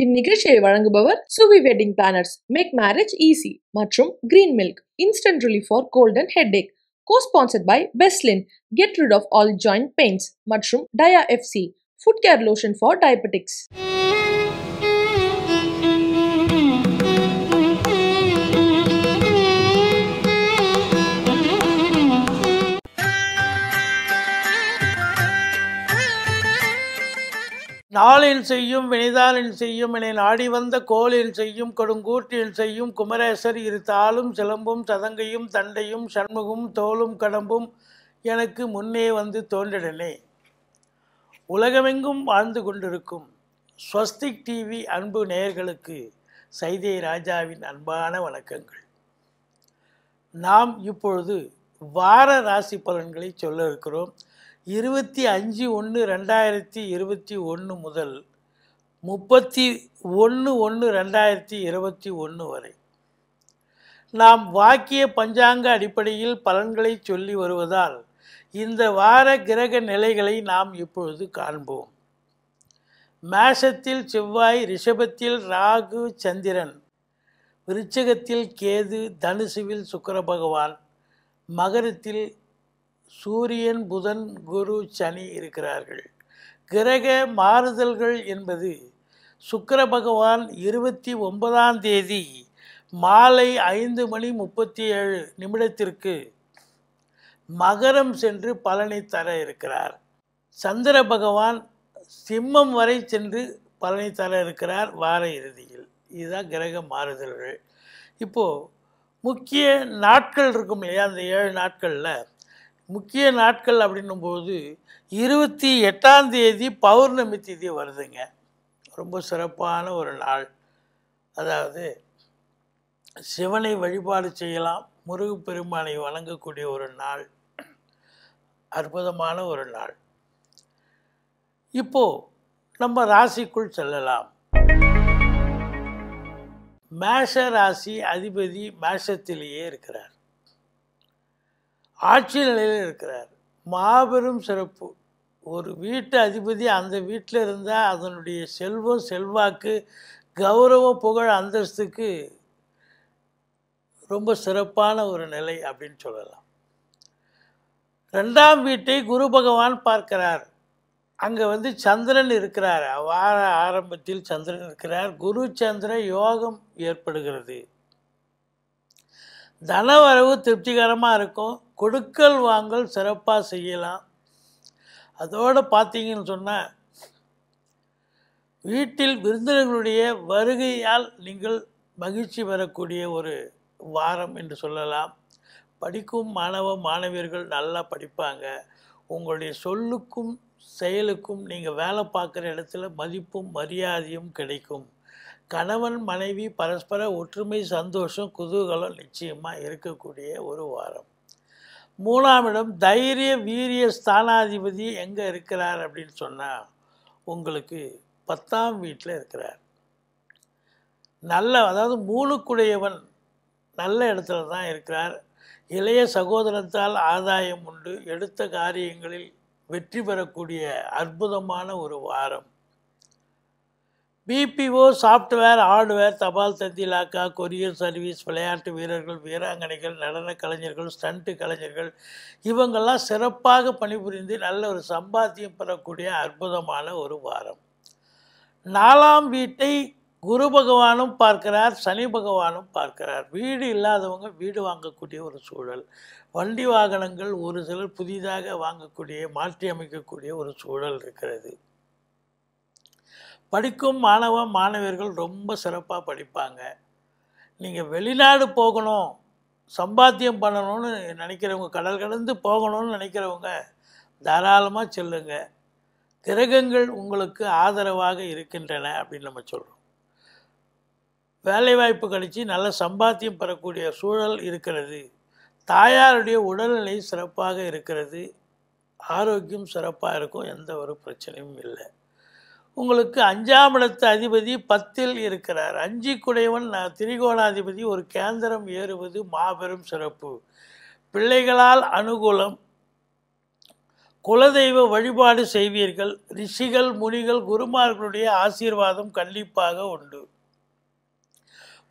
இந்நிகழ்ச்சியை வழங்குபவர் Suvi wedding planners make marriage easy மற்றும் green milk instant relief for cold and headache cosponsored by Beslin get rid of all joint pains மற்றும் Dia FC foot care lotion for diabetics நாளின் செய்யும் வினிதாளின் செய்யும் என நாடி வந்த கோலின் செய்யும் கொடுங்கூட்டின் செய்யும் குமரேசர் இரு தாளும் சிலம்பும் சதங்கையும் தண்டையும் சண்முகம் தோலும் கடம்பும் எனக்கு முன்னே வந்து தோன்றிடனே உலகமெங்கும் வாழ்ந்து கொண்டிருக்கும் ஸ்வஸ்திக் டிவி அன்பு நேயர்களுக்கு சைதே ராஜாவின் அன்பான வணக்கங்கள் நாம் இப்பொழுது வார ராசி பலன்களை சொல்ல இருக்கிறோம் இருபத்தி அஞ்சு ஒன்று ரெண்டாயிரத்தி இருபத்தி ஒன்று முதல் முப்பத்தி ஒன்று ஒன்று ரெண்டாயிரத்தி இருபத்தி ஒன்று வரை நாம் வாக்கிய பஞ்சாங்க அடிப்படையில் பலன்களை சொல்லி வருவதால் இந்த வார கிரக நிலைகளை நாம் இப்பொழுது காண்போம் மேஷத்தில் செவ்வாய் ரிஷபத்தில் ராகு சந்திரன் விருச்சகத்தில் கேது தனுசுவில் சுக்கர பகவான் மகரத்தில் சூரியன் புதன் குரு சனி இருக்கிறார்கள் கிரக மாறுதல்கள் என்பது சுக்கர பகவான் இருபத்தி ஒன்பதாம் தேதி மாலை ஐந்து மணி முப்பத்தி ஏழு நிமிடத்திற்கு மகரம் சென்று பலனை தர இருக்கிறார் சந்திர பகவான் சிம்மம் வரை சென்று பலனை தர இருக்கிறார் வார இறுதியில் இதுதான் கிரக மாறுதல்கள் இப்போது முக்கிய நாட்கள் இருக்கும் இல்லையா அந்த ஏழு நாட்களில் முக்கிய நாட்கள் அப்படின்னும் போது இருபத்தி எட்டாம் தேதி பௌர்ணமி தேதி வருதுங்க ரொம்ப சிறப்பான ஒரு நாள் அதாவது சிவனை வழிபாடு செய்யலாம் முருகப்பெருமானை வணங்கக்கூடிய ஒரு நாள் அற்புதமான ஒரு நாள் இப்போது நம்ம ராசிக்குள் செல்லலாம் மேஷ ராசி அதிபதி மேஷத்திலேயே இருக்கிறார் ஆட்சி நிலையில் இருக்கிறார் மாபெரும் சிறப்பு ஒரு வீட்டு அதிபதி அந்த வீட்டில் இருந்தால் அதனுடைய செல்வம் செல்வாக்கு கௌரவ புகழ் அந்தஸ்துக்கு ரொம்ப சிறப்பான ஒரு நிலை அப்படின்னு சொல்லலாம் ரெண்டாம் வீட்டை குரு பகவான் பார்க்கிறார் அங்கே வந்து சந்திரன் இருக்கிறார் வார ஆரம்பத்தில் சந்திரன் இருக்கிறார் குரு சந்திர யோகம் ஏற்படுகிறது தனவரவு திருப்திகரமாக இருக்கும் கொடுக்கல் வாங்கல் சிறப்பாக செய்யலாம் அதோடு பார்த்தீங்கன்னு சொன்னால் வீட்டில் விருந்தினர்களுடைய வருகையால் நீங்கள் மகிழ்ச்சி பெறக்கூடிய ஒரு வாரம் என்று சொல்லலாம் படிக்கும் மாணவ மாணவியர்கள் நல்லா படிப்பாங்க உங்களுடைய சொல்லுக்கும் செயலுக்கும் நீங்கள் வேலை பார்க்குற இடத்துல மதிப்பும் மரியாதையும் கிடைக்கும் கணவன் மனைவி பரஸ்பர ஒற்றுமை சந்தோஷம் குதூகலம் நிச்சயமாக இருக்கக்கூடிய ஒரு வாரம் மூணாம் இடம் தைரிய வீரிய ஸ்தானாதிபதி எங்கே இருக்கிறார் அப்படின்னு சொன்னால் உங்களுக்கு பத்தாம் வீட்டில் இருக்கிறார் நல்ல அதாவது மூலுக்குடையவன் நல்ல இடத்துல தான் இருக்கிறார் இளைய சகோதரத்தால் ஆதாயம் உண்டு எடுத்த காரியங்களில் வெற்றி பெறக்கூடிய அற்புதமான ஒரு வாரம் பிபிஓ சாஃப்ட்வேர் ஹார்ட்வேர் தபால் தந்தி லாக்கா கொரியர் சர்வீஸ் விளையாட்டு வீரர்கள் வீராங்கனைகள் நடன கலைஞர்கள் ஸ்டண்ட்டு கலைஞர்கள் இவங்கெல்லாம் சிறப்பாக பணிபுரிந்து நல்ல ஒரு சம்பாத்தியம் பெறக்கூடிய அற்புதமான ஒரு வாரம் நாலாம் வீட்டை குரு பகவானும் பார்க்கிறார் சனி பகவானும் பார்க்கிறார் வீடு இல்லாதவங்க வீடு வாங்கக்கூடிய ஒரு சூழல் வண்டி வாகனங்கள் ஒரு சிலர் புதிதாக வாங்கக்கூடிய மாற்றி அமைக்கக்கூடிய ஒரு சூழல் இருக்கிறது படிக்கும் மாணவ மாணவியர்கள் ரொம்ப சிறப்பாக படிப்பாங்க நீங்கள் வெளிநாடு போகணும் சம்பாத்தியம் பண்ணணும்னு நினைக்கிறவங்க கடல் கடந்து போகணும்னு நினைக்கிறவங்க தாராளமாக செல்லுங்க கிரகங்கள் உங்களுக்கு ஆதரவாக இருக்கின்றன அப்படின்னு நம்ம சொல்கிறோம் வேலைவாய்ப்பு கழித்து நல்ல சம்பாத்தியம் பெறக்கூடிய சூழல் இருக்கிறது தாயாருடைய உடல்நிலை சிறப்பாக இருக்கிறது ஆரோக்கியம் சிறப்பாக இருக்கும் எந்த ஒரு பிரச்சனையும் இல்லை உங்களுக்கு அஞ்சாம் இடத்து அதிபதி பத்தில் இருக்கிறார் அஞ்சு குடைவன் திரிகோணாதிபதி ஒரு கேந்திரம் ஏறுவது மாபெரும் சிறப்பு பிள்ளைகளால் அனுகூலம் குலதெய்வ வழிபாடு செய்வீர்கள் ரிஷிகள் முனிகள் குருமார்களுடைய ஆசீர்வாதம் கண்டிப்பாக உண்டு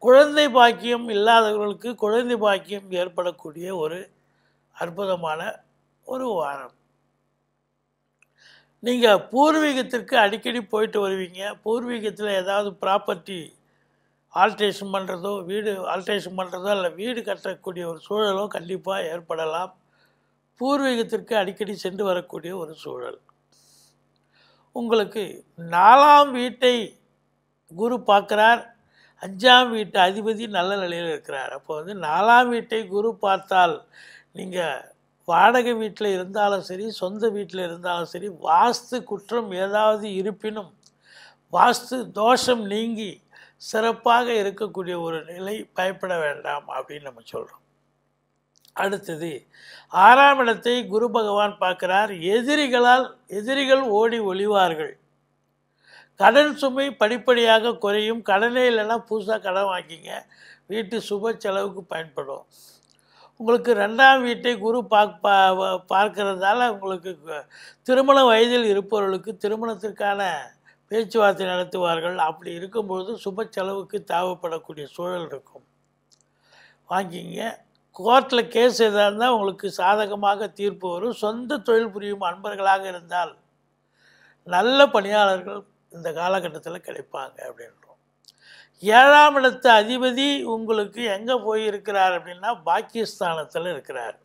குழந்தை பாக்கியம் இல்லாதவர்களுக்கு குழந்தை பாக்கியம் ஏற்படக்கூடிய ஒரு அற்புதமான ஒரு வாரம் நீங்கள் பூர்வீகத்திற்கு அடிக்கடி போயிட்டு வருவீங்க பூர்வீகத்தில் ஏதாவது ப்ராப்பர்ட்டி ஆல்ட்ரேஷன் பண்ணுறதோ வீடு ஆல்ட்ரேஷன் பண்ணுறதோ இல்லை வீடு கட்டக்கூடிய ஒரு சூழலோ கண்டிப்பாக ஏற்படலாம் பூர்வீகத்திற்கு அடிக்கடி சென்று வரக்கூடிய ஒரு சூழல் உங்களுக்கு நாலாம் வீட்டை குரு பார்க்குறார் அஞ்சாம் வீட்டு அதிபதி நல்ல நிலையில் இருக்கிறார் அப்போ வந்து நாலாம் வீட்டை குரு பார்த்தால் நீங்கள் வாடகை வீட்டில் இருந்தாலும் சரி சொந்த வீட்டில் இருந்தாலும் சரி வாஸ்து குற்றம் ஏதாவது இருப்பினும் வாஸ்து தோஷம் நீங்கி சிறப்பாக இருக்கக்கூடிய ஒரு நிலை பயப்பட வேண்டாம் அப்படின்னு நம்ம சொல்கிறோம் அடுத்தது ஆறாம் இடத்தை குரு பகவான் பார்க்குறார் எதிரிகளால் எதிரிகள் ஓடி ஒளிவார்கள் கடன் சுமை படிப்படியாக குறையும் கடனே இல்லைன்னா புதுசாக கடன் வாங்கிங்க வீட்டு சுப செலவுக்கு பயன்படும் உங்களுக்கு ரெண்டாம் வீட்டை குரு பா பார்க்கறதால உங்களுக்கு திருமண வயதில் இருப்பவர்களுக்கு திருமணத்திற்கான பேச்சுவார்த்தை நடத்துவார்கள் அப்படி இருக்கும்பொழுது சுப செலவுக்கு தேவைப்படக்கூடிய சூழல் இருக்கும் வாங்கிங்க கோர்ட்டில் கேஸ் எதாக இருந்தால் உங்களுக்கு சாதகமாக தீர்ப்பு வரும் சொந்த தொழில் புரியும் அன்பர்களாக இருந்தால் நல்ல பணியாளர்கள் இந்த காலகட்டத்தில் கிடைப்பாங்க அப்படின்னு ஏழாம் இடத்து அதிபதி உங்களுக்கு எங்கே போயிருக்கிறார் அப்படின்னா பாக்கியஸ்தானத்தில் இருக்கிறார்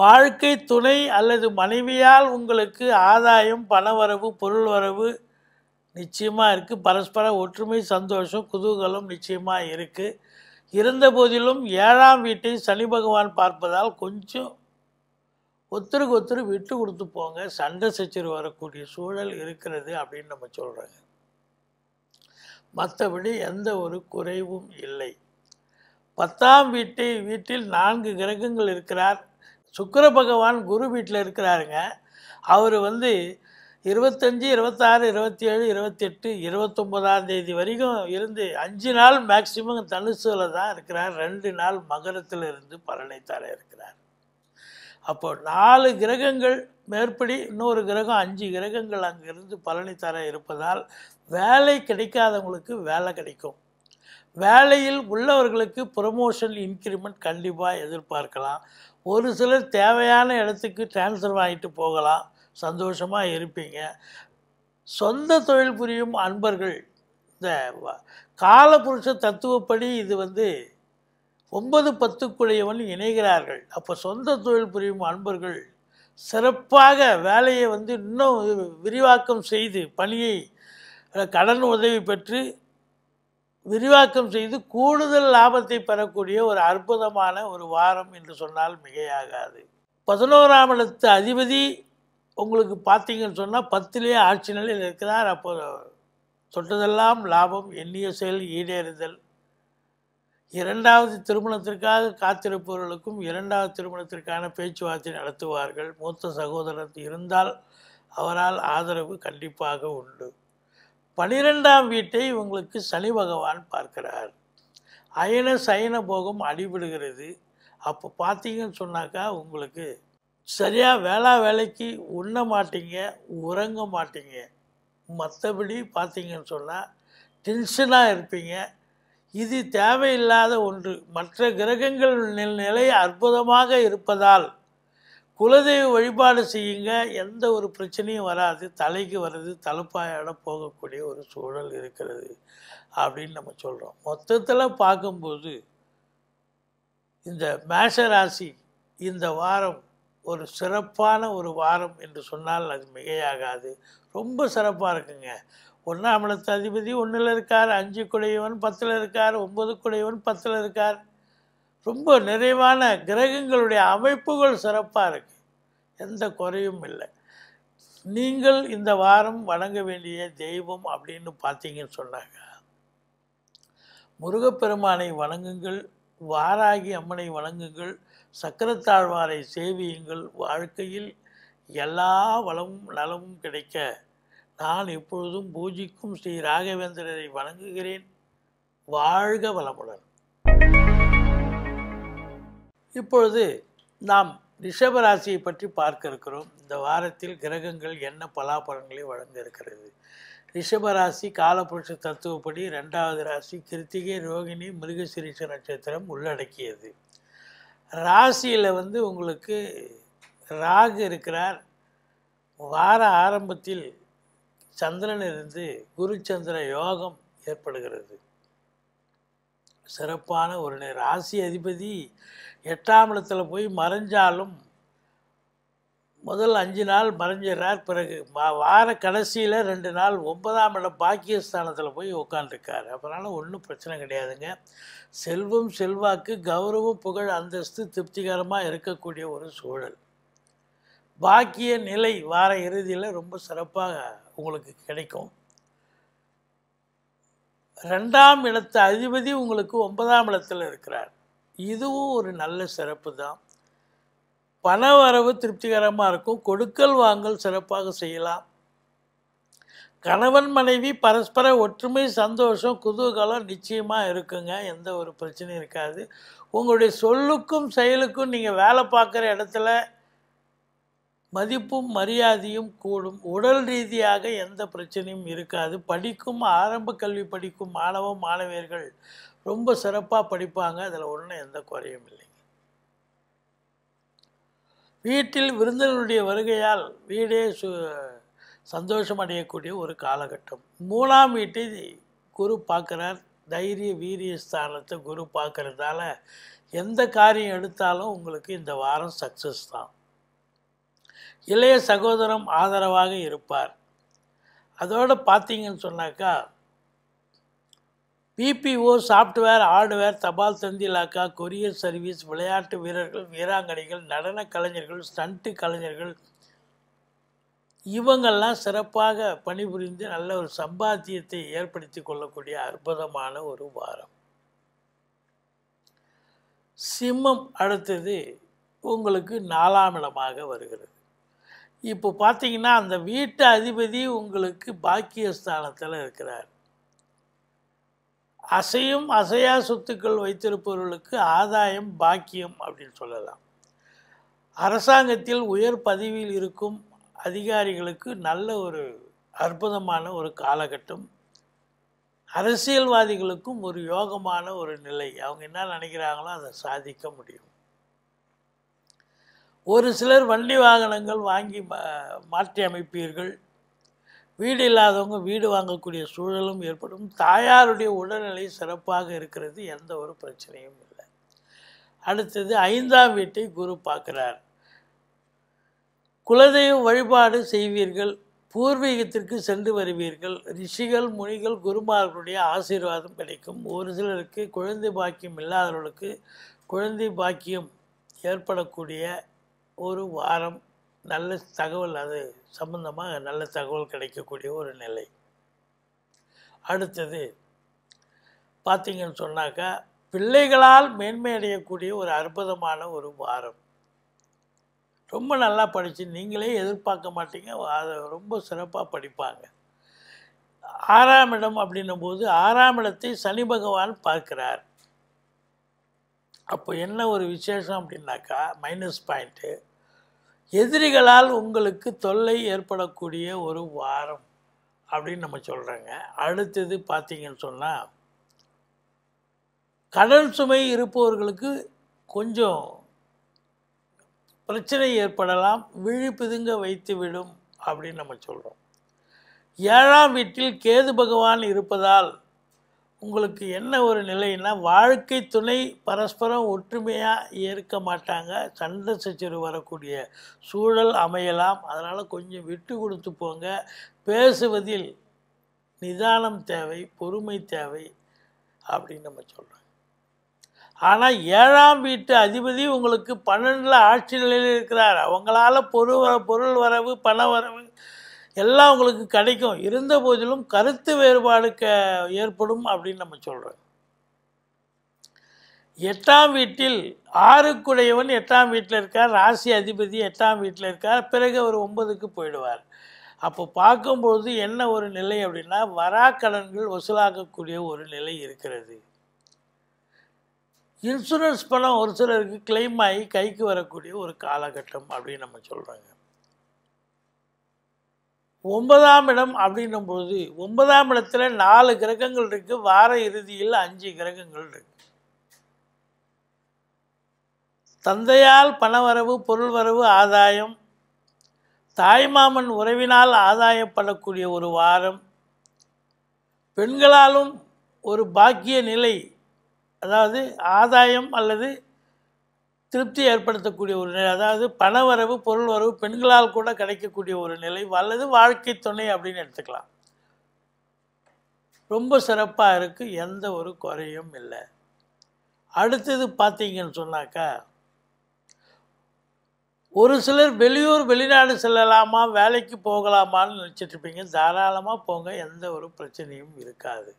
வாழ்க்கை துணை அல்லது மனைவியால் உங்களுக்கு ஆதாயம் பணவரவு பொருள் வரவு நிச்சயமாக இருக்குது பரஸ்பர ஒற்றுமை சந்தோஷம் குதூகலம் நிச்சயமாக இருக்குது இருந்த போதிலும் ஏழாம் வீட்டை சனி பகவான் பார்ப்பதால் கொஞ்சம் ஒத்தருக்கு ஒத்தருக்கு விட்டு கொடுத்து போங்க சண்டை சச்சரி வரக்கூடிய சூழல் இருக்கிறது அப்படின்னு நம்ம சொல்கிறாங்க மற்றபடி எந்த ஒரு குறைவும் இல்லை பத்தாம் வீட்டை வீட்டில் நான்கு கிரகங்கள் இருக்கிறார் சுக்கர பகவான் குரு வீட்டில் இருக்கிறாருங்க அவர் வந்து இருபத்தஞ்சி இருபத்தாறு இருபத்தி ஏழு இருபத்தெட்டு இருபத்தொம்போதாம் தேதி வரைக்கும் இருந்து அஞ்சு நாள் மேக்சிமம் தனுசுல தான் இருக்கிறார் ரெண்டு நாள் மகரத்தில் இருந்து பலனை இருக்கிறார் அப்போ நாலு கிரகங்கள் மேற்படி இன்னொரு கிரகம் அஞ்சு கிரகங்கள் அங்கிருந்து பலனை தர இருப்பதால் வேலை கிடைக்காதவங்களுக்கு வேலை கிடைக்கும் வேலையில் உள்ளவர்களுக்கு ப்ரொமோஷன் இன்க்ரிமெண்ட் கண்டிப்பாக எதிர்பார்க்கலாம் ஒரு சிலர் தேவையான இடத்துக்கு டிரான்ஸ்ஃபர் ஆகிட்டு போகலாம் சந்தோஷமாக இருப்பீங்க சொந்த தொழில் புரியும் அன்பர்கள் இந்த காலபுருஷ தத்துவப்படி இது வந்து ஒன்பது பத்துக்குடையவன் இணைகிறார்கள் அப்போ சொந்த தொழில் புரியும் அன்பர்கள் சிறப்பாக வேலையை வந்து இன்னும் விரிவாக்கம் செய்து பணியை கடன் உதவி பெற்று விரிவாக்கம் செய்து கூடுதல் லாபத்தை பெறக்கூடிய ஒரு அற்புதமான ஒரு வாரம் என்று சொன்னால் மிகையாகாது பதினோராம் இடத்து அதிபதி உங்களுக்கு பார்த்தீங்கன்னு சொன்னால் பத்திலேயே ஆட்சி நிலையில் இருக்கிறார் அப்போது தொட்டதெல்லாம் லாபம் எண்ணிய செயல் ஈடேறுதல் இரண்டாவது திருமணத்திற்காக காத்திருப்பவர்களுக்கும் இரண்டாவது திருமணத்திற்கான பேச்சுவார்த்தை நடத்துவார்கள் மூத்த சகோதரர் இருந்தால் அவரால் ஆதரவு கண்டிப்பாக உண்டு பனிரெண்டாம் வீட்டை உங்களுக்கு சனி பகவான் பார்க்கிறார் அயன சயன போகம் அடிபடுகிறது அப்போ பார்த்தீங்கன்னு சொன்னாக்கா உங்களுக்கு சரியாக வேளா வேலைக்கு உண்ண மாட்டீங்க உறங்க மாட்டீங்க மற்றபடி பார்த்தீங்கன்னு சொன்னால் டென்ஷனாக இருப்பீங்க இது தேவையில்லாத ஒன்று மற்ற கிரகங்கள் நிலை அற்புதமாக இருப்பதால் குலதெய்வ வழிபாடு செய்யுங்க எந்த ஒரு பிரச்சனையும் வராது தலைக்கு வர்றது தலைப்பாயோட போகக்கூடிய ஒரு சூழல் இருக்கிறது அப்படின்னு நம்ம சொல்கிறோம் மொத்தத்தில் பார்க்கும்போது இந்த மேஷ ராசி இந்த வாரம் ஒரு சிறப்பான ஒரு வாரம் என்று சொன்னால் அது மிகையாகாது ரொம்ப சிறப்பாக இருக்குங்க ஒன்றாம் இடத்து அதிபதி ஒன்றில் இருக்கார் அஞ்சு குடையவன் பத்தில் இருக்கார் ஒம்பது குடையவன் பத்தில் இருக்கார் ரொம்ப நிறைவான கிரகங்களுடைய அமைப்புகள் சிறப்பாக இருக்குது எந்த குறையும் இல்லை நீங்கள் இந்த வாரம் வணங்க வேண்டிய தெய்வம் அப்படின்னு பார்த்தீங்கன்னு சொன்னாங்க முருகப்பெருமானை வணங்குங்கள் வாராகி அம்மனை வணங்குங்கள் சக்கரத்தாழ்வாரை சேவியுங்கள் வாழ்க்கையில் எல்லா வளமும் நலமும் கிடைக்க நான் இப்பொழுதும் பூஜிக்கும் ஸ்ரீ ராகவேந்திரரை வணங்குகிறேன் வாழ்க வளமுடன் இப்பொழுது நாம் ரிஷபராசியை பற்றி பார்க்க இருக்கிறோம் இந்த வாரத்தில் கிரகங்கள் என்ன பலாபலங்களை வழங்க இருக்கிறது ரிஷபராசி காலபுருஷ தத்துவப்படி ரெண்டாவது ராசி கிருத்திகை ரோகிணி மிருகசிரீச நட்சத்திரம் உள்ளடக்கியது ராசியில் வந்து உங்களுக்கு ராகு இருக்கிறார் வார ஆரம்பத்தில் சந்திரனிலிருந்து குருச்சந்திர யோகம் ஏற்படுகிறது சிறப்பான ஒரு ராசி அதிபதி எட்டாம் இடத்துல போய் மறைஞ்சாலும் முதல் அஞ்சு நாள் மறைஞ்சிடுறார் பிறகு வார கடைசியில் ரெண்டு நாள் ஒன்பதாம் இடம் பாக்கியஸ்தானத்தில் போய் உட்காந்துருக்கார் அதனால் ஒன்றும் பிரச்சனை கிடையாதுங்க செல்வம் செல்வாக்கு கௌரவம் புகழ் அந்தஸ்து திருப்திகரமாக இருக்கக்கூடிய ஒரு சூழல் பாக்கிய நிலை வார இறுதியில் ரொம்ப சிறப்பாக உங்களுக்கு கிடைக்கும் ரெண்டாம் இடத்து அதிபதி உங்களுக்கு ஒன்பதாம் இடத்தில் இருக்கிறார் இதுவும் ஒரு நல்ல சிறப்பு தான் பண வரவு திருப்திகரமாக இருக்கும் கொடுக்கல் வாங்கல் சிறப்பாக செய்யலாம் கணவன் மனைவி பரஸ்பர ஒற்றுமை சந்தோஷம் குதூகலம் நிச்சயமாக இருக்குங்க எந்த ஒரு பிரச்சனையும் இருக்காது உங்களுடைய சொல்லுக்கும் செயலுக்கும் நீங்கள் வேலை பார்க்குற இடத்துல மதிப்பும் மரியாதையும் கூடும் உடல் ரீதியாக எந்த பிரச்சனையும் இருக்காது படிக்கும் ஆரம்ப கல்வி படிக்கும் மாணவ மாணவியர்கள் ரொம்ப சிறப்பாக படிப்பாங்க அதில் ஒன்றும் எந்த குறையும் இல்லைங்க வீட்டில் விருந்தினருடைய வருகையால் வீடே சு சந்தோஷம் அடையக்கூடிய ஒரு காலகட்டம் மூணாம் வீட்டை குரு பார்க்குறார் தைரிய வீரிய ஸ்தானத்தை குரு பார்க்குறதால எந்த காரியம் எடுத்தாலும் உங்களுக்கு இந்த வாரம் சக்ஸஸ் தான் இளைய சகோதரம் ஆதரவாக இருப்பார் அதோடு பார்த்தீங்கன்னு சொன்னாக்கா பிபிஓ சாஃப்ட்வேர் ஹார்ட்வேர் தபால் தந்தி இலாக்கா கொரியர் சர்வீஸ் விளையாட்டு வீரர்கள் வீராங்கனைகள் நடன கலைஞர்கள் ஸ்டண்ட்டு கலைஞர்கள் இவங்கள்லாம் சிறப்பாக பணிபுரிந்து நல்ல ஒரு சம்பாத்தியத்தை ஏற்படுத்தி கொள்ளக்கூடிய அற்புதமான ஒரு வாரம் சிம்மம் அடுத்தது உங்களுக்கு நாலாம் இடமாக வருகிறது இப்போ பார்த்தீங்கன்னா அந்த வீட்டு அதிபதி உங்களுக்கு பாக்கியஸ்தானத்தில் இருக்கிறார் அசையும் அசையா சொத்துக்கள் வைத்திருப்பவர்களுக்கு ஆதாயம் பாக்கியம் அப்படின்னு சொல்லலாம் அரசாங்கத்தில் உயர் பதவியில் இருக்கும் அதிகாரிகளுக்கு நல்ல ஒரு அற்புதமான ஒரு காலகட்டம் அரசியல்வாதிகளுக்கும் ஒரு யோகமான ஒரு நிலை அவங்க என்ன நினைக்கிறாங்களோ அதை சாதிக்க முடியும் ஒரு சிலர் வண்டி வாகனங்கள் வாங்கி மாற்றி அமைப்பீர்கள் வீடு இல்லாதவங்க வீடு வாங்கக்கூடிய சூழலும் ஏற்படும் தாயாருடைய உடல்நிலை சிறப்பாக இருக்கிறது எந்த ஒரு பிரச்சனையும் இல்லை அடுத்தது ஐந்தாம் வீட்டை குரு பார்க்குறார் குலதெய்வ வழிபாடு செய்வீர்கள் பூர்வீகத்திற்கு சென்று வருவீர்கள் ரிஷிகள் முனிகள் குருமார்களுடைய ஆசீர்வாதம் கிடைக்கும் ஒரு சிலருக்கு குழந்தை பாக்கியம் இல்லாதவர்களுக்கு குழந்தை பாக்கியம் ஏற்படக்கூடிய ஒரு வாரம் நல்ல தகவல் அது சம்பந்தமாக நல்ல தகவல் கிடைக்கக்கூடிய ஒரு நிலை அடுத்தது பார்த்தீங்கன்னு சொன்னாக்கா பிள்ளைகளால் மேன்மையடையக்கூடிய அடையக்கூடிய ஒரு அற்புதமான ஒரு வாரம் ரொம்ப நல்லா படித்து நீங்களே எதிர்பார்க்க மாட்டீங்க அதை ரொம்ப சிறப்பாக படிப்பாங்க ஆறாம் இடம் அப்படின்னும் போது ஆறாம் இடத்தை சனி பகவான் பார்க்கிறார் அப்போ என்ன ஒரு விசேஷம் அப்படின்னாக்கா மைனஸ் பாயிண்ட்டு எதிரிகளால் உங்களுக்கு தொல்லை ஏற்படக்கூடிய ஒரு வாரம் அப்படின்னு நம்ம சொல்கிறோங்க அடுத்தது பார்த்திங்கன்னு சொன்னால் கடன் சுமை இருப்பவர்களுக்கு கொஞ்சம் பிரச்சனை ஏற்படலாம் விழிப்புதுங்க வைத்துவிடும் அப்படின்னு நம்ம சொல்கிறோம் ஏழாம் வீட்டில் கேது பகவான் இருப்பதால் உங்களுக்கு என்ன ஒரு நிலைன்னா வாழ்க்கை துணை பரஸ்பரம் ஒற்றுமையாக ஏற்க மாட்டாங்க சண்டை சச்சரவு வரக்கூடிய சூழல் அமையலாம் அதனால் கொஞ்சம் விட்டு கொடுத்து போங்க பேசுவதில் நிதானம் தேவை பொறுமை தேவை அப்படின்னு நம்ம சொல்கிறோம் ஆனால் ஏழாம் வீட்டு அதிபதி உங்களுக்கு பன்னெண்டில் ஆட்சி நிலையில் இருக்கிறார் அவங்களால் பொருள் வர பொருள் வரவு பண வரவு எல்லாம் உங்களுக்கு கிடைக்கும் இருந்த போதிலும் கருத்து வேறுபாடுக்கு ஏற்படும் அப்படின்னு நம்ம சொல்கிறோம் எட்டாம் வீட்டில் ஆறுக்குடையவன் எட்டாம் வீட்டில் இருக்கார் ராசி அதிபதி எட்டாம் வீட்டில் இருக்கார் பிறகு அவர் ஒன்பதுக்கு போயிடுவார் அப்போ பார்க்கும்பொழுது என்ன ஒரு நிலை அப்படின்னா வராக்கடன்கள் வசூலாகக்கூடிய ஒரு நிலை இருக்கிறது இன்சூரன்ஸ் பணம் ஒரு சிலருக்கு கிளைம் ஆகி கைக்கு வரக்கூடிய ஒரு காலகட்டம் அப்படின்னு நம்ம சொல்கிறாங்க ஒன்பதாம் இடம் அப்படின்னும் பொழுது ஒன்பதாம் இடத்துல நாலு கிரகங்கள் இருக்குது வார இறுதியில் அஞ்சு கிரகங்கள் இருக்கு தந்தையால் பணவரவு பொருள் வரவு ஆதாயம் தாய்மாமன் உறவினால் ஆதாயப்படக்கூடிய ஒரு வாரம் பெண்களாலும் ஒரு பாக்கிய நிலை அதாவது ஆதாயம் அல்லது திருப்தி ஏற்படுத்தக்கூடிய ஒரு நிலை அதாவது பண வரவு பொருள் வரவு பெண்களால் கூட கிடைக்கக்கூடிய ஒரு நிலை அல்லது வாழ்க்கை துணை அப்படின்னு எடுத்துக்கலாம் ரொம்ப சிறப்பாக இருக்குது எந்த ஒரு குறையும் இல்லை அடுத்தது பார்த்தீங்கன்னு சொன்னாக்கா ஒரு சிலர் வெளியூர் வெளிநாடு செல்லலாமா வேலைக்கு போகலாமான்னு நினச்சிட்ருப்பீங்க தாராளமாக போங்க எந்த ஒரு பிரச்சனையும் இருக்காது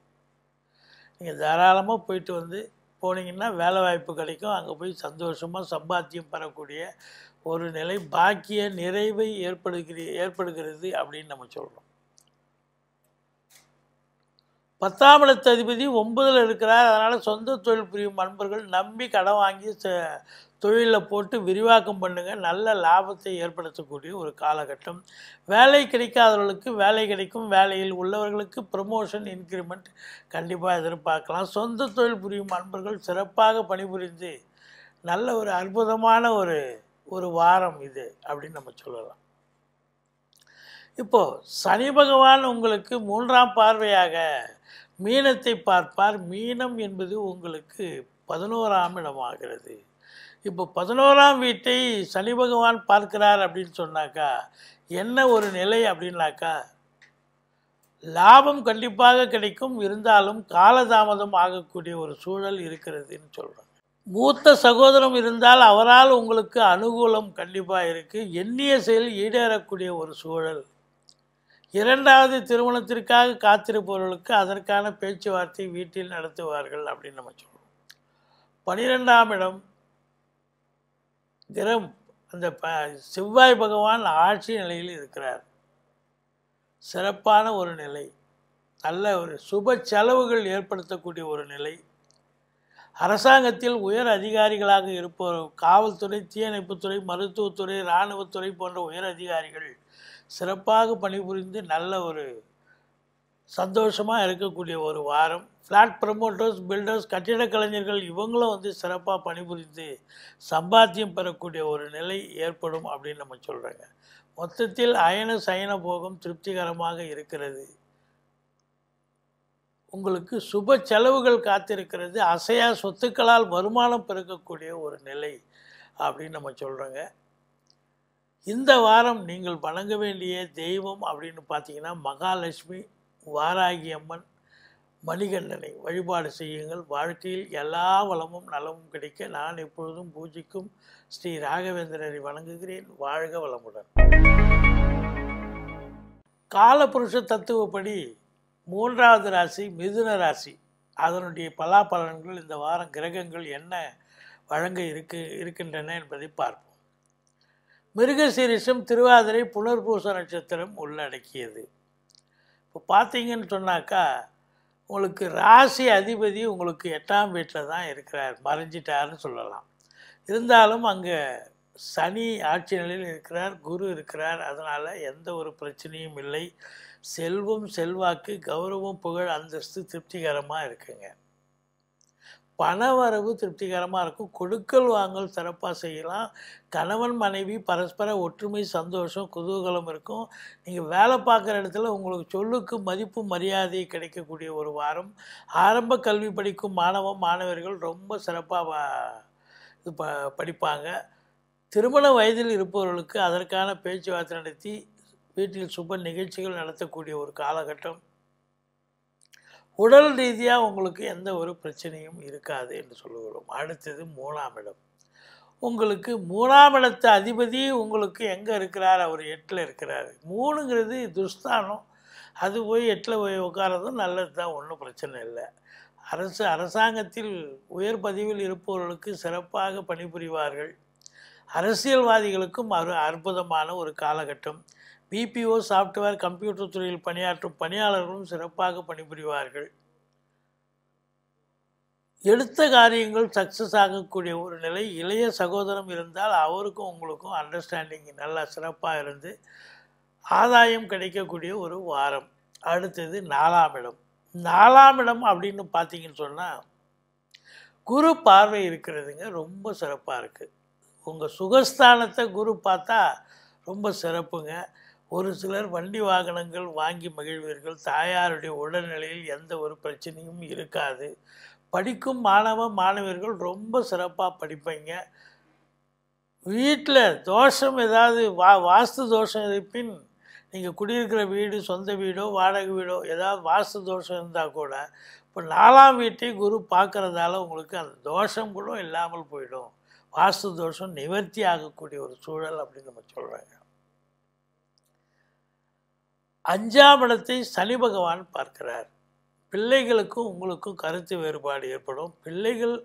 நீங்கள் தாராளமாக போயிட்டு வந்து போனீங்கன்னா வேலை வாய்ப்பு கிடைக்கும் அங்கே போய் சந்தோஷமாக சம்பாத்தியம் பெறக்கூடிய ஒரு நிலை பாக்கிய நிறைவை ஏற்படுகிற ஏற்படுகிறது அப்படின்னு நம்ம சொல்கிறோம் பத்தாம் இடத்த அதிபதி ஒன்பதில் இருக்கிறார் அதனால் சொந்த தொழில் புரியும் நண்பர்கள் நம்பி கடன் வாங்கி தொழிலில் போட்டு விரிவாக்கம் பண்ணுங்கள் நல்ல லாபத்தை ஏற்படுத்தக்கூடிய ஒரு காலகட்டம் வேலை கிடைக்காதவர்களுக்கு வேலை கிடைக்கும் வேலையில் உள்ளவர்களுக்கு ப்ரமோஷன் இன்க்ரிமெண்ட் கண்டிப்பாக எதிர்பார்க்கலாம் சொந்த தொழில் புரியும் அன்பர்கள் சிறப்பாக பணிபுரிந்து நல்ல ஒரு அற்புதமான ஒரு ஒரு வாரம் இது அப்படின்னு நம்ம சொல்லலாம் இப்போது சனி பகவான் உங்களுக்கு மூன்றாம் பார்வையாக மீனத்தை பார்ப்பார் மீனம் என்பது உங்களுக்கு பதினோராம் இடமாகிறது இப்போ பதினோராம் வீட்டை சனி பகவான் பார்க்கிறார் அப்படின்னு சொன்னாக்கா என்ன ஒரு நிலை அப்படின்னாக்கா லாபம் கண்டிப்பாக கிடைக்கும் இருந்தாலும் காலதாமதம் ஆகக்கூடிய ஒரு சூழல் இருக்கிறதுன்னு சொல்கிறாங்க மூத்த சகோதரம் இருந்தால் அவரால் உங்களுக்கு அனுகூலம் கண்டிப்பாக இருக்குது எண்ணிய செயல் ஈடேறக்கூடிய ஒரு சூழல் இரண்டாவது திருமணத்திற்காக காத்திருப்பவர்களுக்கு அதற்கான பேச்சுவார்த்தை வீட்டில் நடத்துவார்கள் அப்படின்னு நம்ம சொல்கிறோம் பனிரெண்டாம் இடம் கிரம் அந்த ப செவ்வாய் பகவான் ஆட்சி நிலையில் இருக்கிறார் சிறப்பான ஒரு நிலை நல்ல ஒரு சுப செலவுகள் ஏற்படுத்தக்கூடிய ஒரு நிலை அரசாங்கத்தில் உயர் அதிகாரிகளாக இருப்பவர் காவல்துறை தீயணைப்புத்துறை மருத்துவத்துறை இராணுவத்துறை போன்ற உயர் அதிகாரிகள் சிறப்பாக பணிபுரிந்து நல்ல ஒரு சந்தோஷமாக இருக்கக்கூடிய ஒரு வாரம் ஃப்ளாட் ப்ரமோட்டர்ஸ் பில்டர்ஸ் கட்டிடக் கலைஞர்கள் இவங்களும் வந்து சிறப்பாக பணிபுரிந்து சம்பாத்தியம் பெறக்கூடிய ஒரு நிலை ஏற்படும் அப்படின்னு நம்ம சொல்கிறாங்க மொத்தத்தில் அயன சயன போகம் திருப்திகரமாக இருக்கிறது உங்களுக்கு சுப செலவுகள் காத்திருக்கிறது அசையா சொத்துக்களால் வருமானம் பெருக்கக்கூடிய ஒரு நிலை அப்படின்னு நம்ம சொல்கிறோங்க இந்த வாரம் நீங்கள் வணங்க வேண்டிய தெய்வம் அப்படின்னு பார்த்தீங்கன்னா மகாலட்சுமி வாராகி அம்மன் மணிகண்டனை வழிபாடு செய்யுங்கள் வாழ்க்கையில் எல்லா வளமும் நலமும் கிடைக்க நான் எப்பொழுதும் பூஜிக்கும் ஸ்ரீ ராகவேந்திரரை வணங்குகிறேன் வாழ்க வளமுடன் காலபுருஷ தத்துவப்படி மூன்றாவது ராசி மிதுன ராசி அதனுடைய பலாபலன்கள் இந்த வாரம் கிரகங்கள் என்ன வழங்க இருக்கு இருக்கின்றன என்பதை பார்ப்போம் மிருகசீரிஷம் திருவாதிரை புனர்பூச நட்சத்திரம் உள்ளடக்கியது இப்போ பார்த்தீங்கன்னு சொன்னாக்கா உங்களுக்கு ராசி அதிபதி உங்களுக்கு எட்டாம் வீட்டில் தான் இருக்கிறார் மறைஞ்சிட்டாருன்னு சொல்லலாம் இருந்தாலும் அங்கே சனி ஆட்சி நிலையில் இருக்கிறார் குரு இருக்கிறார் அதனால் எந்த ஒரு பிரச்சனையும் இல்லை செல்வம் செல்வாக்கு கௌரவம் புகழ் அந்தஸ்து திருப்திகரமாக இருக்குங்க பண வரவு திருப்திகரமாக இருக்கும் கொடுக்கல் வாங்கல் சிறப்பாக செய்யலாம் கணவன் மனைவி பரஸ்பர ஒற்றுமை சந்தோஷம் குதூகலம் இருக்கும் நீங்கள் வேலை பார்க்குற இடத்துல உங்களுக்கு சொல்லுக்கு மதிப்பு மரியாதை கிடைக்கக்கூடிய ஒரு வாரம் ஆரம்ப கல்வி படிக்கும் மாணவ மாணவர்கள் ரொம்ப சிறப்பாக இது ப படிப்பாங்க திருமண வயதில் இருப்பவர்களுக்கு அதற்கான பேச்சுவார்த்தை நடத்தி வீட்டில் சுப நிகழ்ச்சிகள் நடத்தக்கூடிய ஒரு காலகட்டம் உடல் ரீதியாக உங்களுக்கு எந்த ஒரு பிரச்சனையும் இருக்காது என்று சொல்லுகிறோம் அடுத்தது மூணாம் இடம் உங்களுக்கு மூணாம் இடத்து அதிபதி உங்களுக்கு எங்கே இருக்கிறார் அவர் எட்டில் இருக்கிறார் மூணுங்கிறது துஸ்தானம் அது போய் எட்டில் போய் உட்காரதும் நல்லது தான் ஒன்றும் பிரச்சனை இல்லை அரசு அரசாங்கத்தில் உயர் பதிவில் இருப்பவர்களுக்கு சிறப்பாக பணிபுரிவார்கள் அரசியல்வாதிகளுக்கும் அரு அற்புதமான ஒரு காலகட்டம் பிபிஓ சாஃப்ட்வேர் கம்ப்யூட்டர் துறையில் பணியாற்றும் பணியாளர்களும் சிறப்பாக பணிபுரிவார்கள் எடுத்த காரியங்கள் சக்ஸஸ் ஆகக்கூடிய ஒரு நிலை இளைய சகோதரம் இருந்தால் அவருக்கும் உங்களுக்கும் அண்டர்ஸ்டாண்டிங் நல்லா சிறப்பாக இருந்து ஆதாயம் கிடைக்கக்கூடிய ஒரு வாரம் அடுத்தது நாலாம் இடம் நாலாம் இடம் அப்படின்னு பார்த்தீங்கன்னு சொன்னால் குரு பார்வை இருக்கிறதுங்க ரொம்ப சிறப்பாக இருக்குது உங்கள் சுகஸ்தானத்தை குரு பார்த்தா ரொம்ப சிறப்புங்க ஒரு சிலர் வண்டி வாகனங்கள் வாங்கி மகிழ்வீர்கள் தாயாருடைய உடல்நிலையில் எந்த ஒரு பிரச்சனையும் இருக்காது படிக்கும் மாணவ மாணவியர்கள் ரொம்ப சிறப்பாக படிப்பீங்க வீட்டில் தோஷம் ஏதாவது வா வாஸ்து தோஷம் இருப்பின் நீங்கள் குடியிருக்கிற வீடு சொந்த வீடோ வாடகை வீடோ ஏதாவது வாஸ்து தோஷம் இருந்தால் கூட இப்போ நாலாம் வீட்டை குரு பார்க்குறதால உங்களுக்கு அந்த தோஷம் கூட இல்லாமல் போயிடும் வாஸ்து தோஷம் நிவர்த்தி ஆகக்கூடிய ஒரு சூழல் அப்படின்னு நம்ம சொல்கிறாங்க அஞ்சாம் இடத்தை சனி பகவான் பார்க்கிறார் பிள்ளைகளுக்கும் உங்களுக்கும் கருத்து வேறுபாடு ஏற்படும் பிள்ளைகள்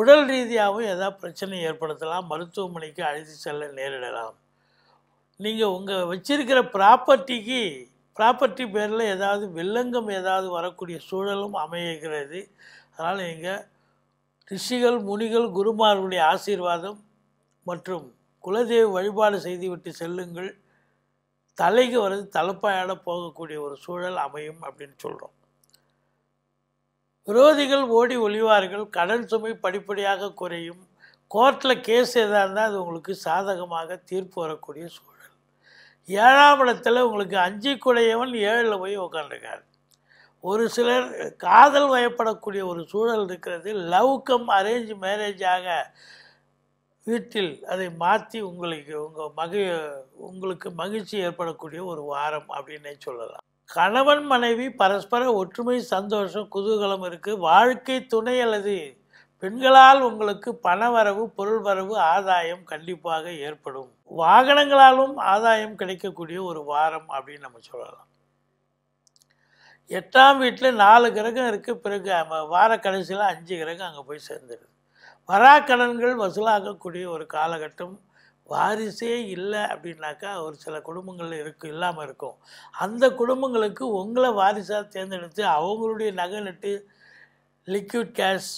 உடல் ரீதியாகவும் ஏதாவது பிரச்சனை ஏற்படுத்தலாம் மருத்துவமனைக்கு அழைத்து செல்ல நேரிடலாம் நீங்கள் உங்கள் வச்சிருக்கிற ப்ராப்பர்ட்டிக்கு ப்ராப்பர்ட்டி பேரில் ஏதாவது வில்லங்கம் ஏதாவது வரக்கூடிய சூழலும் அமைகிறது அதனால் நீங்கள் ரிஷிகள் முனிகள் குருமார்களுடைய ஆசீர்வாதம் மற்றும் குலதெய்வ வழிபாடு செய்துவிட்டு செல்லுங்கள் தலைக்கு வருது தலைப்பாயாட போகக்கூடிய ஒரு சூழல் அமையும் அப்படின்னு சொல்கிறோம் விரோதிகள் ஓடி ஒளிவார்கள் கடன் சுமை படிப்படியாக குறையும் கோர்ட்டில் கேஸ் எதாக இருந்தால் அது உங்களுக்கு சாதகமாக தீர்ப்பு வரக்கூடிய சூழல் ஏழாம் இடத்துல உங்களுக்கு அஞ்சு குடையவன் ஏழில் போய் உட்காந்துருக்காரு ஒரு சிலர் காதல் வயப்படக்கூடிய ஒரு சூழல் இருக்கிறது லவ் கம் அரேஞ்ச் மேரேஜாக வீட்டில் அதை மாற்றி உங்களுக்கு உங்கள் மகி உங்களுக்கு மகிழ்ச்சி ஏற்படக்கூடிய ஒரு வாரம் அப்படின்னே சொல்லலாம் கணவன் மனைவி பரஸ்பர ஒற்றுமை சந்தோஷம் குதூகலம் இருக்குது வாழ்க்கை துணை அல்லது பெண்களால் உங்களுக்கு பண வரவு பொருள் வரவு ஆதாயம் கண்டிப்பாக ஏற்படும் வாகனங்களாலும் ஆதாயம் கிடைக்கக்கூடிய ஒரு வாரம் அப்படின்னு நம்ம சொல்லலாம் எட்டாம் வீட்டில் நாலு கிரகம் இருக்குது பிறகு வார கடைசியில் அஞ்சு கிரகம் அங்கே போய் சேர்ந்துடுது வராக்கடன்கள் வசூலாகக்கூடிய ஒரு காலகட்டம் வாரிசே இல்லை அப்படின்னாக்கா ஒரு சில குடும்பங்கள் இருக்கு இல்லாமல் இருக்கும் அந்த குடும்பங்களுக்கு உங்களை வாரிசாக தேர்ந்தெடுத்து அவங்களுடைய நகை நட்டு லிக்விட் கேஷ்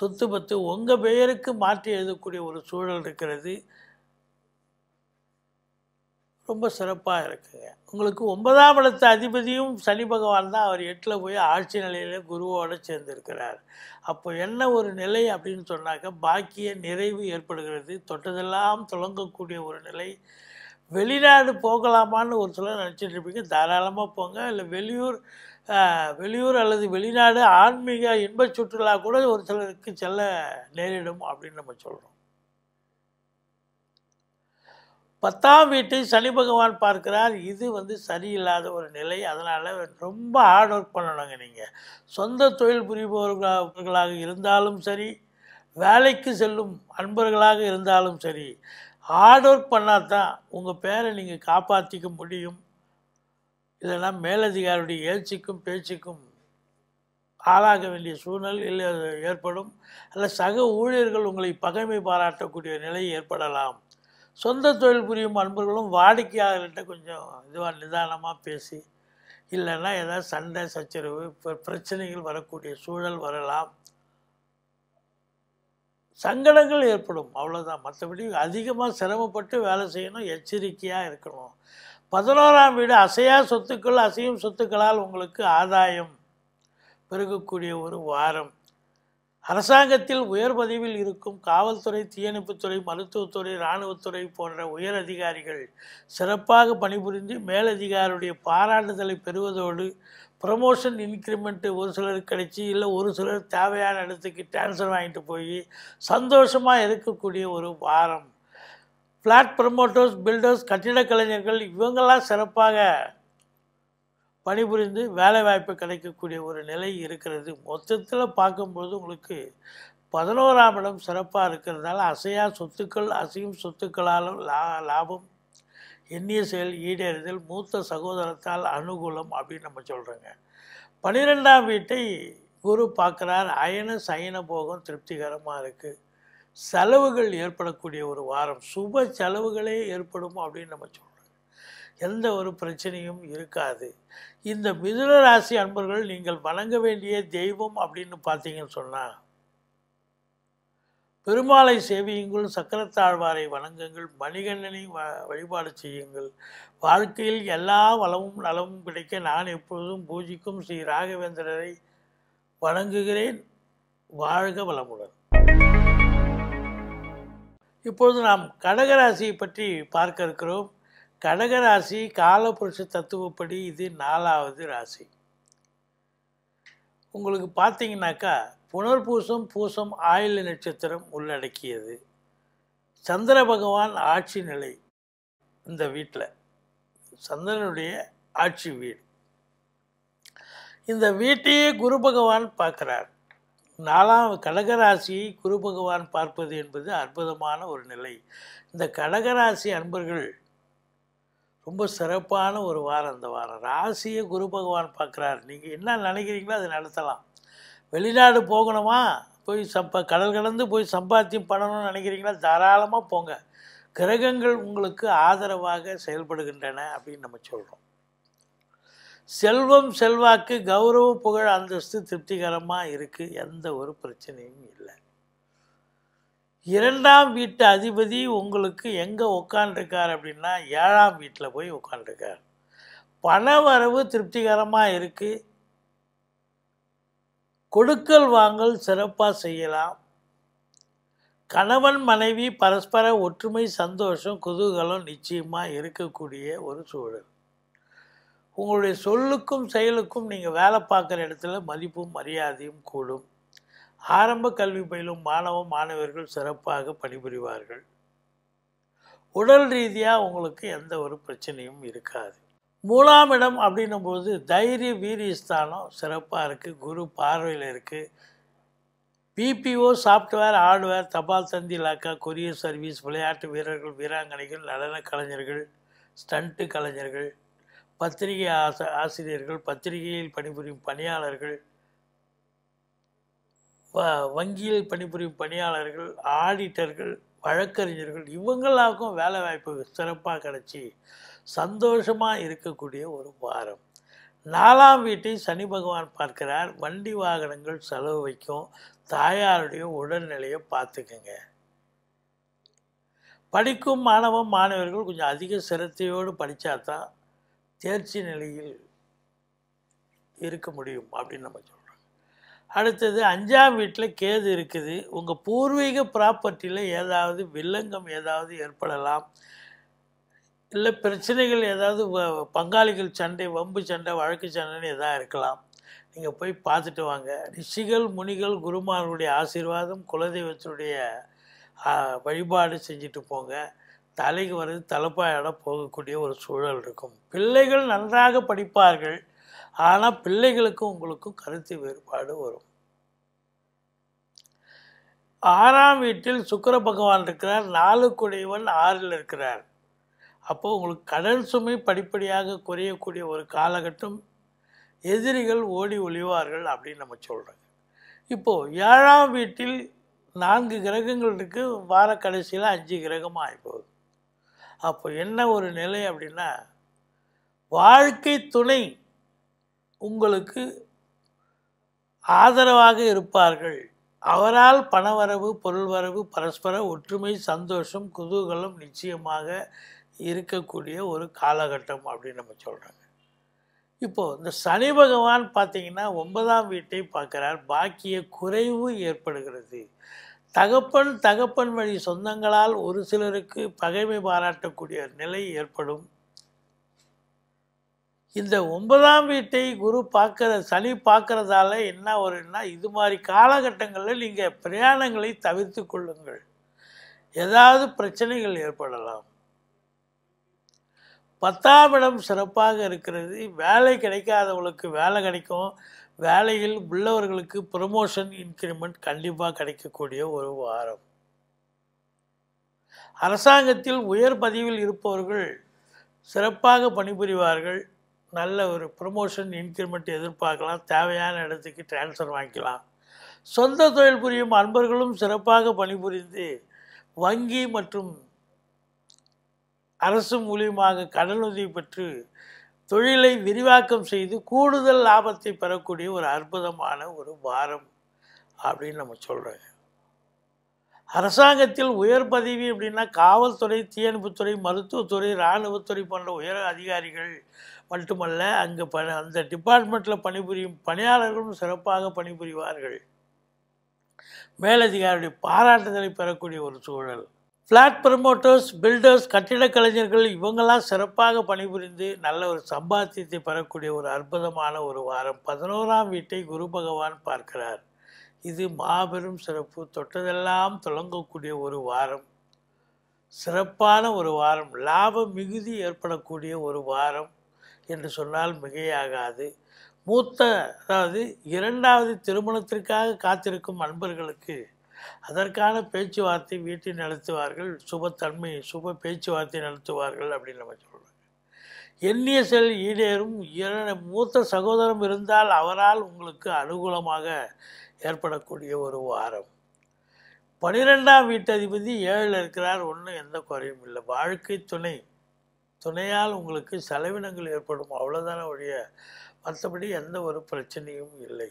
சொத்து பத்து உங்கள் பெயருக்கு மாற்றி எழுதக்கூடிய ஒரு சூழல் இருக்கிறது ரொம்ப சிறப்பாக இருக்குங்க உங்களுக்கு ஒன்பதாம் இடத்து அதிபதியும் சனி பகவான் தான் அவர் எட்டில் போய் ஆட்சி நிலையில் குருவோடு சேர்ந்திருக்கிறார் அப்போ என்ன ஒரு நிலை அப்படின்னு சொன்னாக்க பாக்கிய நிறைவு ஏற்படுகிறது தொட்டதெல்லாம் தொடங்கக்கூடிய ஒரு நிலை வெளிநாடு போகலாமான்னு ஒரு சிலர் நினச்சிட்டு இருப்பீங்க தாராளமாக போங்க இல்லை வெளியூர் வெளியூர் அல்லது வெளிநாடு ஆன்மீக இன்ப சுற்றுலா கூட ஒரு சிலருக்கு செல்ல நேரிடும் அப்படின்னு நம்ம சொல்கிறோம் பத்தாம் வீட்டை சனி பகவான் பார்க்கிறார் இது வந்து சரியில்லாத ஒரு நிலை அதனால் ரொம்ப ஹார்ட் ஒர்க் பண்ணணுங்க நீங்கள் சொந்த தொழில் புரிபவர்களாக இருந்தாலும் சரி வேலைக்கு செல்லும் அன்பர்களாக இருந்தாலும் சரி ஹார்ட் ஒர்க் பண்ணால் தான் உங்கள் பேரை நீங்கள் காப்பாற்றிக்க முடியும் இல்லைன்னா மேலதிகாரியுடைய எழுச்சிக்கும் பேச்சுக்கும் ஆளாக வேண்டிய சூழல் இல்லை ஏற்படும் அல்ல சக ஊழியர்கள் உங்களை பகைமை பாராட்டக்கூடிய நிலை ஏற்படலாம் சொந்த தொழில் புரியும் அன்பர்களும் வாடிக்கையாளர்கள்ட்ட கொஞ்சம் இதுவாக நிதானமாக பேசி இல்லைன்னா ஏதாவது சண்டை சச்சரவு பிரச்சனைகள் வரக்கூடிய சூழல் வரலாம் சங்கடங்கள் ஏற்படும் அவ்வளோதான் மற்றபடி அதிகமாக சிரமப்பட்டு வேலை செய்யணும் எச்சரிக்கையாக இருக்கணும் பதினோராம் வீடு அசையா சொத்துக்கள் அசையும் சொத்துக்களால் உங்களுக்கு ஆதாயம் பெருகக்கூடிய ஒரு வாரம் அரசாங்கத்தில் உயர் பதவியில் இருக்கும் காவல்துறை தீயணைப்புத்துறை மருத்துவத்துறை இராணுவத்துறை போன்ற உயர் அதிகாரிகள் சிறப்பாக பணிபுரிந்து மேலதிகாரியுடைய பாராட்டுதலை பெறுவதோடு ப்ரமோஷன் இன்க்ரிமெண்ட்டு ஒரு சிலர் கிடைச்சி இல்லை ஒரு சிலர் தேவையான இடத்துக்கு டிரான்ஸ்ஃபர் வாங்கிட்டு போய் சந்தோஷமாக இருக்கக்கூடிய ஒரு வாரம் ஃப்ளாட் ப்ரமோட்டர்ஸ் பில்டர்ஸ் கட்டிடக் கலைஞர்கள் இவங்கெல்லாம் சிறப்பாக பணிபுரிந்து வேலைவாய்ப்பு கிடைக்கக்கூடிய ஒரு நிலை இருக்கிறது மொத்தத்தில் பார்க்கும்போது உங்களுக்கு பதினோராம் இடம் சிறப்பாக இருக்கிறதால அசையா சொத்துக்கள் அசையும் சொத்துக்களாலும் லா லாபம் எண்ணிய செயல் ஈடேறுதல் மூத்த சகோதரத்தால் அனுகூலம் அப்படின்னு நம்ம சொல்கிறோங்க பன்னிரெண்டாம் வீட்டை குரு பார்க்குறார் அயன சயன போகம் திருப்திகரமாக இருக்குது செலவுகள் ஏற்படக்கூடிய ஒரு வாரம் சுப செலவுகளே ஏற்படும் அப்படின்னு நம்ம சொல்கிறோம் எந்த ஒரு பிரச்சனையும் இருக்காது இந்த மிதுன ராசி அன்பர்கள் நீங்கள் வணங்க வேண்டிய தெய்வம் அப்படின்னு பார்த்தீங்கன்னு சொன்னால் பெருமாளை சேவியுங்கள் சக்கரத்தாழ்வாரை வணங்குங்கள் மணிகண்ணனை வ வழிபாடு செய்யுங்கள் வாழ்க்கையில் எல்லா வளமும் நலமும் கிடைக்க நான் எப்பொழுதும் பூஜிக்கும் ஸ்ரீ ராகவேந்திரரை வணங்குகிறேன் வாழ்க வளமுடன் இப்பொழுது நாம் கடகராசியை பற்றி பார்க்க இருக்கிறோம் ராசி காலபுருஷ தத்துவப்படி இது நாலாவது ராசி உங்களுக்கு பார்த்தீங்கன்னாக்கா புனர்பூசம் பூசம் ஆயுள் நட்சத்திரம் உள்ளடக்கியது சந்திர பகவான் ஆட்சி நிலை இந்த வீட்டில் சந்திரனுடைய ஆட்சி வீடு இந்த வீட்டையே குரு பகவான் பார்க்குறார் நாலாம் கடகராசியை குரு பகவான் பார்ப்பது என்பது அற்புதமான ஒரு நிலை இந்த கடகராசி அன்பர்கள் ரொம்ப சிறப்பான ஒரு வாரம் இந்த வாரம் ராசியை குரு பகவான் பார்க்குறாரு நீங்கள் என்ன நினைக்கிறீங்களோ அதை நடத்தலாம் வெளிநாடு போகணுமா போய் சம்பா கடல் கடந்து போய் சம்பாத்தியம் பண்ணணும்னு நினைக்கிறீங்களா தாராளமாக போங்க கிரகங்கள் உங்களுக்கு ஆதரவாக செயல்படுகின்றன அப்படின்னு நம்ம சொல்கிறோம் செல்வம் செல்வாக்கு கௌரவ புகழ் அந்தஸ்து திருப்திகரமாக இருக்குது எந்த ஒரு பிரச்சனையும் இல்லை இரண்டாம் வீட்டு அதிபதி உங்களுக்கு எங்கே உட்காந்துருக்கார் அப்படின்னா ஏழாம் வீட்டில் போய் உட்காந்துருக்கார் பண வரவு திருப்திகரமாக இருக்குது கொடுக்கல் வாங்கல் சிறப்பாக செய்யலாம் கணவன் மனைவி பரஸ்பர ஒற்றுமை சந்தோஷம் குதூகலம் நிச்சயமாக இருக்கக்கூடிய ஒரு சூழல் உங்களுடைய சொல்லுக்கும் செயலுக்கும் நீங்கள் வேலை பார்க்குற இடத்துல மதிப்பும் மரியாதையும் கூடும் ஆரம்ப கல்வி பயிலும் மாணவ மாணவர்கள் சிறப்பாக பணிபுரிவார்கள் உடல் ரீதியாக உங்களுக்கு எந்த ஒரு பிரச்சனையும் இருக்காது மூணாம் இடம் அப்படின்னும் போது தைரிய வீரியஸ்தானம் சிறப்பாக இருக்குது குரு பார்வையில் இருக்குது பிபிஓ சாஃப்ட்வேர் ஹார்ட்வேர் தபால் தந்தி இலாக்கா கொரியர் சர்வீஸ் விளையாட்டு வீரர்கள் வீராங்கனைகள் நடன கலைஞர்கள் ஸ்டண்ட்டு கலைஞர்கள் பத்திரிகை ஆச ஆசிரியர்கள் பத்திரிகையில் பணிபுரியும் பணியாளர்கள் வங்கியில் பணிபுரியும் பணியாளர்கள் ஆடிட்டர்கள் வழக்கறிஞர்கள் இவங்களாக்கும் வேலை வாய்ப்பு சிறப்பாக கிடச்சி சந்தோஷமாக இருக்கக்கூடிய ஒரு வாரம் நாலாம் வீட்டை சனி பகவான் பார்க்கிறார் வண்டி வாகனங்கள் செலவு வைக்கும் தாயாருடைய உடல்நிலையை பார்த்துக்குங்க படிக்கும் மாணவ மாணவர்கள் கொஞ்சம் அதிக சிரத்தையோடு படித்தா தான் தேர்ச்சி நிலையில் இருக்க முடியும் அப்படின்னு நம்ம சொல்கிறோம் அடுத்தது அஞ்சாம் வீட்டில் கேது இருக்குது உங்கள் பூர்வீக ப்ராப்பர்ட்டியில் ஏதாவது வில்லங்கம் ஏதாவது ஏற்படலாம் இல்லை பிரச்சனைகள் ஏதாவது பங்காளிகள் சண்டை வம்பு சண்டை வழக்கு சண்டைன்னு எதாவது இருக்கலாம் நீங்கள் போய் பார்த்துட்டு வாங்க ரிஷிகள் முனிகள் குருமார்களுடைய ஆசீர்வாதம் குலதெய்வத்தினுடைய வழிபாடு செஞ்சுட்டு போங்க தலைக்கு வர்றது தலைப்பாயோட போகக்கூடிய ஒரு சூழல் இருக்கும் பிள்ளைகள் நன்றாக படிப்பார்கள் ஆனால் பிள்ளைகளுக்கும் உங்களுக்கும் கருத்து வேறுபாடு வரும் ஆறாம் வீட்டில் சுக்கர பகவான் இருக்கிறார் நாலு குடையவன் ஆறில் இருக்கிறார் அப்போது உங்களுக்கு கடல் சுமை படிப்படியாக குறையக்கூடிய ஒரு காலகட்டம் எதிரிகள் ஓடி ஒழிவார்கள் அப்படின்னு நம்ம சொல்கிறோம் இப்போது ஏழாம் வீட்டில் நான்கு கிரகங்கள் இருக்குது வார கடைசியில் அஞ்சு கிரகமாக ஆகிப்போகுது அப்போ என்ன ஒரு நிலை அப்படின்னா வாழ்க்கை துணை உங்களுக்கு ஆதரவாக இருப்பார்கள் அவரால் பணவரவு பொருள்வரவு பரஸ்பர ஒற்றுமை சந்தோஷம் குதூகலம் நிச்சயமாக இருக்கக்கூடிய ஒரு காலகட்டம் அப்படின்னு நம்ம சொல்கிறாங்க இப்போது இந்த சனி பகவான் பார்த்திங்கன்னா ஒன்பதாம் வீட்டை பார்க்குறார் பாக்கிய குறைவு ஏற்படுகிறது தகப்பன் தகப்பன் வழி சொந்தங்களால் ஒரு சிலருக்கு பகைமை பாராட்டக்கூடிய நிலை ஏற்படும் இந்த ஒன்பதாம் வீட்டை குரு பார்க்குற சனி பார்க்குறதால என்ன வரும்னா இது மாதிரி காலகட்டங்களில் நீங்கள் பிரயாணங்களை தவிர்த்து கொள்ளுங்கள் ஏதாவது பிரச்சனைகள் ஏற்படலாம் பத்தாம் இடம் சிறப்பாக இருக்கிறது வேலை கிடைக்காதவங்களுக்கு வேலை கிடைக்கும் வேலையில் உள்ளவர்களுக்கு ப்ரமோஷன் இன்க்ரிமெண்ட் கண்டிப்பாக கிடைக்கக்கூடிய ஒரு வாரம் அரசாங்கத்தில் உயர் பதிவில் இருப்பவர்கள் சிறப்பாக பணிபுரிவார்கள் நல்ல ஒரு ப்ரொமோஷன் இன்க்ரிமெண்ட் எதிர்பார்க்கலாம் தேவையான இடத்துக்கு டிரான்ஸ்ஃபர் வாங்கிக்கலாம் சொந்த தொழில் புரியும் அன்பர்களும் சிறப்பாக பணிபுரிந்து வங்கி மற்றும் அரசு மூலியமாக கடனுதவி பெற்று தொழிலை விரிவாக்கம் செய்து கூடுதல் லாபத்தை பெறக்கூடிய ஒரு அற்புதமான ஒரு வாரம் அப்படின்னு நம்ம சொல்கிறோம் அரசாங்கத்தில் உயர் பதவி அப்படின்னா காவல்துறை தீயணைப்புத்துறை மருத்துவத்துறை இராணுவத்துறை போன்ற உயர் அதிகாரிகள் மட்டுமல்ல அங்கு ப அந்த டிபார்ட்மெண்ட்டில் பணிபுரியும் பணியாளர்களும் சிறப்பாக பணிபுரிவார்கள் மேலதிகாரி பாராட்டுதலை பெறக்கூடிய ஒரு சூழல் ஃப்ளாட் ப்ரமோட்டர்ஸ் பில்டர்ஸ் கட்டிடக் கலைஞர்கள் இவங்கெல்லாம் சிறப்பாக பணிபுரிந்து நல்ல ஒரு சம்பாத்தியத்தை பெறக்கூடிய ஒரு அற்புதமான ஒரு வாரம் பதினோராம் வீட்டை குரு பகவான் பார்க்கிறார் இது மாபெரும் சிறப்பு தொட்டதெல்லாம் தொடங்கக்கூடிய ஒரு வாரம் சிறப்பான ஒரு வாரம் லாப மிகுதி ஏற்படக்கூடிய ஒரு வாரம் என்று சொன்னால் மிகையாகாது மூத்த அதாவது இரண்டாவது திருமணத்திற்காக காத்திருக்கும் அன்பர்களுக்கு அதற்கான பேச்சுவார்த்தை வீட்டில் நடத்துவார்கள் சுபத்தன்மை சுப பேச்சுவார்த்தை நடத்துவார்கள் அப்படின்னு நம்ம சொல்கிறோம் எண்ணிய செல் ஈடேறும் மூத்த சகோதரம் இருந்தால் அவரால் உங்களுக்கு அனுகூலமாக ஏற்படக்கூடிய ஒரு வாரம் பனிரெண்டாம் வீட்டு அதிபதி ஏழில் இருக்கிறார் ஒன்றும் எந்த குறையும் இல்லை வாழ்க்கை துணை துணையால் உங்களுக்கு செலவினங்கள் ஏற்படும் அவ்வளோதான ஒழிய மற்றபடி எந்த ஒரு பிரச்சனையும் இல்லை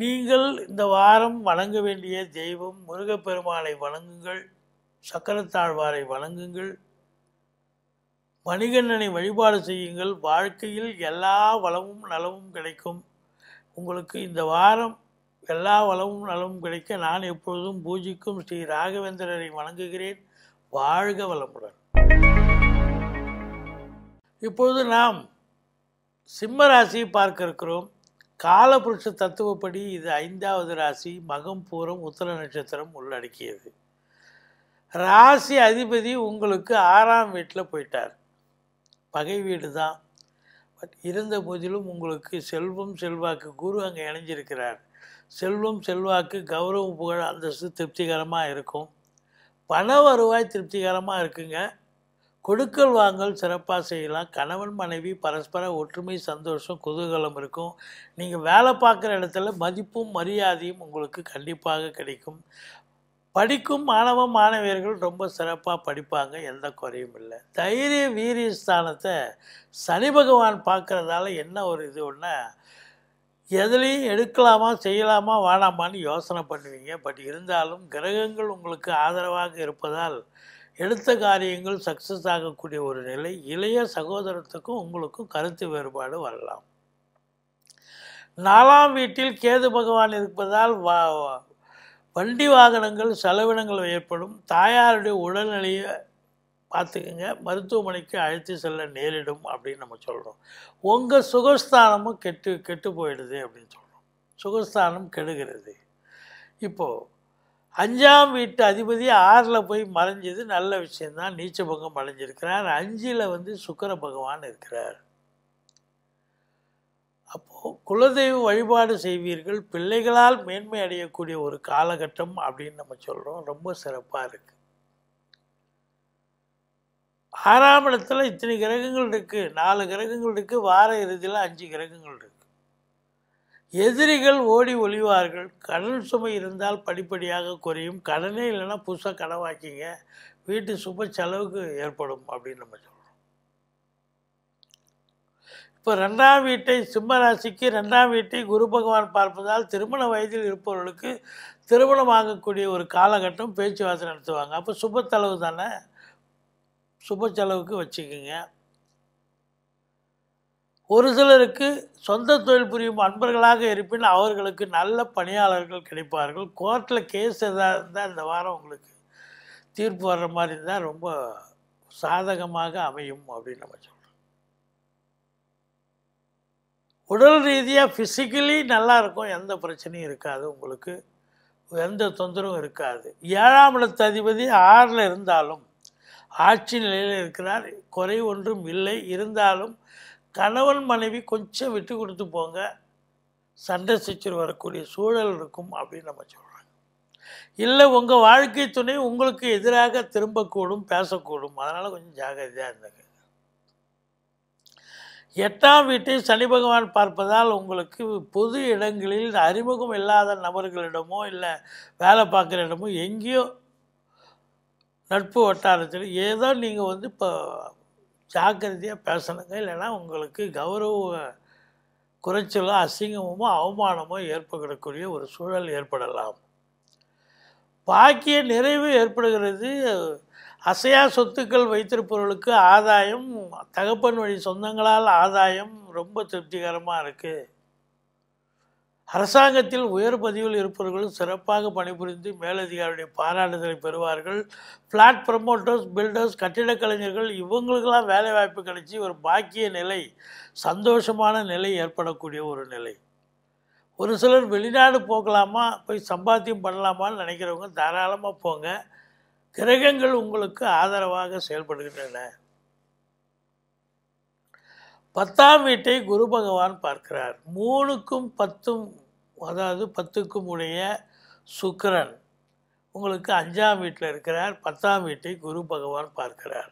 நீங்கள் இந்த வாரம் வணங்க வேண்டிய தெய்வம் முருகப்பெருமானை வணங்குங்கள் சக்கரத்தாழ்வாரை வணங்குங்கள் மணிகண்ணனை வழிபாடு செய்யுங்கள் வாழ்க்கையில் எல்லா வளமும் நலமும் கிடைக்கும் உங்களுக்கு இந்த வாரம் எல்லா வளமும் நலமும் கிடைக்க நான் எப்பொழுதும் பூஜிக்கும் ஸ்ரீ ராகவேந்திரரை வணங்குகிறேன் வாழ்க வளமுடன் இப்பொழுது நாம் சிம்ம ராசியை பார்க்க இருக்கிறோம் காலபுருஷ தத்துவப்படி இது ஐந்தாவது ராசி மகம் பூரம் உத்தர நட்சத்திரம் உள்ளடக்கியது ராசி அதிபதி உங்களுக்கு ஆறாம் வீட்டில் போயிட்டார் பகை வீடு தான் பட் இருந்த போதிலும் உங்களுக்கு செல்வம் செல்வாக்கு குரு அங்கே இணைஞ்சிருக்கிறார் செல்வம் செல்வாக்கு கௌரவ புகழ் அந்தஸ்து திருப்திகரமாக இருக்கும் பண வருவாய் திருப்திகரமாக இருக்குங்க கொடுக்கல் வாங்கல் சிறப்பாக செய்யலாம் கணவன் மனைவி பரஸ்பர ஒற்றுமை சந்தோஷம் குதூகலம் இருக்கும் நீங்கள் வேலை பார்க்குற இடத்துல மதிப்பும் மரியாதையும் உங்களுக்கு கண்டிப்பாக கிடைக்கும் படிக்கும் மாணவ மாணவியர்கள் ரொம்ப சிறப்பாக படிப்பாங்க எந்த குறையும் இல்லை தைரிய வீரிய ஸ்தானத்தை சனி பகவான் பார்க்குறதால என்ன ஒரு இது ஒன்றா எதுலேயும் எடுக்கலாமா செய்யலாமா வாழாமான்னு யோசனை பண்ணுவீங்க பட் இருந்தாலும் கிரகங்கள் உங்களுக்கு ஆதரவாக இருப்பதால் எடுத்த காரியங்கள் சக்ஸஸ் ஆகக்கூடிய ஒரு நிலை இளைய சகோதரத்துக்கும் உங்களுக்கும் கருத்து வேறுபாடு வரலாம் நாலாம் வீட்டில் கேது பகவான் இருப்பதால் வா வண்டி வாகனங்கள் செலவினங்கள் ஏற்படும் தாயாருடைய உடல்நிலையை பார்த்துக்குங்க மருத்துவமனைக்கு அழைத்து செல்ல நேரிடும் அப்படின்னு நம்ம சொல்கிறோம் உங்கள் சுகஸ்தானமும் கெட்டு கெட்டு போயிடுது அப்படின்னு சொல்கிறோம் சுகஸ்தானம் கெடுகிறது இப்போது அஞ்சாம் வீட்டு அதிபதி ஆறில் போய் மறைஞ்சது நல்ல விஷயந்தான் நீச்ச பங்கம் அடைஞ்சிருக்கிறார் அஞ்சில் வந்து சுக்கர பகவான் இருக்கிறார் அப்போது குலதெய்வ வழிபாடு செய்வீர்கள் பிள்ளைகளால் மேன்மை அடையக்கூடிய ஒரு காலகட்டம் அப்படின்னு நம்ம சொல்கிறோம் ரொம்ப சிறப்பாக இருக்குது ஆறாம் இடத்துல இத்தனை கிரகங்கள் இருக்குது நாலு கிரகங்கள் இருக்குது வார இறுதியில் அஞ்சு கிரகங்கள் இருக்குது எதிரிகள் ஓடி ஒழிவார்கள் கடன் சுமை இருந்தால் படிப்படியாக குறையும் கடனே இல்லைன்னா புதுசாக கடவாக்கிங்க வீட்டு சுப செலவுக்கு ஏற்படும் அப்படின்னு நம்ம சொல்கிறோம் இப்போ ரெண்டாம் வீட்டை சிம்ம ராசிக்கு ரெண்டாம் வீட்டை குரு பகவான் பார்ப்பதால் திருமண வயதில் இருப்பவர்களுக்கு திருமணம் ஆகக்கூடிய ஒரு காலகட்டம் பேச்சுவார்த்தை நடத்துவாங்க அப்போ சுப செலவு தானே சுப செலவுக்கு வச்சுக்கோங்க ஒரு சிலருக்கு சொந்த தொழில் புரியும் அன்பர்களாக இருப்பின் அவர்களுக்கு நல்ல பணியாளர்கள் கிடைப்பார்கள் கோர்ட்டில் கேஸ் எதாக இருந்தால் இந்த வாரம் உங்களுக்கு தீர்ப்பு வர்ற மாதிரி இருந்தால் ரொம்ப சாதகமாக அமையும் அப்படின்னு நம்ம சொல்கிறோம் உடல் ரீதியாக ஃபிசிக்கலி நல்லாயிருக்கும் எந்த பிரச்சனையும் இருக்காது உங்களுக்கு எந்த தொந்தரவும் இருக்காது ஏழாம் இடத்து அதிபதி ஆறில் இருந்தாலும் ஆட்சி நிலையில் இருக்கிறார் குறை ஒன்றும் இல்லை இருந்தாலும் கணவன் மனைவி கொஞ்சம் விட்டு கொடுத்து போங்க சண்டை சச்சர் வரக்கூடிய சூழல் இருக்கும் அப்படின்னு நம்ம சொல்கிறாங்க இல்லை உங்கள் வாழ்க்கை துணை உங்களுக்கு எதிராக திரும்பக்கூடும் பேசக்கூடும் அதனால் கொஞ்சம் ஜாகிரதையாக இருந்தாங்க எட்டாம் வீட்டை சனி பகவான் பார்ப்பதால் உங்களுக்கு பொது இடங்களில் அறிமுகம் இல்லாத நபர்களிடமோ இல்லை வேலை பார்க்குற இடமோ எங்கேயோ நட்பு வட்டாரத்தில் ஏதோ நீங்கள் வந்து இப்போ ஜாக்கிரதையாக பேசணுங்க இல்லைன்னா உங்களுக்கு கௌரவ குறைச்சலோ அசிங்கமோ அவமானமோ ஏற்படக்கூடிய ஒரு சூழல் ஏற்படலாம் பாக்கிய நிறைவு ஏற்படுகிறது அசையா சொத்துக்கள் வைத்திருப்பவர்களுக்கு ஆதாயம் தகப்பன் வழி சொந்தங்களால் ஆதாயம் ரொம்ப திருப்திகரமாக இருக்குது அரசாங்கத்தில் உயர் பதிவில் இருப்பவர்களும் சிறப்பாக பணிபுரிந்து மேலதிகாரியுடைய பாராட்டுதலை பெறுவார்கள் ஃப்ளாட் ப்ரமோட்டர்ஸ் பில்டர்ஸ் கட்டிடக் கலைஞர்கள் இவங்களுக்கெல்லாம் வேலை வாய்ப்பு கிடைச்சி ஒரு பாக்கிய நிலை சந்தோஷமான நிலை ஏற்படக்கூடிய ஒரு நிலை ஒரு சிலர் வெளிநாடு போகலாமா போய் சம்பாத்தியம் பண்ணலாமான்னு நினைக்கிறவங்க தாராளமாக போங்க கிரகங்கள் உங்களுக்கு ஆதரவாக செயல்படுகின்றன பத்தாம் வீட்டை குரு பகவான் பார்க்கிறார் மூணுக்கும் பத்தும் அதாவது பத்துக்கும் உடைய சுக்கரன் உங்களுக்கு அஞ்சாம் வீட்டில் இருக்கிறார் பத்தாம் வீட்டை குரு பகவான் பார்க்கிறார்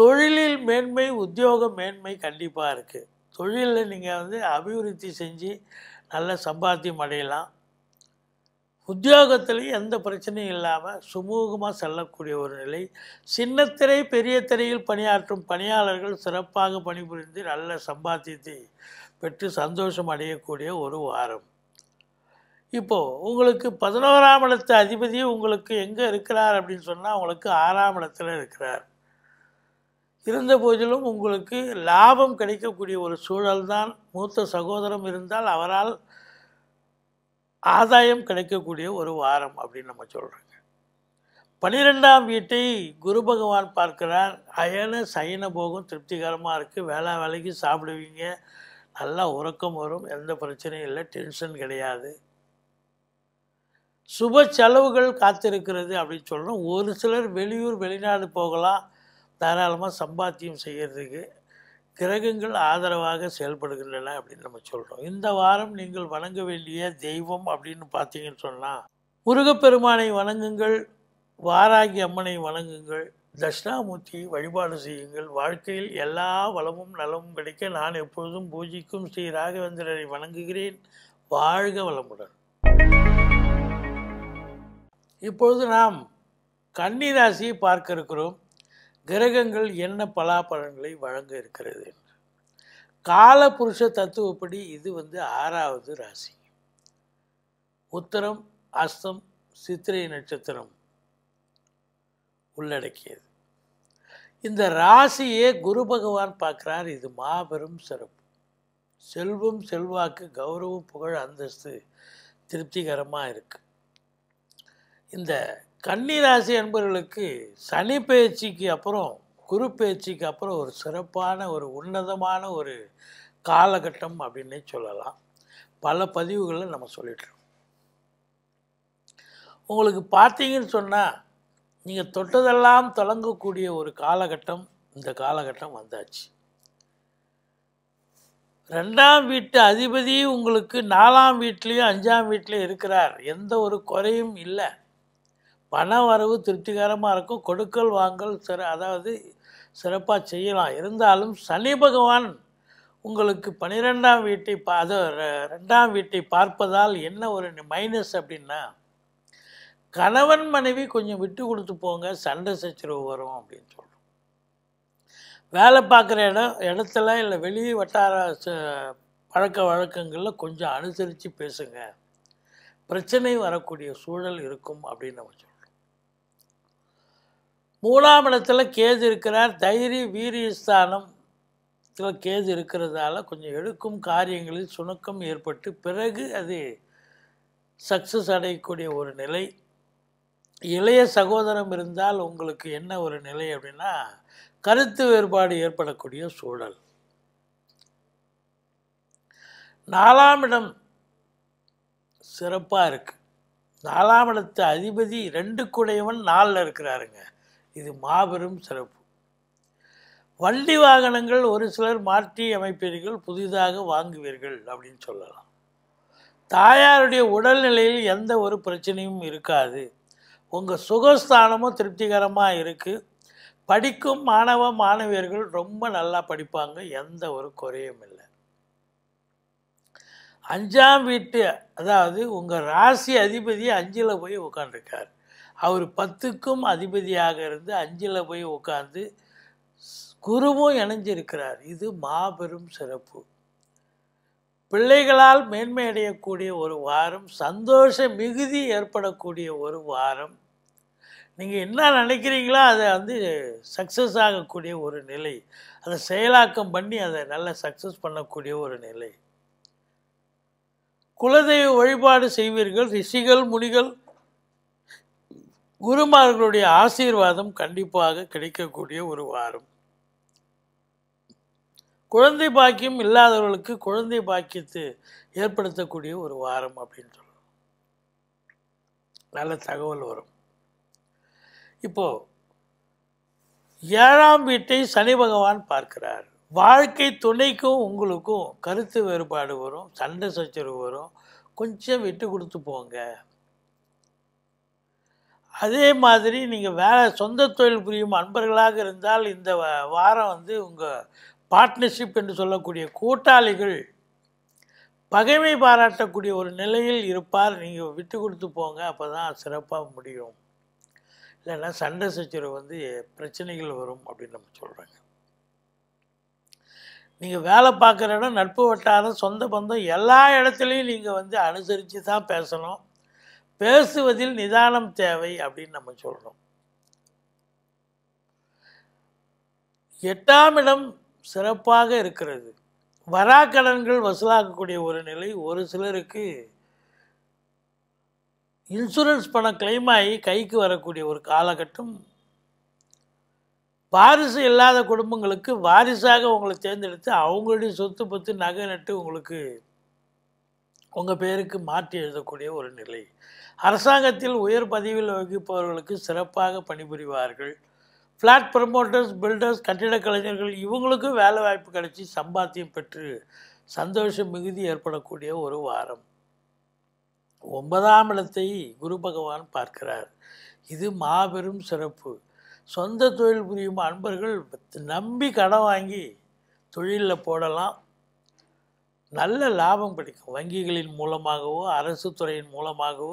தொழிலில் மேன்மை உத்தியோக மேன்மை கண்டிப்பாக இருக்குது தொழிலில் நீங்கள் வந்து அபிவிருத்தி செஞ்சு நல்ல சம்பாத்தியம் அடையலாம் உத்தியோகத்திலையும் எந்த பிரச்சனையும் இல்லாமல் சுமூகமாக செல்லக்கூடிய ஒரு நிலை சின்னத்திரை பெரிய திரையில் பணியாற்றும் பணியாளர்கள் சிறப்பாக பணிபுரிந்து நல்ல சம்பாத்தியத்தை பெற்று சந்தோஷம் அடையக்கூடிய ஒரு வாரம் இப்போது உங்களுக்கு பதினோராம் இடத்து அதிபதி உங்களுக்கு எங்கே இருக்கிறார் அப்படின்னு சொன்னால் உங்களுக்கு ஆறாம் இடத்துல இருக்கிறார் இருந்த போதிலும் உங்களுக்கு லாபம் கிடைக்கக்கூடிய ஒரு சூழல்தான் மூத்த சகோதரம் இருந்தால் அவரால் ஆதாயம் கிடைக்கக்கூடிய ஒரு வாரம் அப்படின்னு நம்ம சொல்கிறோங்க பனிரெண்டாம் வீட்டை குரு பகவான் பார்க்கிறார் அயன சயன போகும் திருப்திகரமாக இருக்குது வேளா வேலைக்கு சாப்பிடுவீங்க நல்லா உறக்கம் வரும் எந்த பிரச்சனையும் இல்லை டென்ஷன் கிடையாது சுப செலவுகள் காத்திருக்கிறது அப்படின்னு சொல்லணும் ஒரு சிலர் வெளியூர் வெளிநாடு போகலாம் தாராளமாக சம்பாத்தியம் செய்கிறதுக்கு கிரகங்கள் ஆதரவாக செயல்படுகின்றன அப்படின்னு நம்ம சொல்கிறோம் இந்த வாரம் நீங்கள் வணங்க வேண்டிய தெய்வம் அப்படின்னு பார்த்தீங்கன்னு சொன்னால் முருகப்பெருமானை வணங்குங்கள் வாராகி அம்மனை வணங்குங்கள் தட்சிணாமூர்த்தி வழிபாடு செய்யுங்கள் வாழ்க்கையில் எல்லா வளமும் நலமும் கிடைக்க நான் எப்பொழுதும் பூஜிக்கும் ஸ்ரீ ராகவேந்திரரை வணங்குகிறேன் வாழ்க வளமுடன் இப்பொழுது நாம் கன்னிராசியை பார்க்க இருக்கிறோம் கிரகங்கள் என்ன பலாபலன்களை வழங்க இருக்கிறது என்று புருஷ தத்துவப்படி இது வந்து ஆறாவது ராசி உத்தரம் அஸ்தம் சித்திரை நட்சத்திரம் உள்ளடக்கியது இந்த ராசியே குரு பகவான் பார்க்குறார் இது மாபெரும் சிறப்பு செல்வம் செல்வாக்கு கௌரவம் புகழ் அந்தஸ்து திருப்திகரமாக இருக்குது இந்த கன்னிராசி என்பவர்களுக்கு சனி பேச்சுக்கு அப்புறம் குரு பேச்சுக்கு அப்புறம் ஒரு சிறப்பான ஒரு உன்னதமான ஒரு காலகட்டம் அப்படின்னே சொல்லலாம் பல பதிவுகளில் நம்ம சொல்லிட்டுருக்கோம் உங்களுக்கு பார்த்தீங்கன்னு சொன்னால் நீங்கள் தொட்டதெல்லாம் தொடங்கக்கூடிய ஒரு காலகட்டம் இந்த காலகட்டம் வந்தாச்சு ரெண்டாம் வீட்டு அதிபதி உங்களுக்கு நாலாம் வீட்லேயும் அஞ்சாம் வீட்லேயும் இருக்கிறார் எந்த ஒரு குறையும் இல்லை பண வரவு திருப்திகரமாக இருக்கும் கொடுக்கல் வாங்கல் சிற அதாவது சிறப்பாக செய்யலாம் இருந்தாலும் சனி பகவான் உங்களுக்கு பனிரெண்டாம் வீட்டை பா அது ரெண்டாம் வீட்டை பார்ப்பதால் என்ன ஒரு மைனஸ் அப்படின்னா கணவன் மனைவி கொஞ்சம் விட்டு கொடுத்து போங்க சண்டை சச்சரவு வரும் அப்படின்னு சொல்கிறோம் வேலை பார்க்குற இடம் இடத்துல இல்லை வெளியே வட்டார பழக்க வழக்கங்களில் கொஞ்சம் அனுசரித்து பேசுங்க பிரச்சனை வரக்கூடிய சூழல் இருக்கும் அப்படின்னு நம்ம மூணாம் இடத்துல கேது இருக்கிறார் தைரிய வீரியஸ்தானம் கேது இருக்கிறதால கொஞ்சம் எடுக்கும் காரியங்களில் சுணக்கம் ஏற்பட்டு பிறகு அது சக்ஸஸ் அடையக்கூடிய ஒரு நிலை இளைய சகோதரம் இருந்தால் உங்களுக்கு என்ன ஒரு நிலை அப்படின்னா கருத்து வேறுபாடு ஏற்படக்கூடிய சூழல் நாலாம் இடம் சிறப்பாக இருக்குது நாலாம் இடத்து அதிபதி ரெண்டு குடையவன் நாளில் இருக்கிறாருங்க இது மாபெரும் சிறப்பு வண்டி வாகனங்கள் ஒரு சிலர் மாற்றி அமைப்பீர்கள் புதிதாக வாங்குவீர்கள் அப்படின்னு சொல்லலாம் தாயாருடைய உடல்நிலையில் எந்த ஒரு பிரச்சனையும் இருக்காது உங்கள் சுகஸ்தானமும் திருப்திகரமாக இருக்குது படிக்கும் மாணவ மாணவியர்கள் ரொம்ப நல்லா படிப்பாங்க எந்த ஒரு குறையும் இல்லை அஞ்சாம் வீட்டு அதாவது உங்கள் ராசி அதிபதி அஞ்சில் போய் உட்காந்துருக்கார் அவர் பத்துக்கும் அதிபதியாக இருந்து அஞ்சில் போய் உட்காந்து குருவும் இணைஞ்சிருக்கிறார் இது மாபெரும் சிறப்பு பிள்ளைகளால் மேன்மை அடையக்கூடிய ஒரு வாரம் சந்தோஷ மிகுதி ஏற்படக்கூடிய ஒரு வாரம் நீங்கள் என்ன நினைக்கிறீங்களோ அதை வந்து சக்ஸஸ் ஆகக்கூடிய ஒரு நிலை அதை செயலாக்கம் பண்ணி அதை நல்லா சக்ஸஸ் பண்ணக்கூடிய ஒரு நிலை குலதெய்வ வழிபாடு செய்வீர்கள் ரிஷிகள் முனிகள் குருமார்களுடைய ஆசீர்வாதம் கண்டிப்பாக கிடைக்கக்கூடிய ஒரு வாரம் குழந்தை பாக்கியம் இல்லாதவர்களுக்கு குழந்தை பாக்கியத்தை ஏற்படுத்தக்கூடிய ஒரு வாரம் அப்படின்னு சொல்லுவோம் நல்ல தகவல் வரும் இப்போது ஏழாம் வீட்டை சனி பகவான் பார்க்கிறார் வாழ்க்கை துணைக்கும் உங்களுக்கும் கருத்து வேறுபாடு வரும் சண்டை சச்சரவு வரும் கொஞ்சம் விட்டு கொடுத்து போங்க அதே மாதிரி நீங்கள் வேலை சொந்த தொழில் புரியும் அன்பர்களாக இருந்தால் இந்த வாரம் வந்து உங்கள் பார்ட்னர்ஷிப் என்று சொல்லக்கூடிய கூட்டாளிகள் பகைமை பாராட்டக்கூடிய ஒரு நிலையில் இருப்பார் நீங்கள் விட்டு கொடுத்து போங்க அப்போ தான் சிறப்பாக முடியும் இல்லைன்னா சண்டை சச்சரவு வந்து பிரச்சனைகள் வரும் அப்படின்னு நம்ம சொல்கிறாங்க நீங்கள் வேலை பார்க்குற இடம் நட்பு வட்டாரம் சொந்த பந்தம் எல்லா இடத்துலையும் நீங்கள் வந்து அனுசரித்து தான் பேசணும் பேசுவதில் நிதானம் தேவை அப்படின்னு நம்ம சொல்கிறோம் எட்டாம் இடம் சிறப்பாக இருக்கிறது வராக்கடன்கள் வசூலாக்கக்கூடிய ஒரு நிலை ஒரு சிலருக்கு இன்சூரன்ஸ் பணம் கிளைம் ஆகி கைக்கு வரக்கூடிய ஒரு காலகட்டம் வாரிசு இல்லாத குடும்பங்களுக்கு வாரிசாக உங்களை தேர்ந்தெடுத்து அவங்களுடைய சொத்து பத்து நகை நட்டு உங்களுக்கு உங்கள் பேருக்கு மாற்றி எழுதக்கூடிய ஒரு நிலை அரசாங்கத்தில் உயர் பதவியில் வகிப்பவர்களுக்கு சிறப்பாக பணிபுரிவார்கள் ஃப்ளாட் ப்ரமோட்டர்ஸ் பில்டர்ஸ் கட்டிடக் கலைஞர்கள் இவங்களுக்கும் வேலை வாய்ப்பு கிடைச்சி சம்பாத்தியம் பெற்று சந்தோஷம் மிகுதி ஏற்படக்கூடிய ஒரு வாரம் ஒன்பதாம் இடத்தை குரு பகவான் பார்க்கிறார் இது மாபெரும் சிறப்பு சொந்த தொழில் புரியும் அன்பர்கள் நம்பி கடன் வாங்கி தொழிலில் போடலாம் நல்ல லாபம் கிடைக்கும் வங்கிகளின் மூலமாகவோ அரசு துறையின் மூலமாகவோ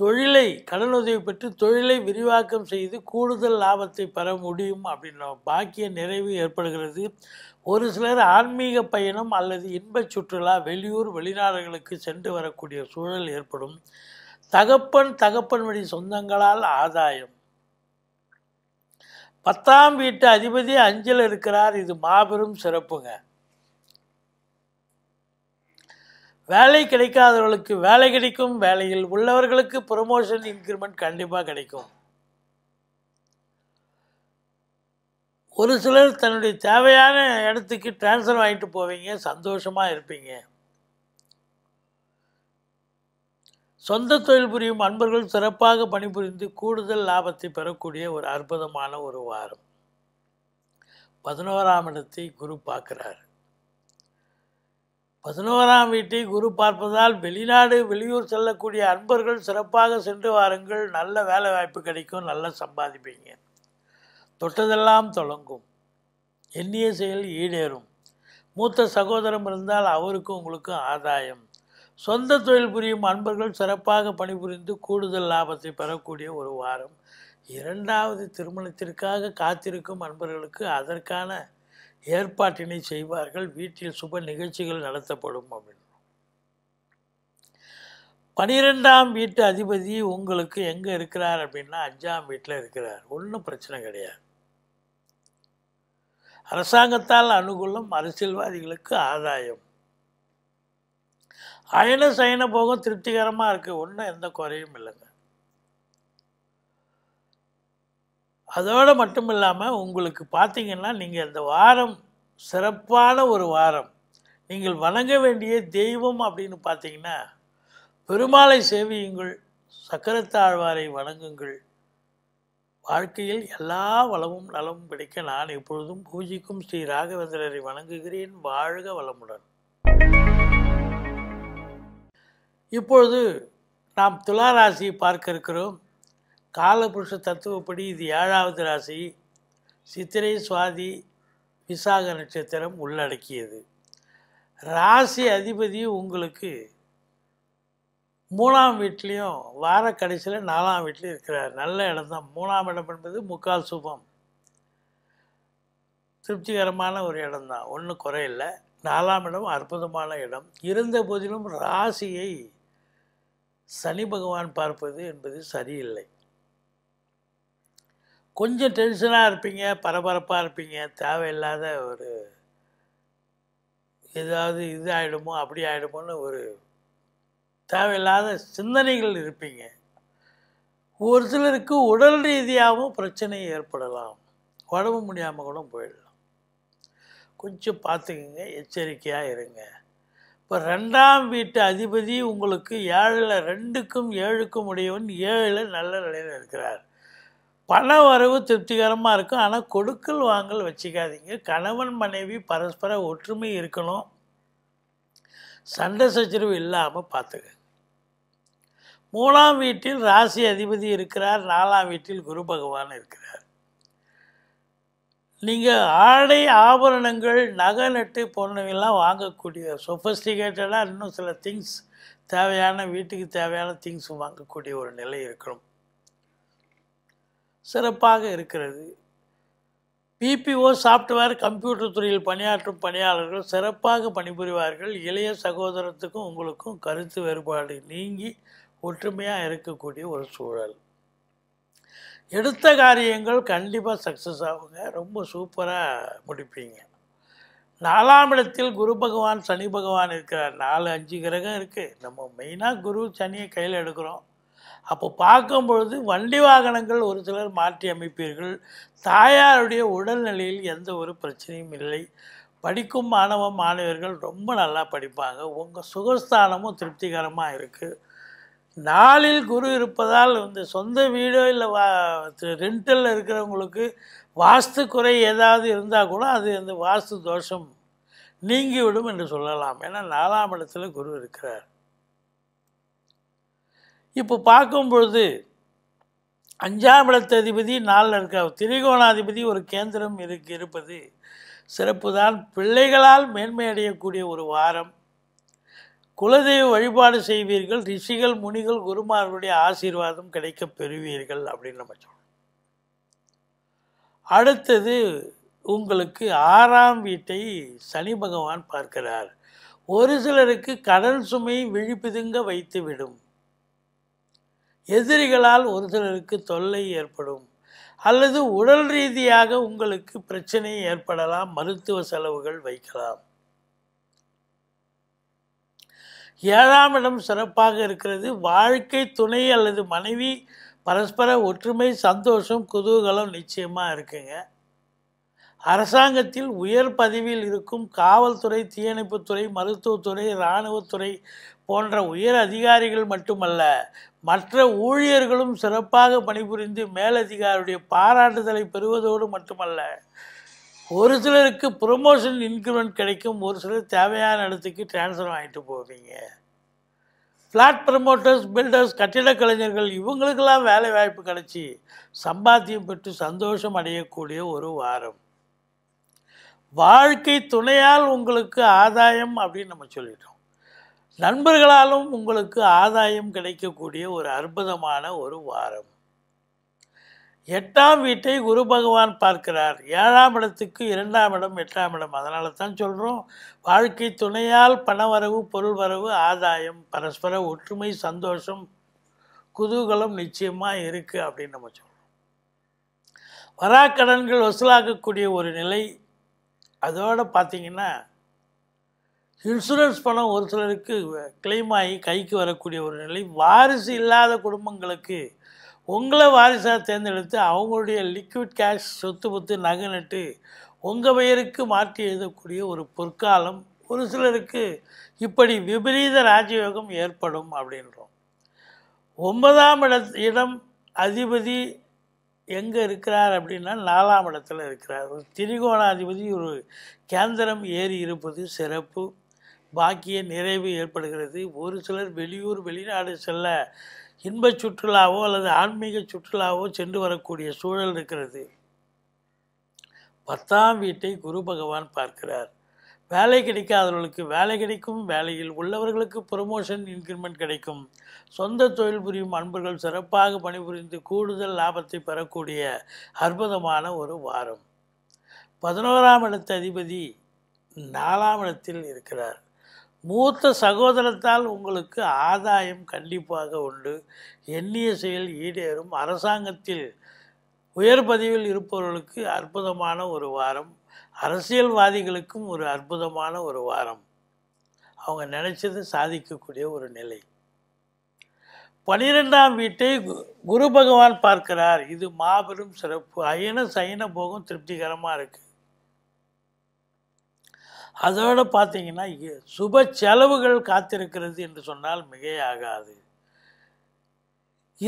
தொழிலை கடனுதவி பெற்று தொழிலை விரிவாக்கம் செய்து கூடுதல் லாபத்தை பெற முடியும் அப்படின்ன பாக்கிய நிறைவு ஏற்படுகிறது ஒரு சிலர் ஆன்மீக பயணம் அல்லது இன்ப சுற்றுலா வெளியூர் வெளிநாடுகளுக்கு சென்று வரக்கூடிய சூழல் ஏற்படும் தகப்பன் தகப்பன் வழி சொந்தங்களால் ஆதாயம் பத்தாம் வீட்டு அதிபதி அஞ்சல் இருக்கிறார் இது மாபெரும் சிறப்புங்க வேலை கிடைக்காதவர்களுக்கு வேலை கிடைக்கும் வேலையில் உள்ளவர்களுக்கு ப்ரொமோஷன் இன்க்ரிமெண்ட் கண்டிப்பாக கிடைக்கும் ஒரு சிலர் தன்னுடைய தேவையான இடத்துக்கு டிரான்ஸ்ஃபர் வாங்கிட்டு போவீங்க சந்தோஷமாக இருப்பீங்க சொந்த தொழில் புரியும் அன்பர்கள் சிறப்பாக பணிபுரிந்து கூடுதல் லாபத்தை பெறக்கூடிய ஒரு அற்புதமான ஒரு வாரம் பதினோராம் இடத்தை குரு பார்க்குறாரு பதினோராம் வீட்டை குரு பார்ப்பதால் வெளிநாடு வெளியூர் செல்லக்கூடிய அன்பர்கள் சிறப்பாக சென்று வாருங்கள் நல்ல வேலை வாய்ப்பு கிடைக்கும் நல்லா சம்பாதிப்பீங்க தொட்டதெல்லாம் தொடங்கும் எண்ணிய செயல் ஈடேறும் மூத்த சகோதரம் இருந்தால் அவருக்கும் உங்களுக்கும் ஆதாயம் சொந்த தொழில் புரியும் அன்பர்கள் சிறப்பாக பணிபுரிந்து கூடுதல் லாபத்தை பெறக்கூடிய ஒரு வாரம் இரண்டாவது திருமணத்திற்காக காத்திருக்கும் அன்பர்களுக்கு அதற்கான ஏற்பாட்டினை செய்வார்கள் வீட்டில் சுப நிகழ்ச்சிகள் நடத்தப்படும் அப்படின்னு பனிரெண்டாம் வீட்டு அதிபதி உங்களுக்கு எங்கே இருக்கிறார் அப்படின்னா அஞ்சாம் வீட்டில் இருக்கிறார் ஒன்றும் பிரச்சனை கிடையாது அரசாங்கத்தால் அனுகூலம் அரசியல்வாதிகளுக்கு ஆதாயம் அயன சயன போக திருப்திகரமாக இருக்குது ஒன்றும் எந்த குறையும் இல்லைங்க அதோடு மட்டும் இல்லாமல் உங்களுக்கு பார்த்திங்கன்னா நீங்கள் இந்த வாரம் சிறப்பான ஒரு வாரம் நீங்கள் வணங்க வேண்டிய தெய்வம் அப்படின்னு பார்த்தீங்கன்னா பெருமாளை சேவியுங்கள் சக்கரத்தாழ்வாரை வணங்குங்கள் வாழ்க்கையில் எல்லா வளமும் நலமும் கிடைக்க நான் எப்பொழுதும் பூஜிக்கும் ஸ்ரீ ராகவேந்திரரை வணங்குகிறேன் வாழ்க வளமுடன் இப்பொழுது நாம் துளாராசியை பார்க்க இருக்கிறோம் காலபுருஷ தத்துவப்படி இது ஏழாவது ராசி சித்திரை சுவாதி விசாக நட்சத்திரம் உள்ளடக்கியது ராசி அதிபதி உங்களுக்கு மூணாம் வீட்லேயும் வார கடைசியில் நாலாம் வீட்லேயும் இருக்கிறார் நல்ல இடம் தான் மூணாம் இடம் என்பது முக்கால் சுபம் திருப்திகரமான ஒரு இடம் தான் ஒன்றும் குறையில்லை நாலாம் இடம் அற்புதமான இடம் இருந்த போதிலும் ராசியை சனி பகவான் பார்ப்பது என்பது சரியில்லை கொஞ்சம் டென்ஷனாக இருப்பீங்க பரபரப்பாக இருப்பீங்க தேவையில்லாத ஒரு ஏதாவது இது ஆகிடுமோ அப்படி ஆகிடுமோன்னு ஒரு தேவையில்லாத சிந்தனைகள் இருப்பீங்க ஒரு சிலருக்கு உடல் ரீதியாகவும் பிரச்சனை ஏற்படலாம் உடம்பு முடியாமல் கூட போயிடலாம் கொஞ்சம் பார்த்துக்குங்க எச்சரிக்கையாக இருங்க இப்போ ரெண்டாம் வீட்டு அதிபதி உங்களுக்கு ஏழில் ரெண்டுக்கும் ஏழுக்கும் உடையவன் ஏழில் நல்ல நிலையில் இருக்கிறார் பண வரவு திருப்திகரமாக இருக்கும் ஆனால் கொடுக்கல் வாங்கல் வச்சுக்காதீங்க கணவன் மனைவி பரஸ்பர ஒற்றுமை இருக்கணும் சண்டை சச்சரவு இல்லாமல் பார்த்துக்க மூணாம் வீட்டில் ராசி அதிபதி இருக்கிறார் நாலாம் வீட்டில் குரு பகவான் இருக்கிறார் நீங்கள் ஆடை ஆபரணங்கள் நகை நட்டு போனவங்கெல்லாம் வாங்கக்கூடிய சொஃபஸ்டிகேட்டடாக இன்னும் சில திங்ஸ் தேவையான வீட்டுக்கு தேவையான திங்ஸ் வாங்கக்கூடிய ஒரு நிலை இருக்கணும் சிறப்பாக இருக்கிறது பிபிஓ சாஃப்ட்வேர் கம்ப்யூட்டர் துறையில் பணியாற்றும் பணியாளர்கள் சிறப்பாக பணிபுரிவார்கள் இளைய சகோதரத்துக்கும் உங்களுக்கும் கருத்து வேறுபாடு நீங்கி ஒற்றுமையாக இருக்கக்கூடிய ஒரு சூழல் எடுத்த காரியங்கள் கண்டிப்பாக சக்ஸஸ் ஆகுங்க ரொம்ப சூப்பராக முடிப்பீங்க நாலாம் இடத்தில் குரு பகவான் சனி பகவான் இருக்கிறார் நாலு அஞ்சு கிரகம் இருக்குது நம்ம மெயினாக குரு சனியை கையில் எடுக்கிறோம் அப்போ பார்க்கும் பொழுது வண்டி வாகனங்கள் ஒரு சிலர் மாற்றி அமைப்பீர்கள் தாயாருடைய உடல்நிலையில் எந்த ஒரு பிரச்சனையும் இல்லை படிக்கும் மாணவ மாணவர்கள் ரொம்ப நல்லா படிப்பாங்க உங்கள் சுகஸ்தானமும் திருப்திகரமாக இருக்குது நாளில் குரு இருப்பதால் வந்து சொந்த வீடோ இல்லை வா ரெண்டில் இருக்கிறவங்களுக்கு வாஸ்து குறை ஏதாவது இருந்தால் கூட அது அந்த வாஸ்து தோஷம் நீங்கிவிடும் என்று சொல்லலாம் ஏன்னா நாலாம் இடத்துல குரு இருக்கிறார் இப்போ பார்க்கும் பொழுது அஞ்சாம் இடத்ததிபதி நாளில் இருக்க திரிகோணாதிபதி ஒரு கேந்திரம் இருக்கு இருப்பது சிறப்பு தான் பிள்ளைகளால் மேன்மை அடையக்கூடிய ஒரு வாரம் குலதெய்வ வழிபாடு செய்வீர்கள் ரிஷிகள் முனிகள் குருமார்களுடைய ஆசீர்வாதம் கிடைக்க பெறுவீர்கள் அப்படின்னு நம்ம சொல்லணும் அடுத்தது உங்களுக்கு ஆறாம் வீட்டை சனி பகவான் பார்க்கிறார் ஒரு சிலருக்கு கடன் சுமை விழிப்புதுங்க வைத்துவிடும் எதிரிகளால் ஒரு சிலருக்கு தொல்லை ஏற்படும் அல்லது உடல் ரீதியாக உங்களுக்கு பிரச்சனை ஏற்படலாம் மருத்துவ செலவுகள் வைக்கலாம் ஏழாம் இடம் சிறப்பாக இருக்கிறது வாழ்க்கை துணை அல்லது மனைவி பரஸ்பர ஒற்றுமை சந்தோஷம் குதூகலம் நிச்சயமாக இருக்குங்க அரசாங்கத்தில் உயர் பதவியில் இருக்கும் காவல்துறை தீயணைப்புத்துறை மருத்துவத்துறை இராணுவத்துறை போன்ற உயர் அதிகாரிகள் மட்டுமல்ல மற்ற ஊழியர்களும் சிறப்பாக பணிபுரிந்து மேலதிகாரியுடைய பாராட்டுதலை பெறுவதோடு மட்டுமல்ல ஒரு சிலருக்கு ப்ரொமோஷன் இன்க்ரிமெண்ட் கிடைக்கும் ஒரு சிலர் தேவையான இடத்துக்கு டிரான்ஸ்ஃபர் வாங்கிட்டு போவீங்க ஃப்ளாட் ப்ரமோட்டர்ஸ் பில்டர்ஸ் கட்டிடக் கலைஞர்கள் இவங்களுக்கெல்லாம் வேலை வாய்ப்பு கிடைச்சி சம்பாத்தியம் பெற்று சந்தோஷம் அடையக்கூடிய ஒரு வாரம் வாழ்க்கை துணையால் உங்களுக்கு ஆதாயம் அப்படின்னு நம்ம சொல்லிட்டோம் நண்பர்களாலும் உங்களுக்கு ஆதாயம் கிடைக்கக்கூடிய ஒரு அற்புதமான ஒரு வாரம் எட்டாம் வீட்டை குரு பகவான் பார்க்கிறார் ஏழாம் இடத்துக்கு இரண்டாம் இடம் எட்டாம் இடம் அதனால தான் சொல்கிறோம் வாழ்க்கை துணையால் பணவரவு பொருள் வரவு ஆதாயம் பரஸ்பர ஒற்றுமை சந்தோஷம் குதூகலம் நிச்சயமாக இருக்குது அப்படின்னு நம்ம சொல்கிறோம் வராக்கடன்கள் வசூலாக்கக்கூடிய ஒரு நிலை அதோடு பார்த்திங்கன்னா இன்சூரன்ஸ் பணம் ஒரு சிலருக்கு கிளைம் ஆகி கைக்கு வரக்கூடிய ஒரு நிலை வாரிசு இல்லாத குடும்பங்களுக்கு உங்களை வாரிசாக தேர்ந்தெடுத்து அவங்களுடைய லிக்விட் கேஷ் சொத்து பொத்து நகை நட்டு உங்கள் பெயருக்கு மாற்றி எழுதக்கூடிய ஒரு பொற்காலம் ஒரு சிலருக்கு இப்படி விபரீத ராஜயோகம் ஏற்படும் அப்படின்றோம் ஒன்பதாம் இட இடம் அதிபதி எங்கே இருக்கிறார் அப்படின்னா நாலாம் இடத்துல இருக்கிறார் ஒரு திரிகோணாதிபதி ஒரு கேந்திரம் ஏறி இருப்பது சிறப்பு பாக்கிய நிறைவு ஏற்படுகிறது ஒரு சிலர் வெளியூர் வெளிநாடு செல்ல இன்ப சுற்றுலாவோ அல்லது ஆன்மீக சுற்றுலாவோ சென்று வரக்கூடிய சூழல் இருக்கிறது பத்தாம் வீட்டை குரு பகவான் பார்க்கிறார் வேலை கிடைக்காதவர்களுக்கு வேலை கிடைக்கும் வேலையில் உள்ளவர்களுக்கு ப்ரொமோஷன் இன்க்ரிமெண்ட் கிடைக்கும் சொந்த தொழில் புரியும் அன்பர்கள் சிறப்பாக பணிபுரிந்து கூடுதல் லாபத்தை பெறக்கூடிய அற்புதமான ஒரு வாரம் பதினோராம் இடத்த அதிபதி நாலாம் இடத்தில் இருக்கிறார் மூத்த சகோதரத்தால் உங்களுக்கு ஆதாயம் கண்டிப்பாக உண்டு எண்ணிய செயல் ஈடேறும் அரசாங்கத்தில் உயர் பதிவில் இருப்பவர்களுக்கு அற்புதமான ஒரு வாரம் அரசியல்வாதிகளுக்கும் ஒரு அற்புதமான ஒரு வாரம் அவங்க நினைச்சது சாதிக்கக்கூடிய ஒரு நிலை பனிரெண்டாம் வீட்டை குரு பகவான் பார்க்கிறார் இது மாபெரும் சிறப்பு அயன சயன போகம் திருப்திகரமாக இருக்குது அதோடு பார்த்தீங்கன்னா சுப செலவுகள் காத்திருக்கிறது என்று சொன்னால் மிகையாகாது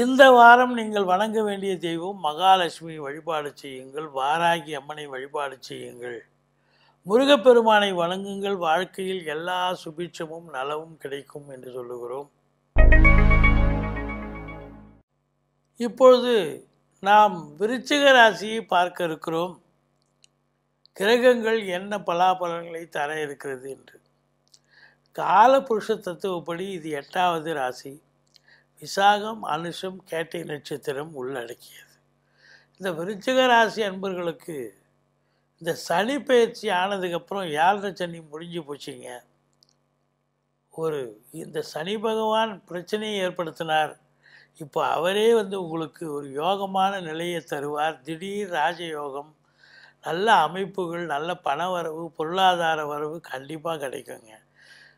இந்த வாரம் நீங்கள் வணங்க வேண்டிய தெய்வம் மகாலட்சுமி வழிபாடு செய்யுங்கள் வாராகி அம்மனை வழிபாடு செய்யுங்கள் முருகப்பெருமானை வணங்குங்கள் வாழ்க்கையில் எல்லா சுபிட்சமும் நலவும் கிடைக்கும் என்று சொல்லுகிறோம் இப்பொழுது நாம் விருச்சிக ராசியை பார்க்க இருக்கிறோம் கிரகங்கள் என்ன பலாபலன்களை தர இருக்கிறது என்று கால புருஷ தத்துவப்படி இது எட்டாவது ராசி விசாகம் அனுஷம் கேட்டை நட்சத்திரம் உள்ளடக்கியது இந்த விருச்சிக ராசி அன்பர்களுக்கு இந்த சனி பயிற்சி ஆனதுக்கப்புறம் ஏழரை சனி முடிஞ்சு போச்சுங்க ஒரு இந்த சனி பகவான் பிரச்சனையை ஏற்படுத்தினார் இப்போ அவரே வந்து உங்களுக்கு ஒரு யோகமான நிலையை தருவார் திடீர் ராஜயோகம் நல்ல அமைப்புகள் நல்ல பண வரவு பொருளாதார வரவு கண்டிப்பாக கிடைக்குங்க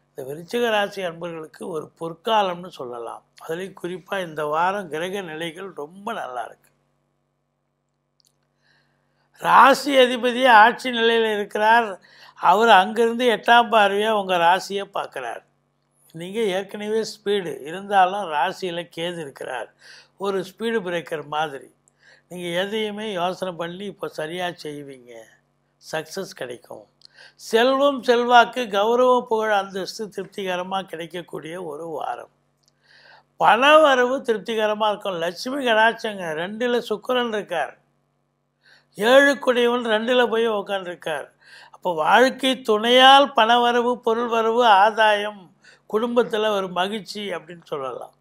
இந்த விருச்சிக ராசி அன்பர்களுக்கு ஒரு பொற்காலம்னு சொல்லலாம் அதுலேயும் குறிப்பாக இந்த வாரம் கிரக நிலைகள் ரொம்ப நல்லா இருக்கு ராசி அதிபதி ஆட்சி நிலையில் இருக்கிறார் அவர் அங்கேருந்து எட்டாம் பார்வையாக உங்கள் ராசியை பார்க்குறார் நீங்கள் ஏற்கனவே ஸ்பீடு இருந்தாலும் ராசியில் கேது இருக்கிறார் ஒரு ஸ்பீடு பிரேக்கர் மாதிரி நீங்கள் எதையுமே யோசனை பண்ணி இப்போ சரியாக செய்வீங்க சக்ஸஸ் கிடைக்கும் செல்வம் செல்வாக்கு கௌரவ புகழ் அந்தஸ்து திருப்திகரமாக கிடைக்கக்கூடிய ஒரு வாரம் பண வரவு திருப்திகரமாக இருக்கும் லட்சுமி கடாட்சங்க ரெண்டில் சுக்கரன் இருக்கார் ஏழு குடையவன் ரெண்டில் போய் உக்காண்டிருக்கார் அப்போ வாழ்க்கை துணையால் பண வரவு பொருள் வரவு ஆதாயம் குடும்பத்தில் ஒரு மகிழ்ச்சி அப்படின்னு சொல்லலாம்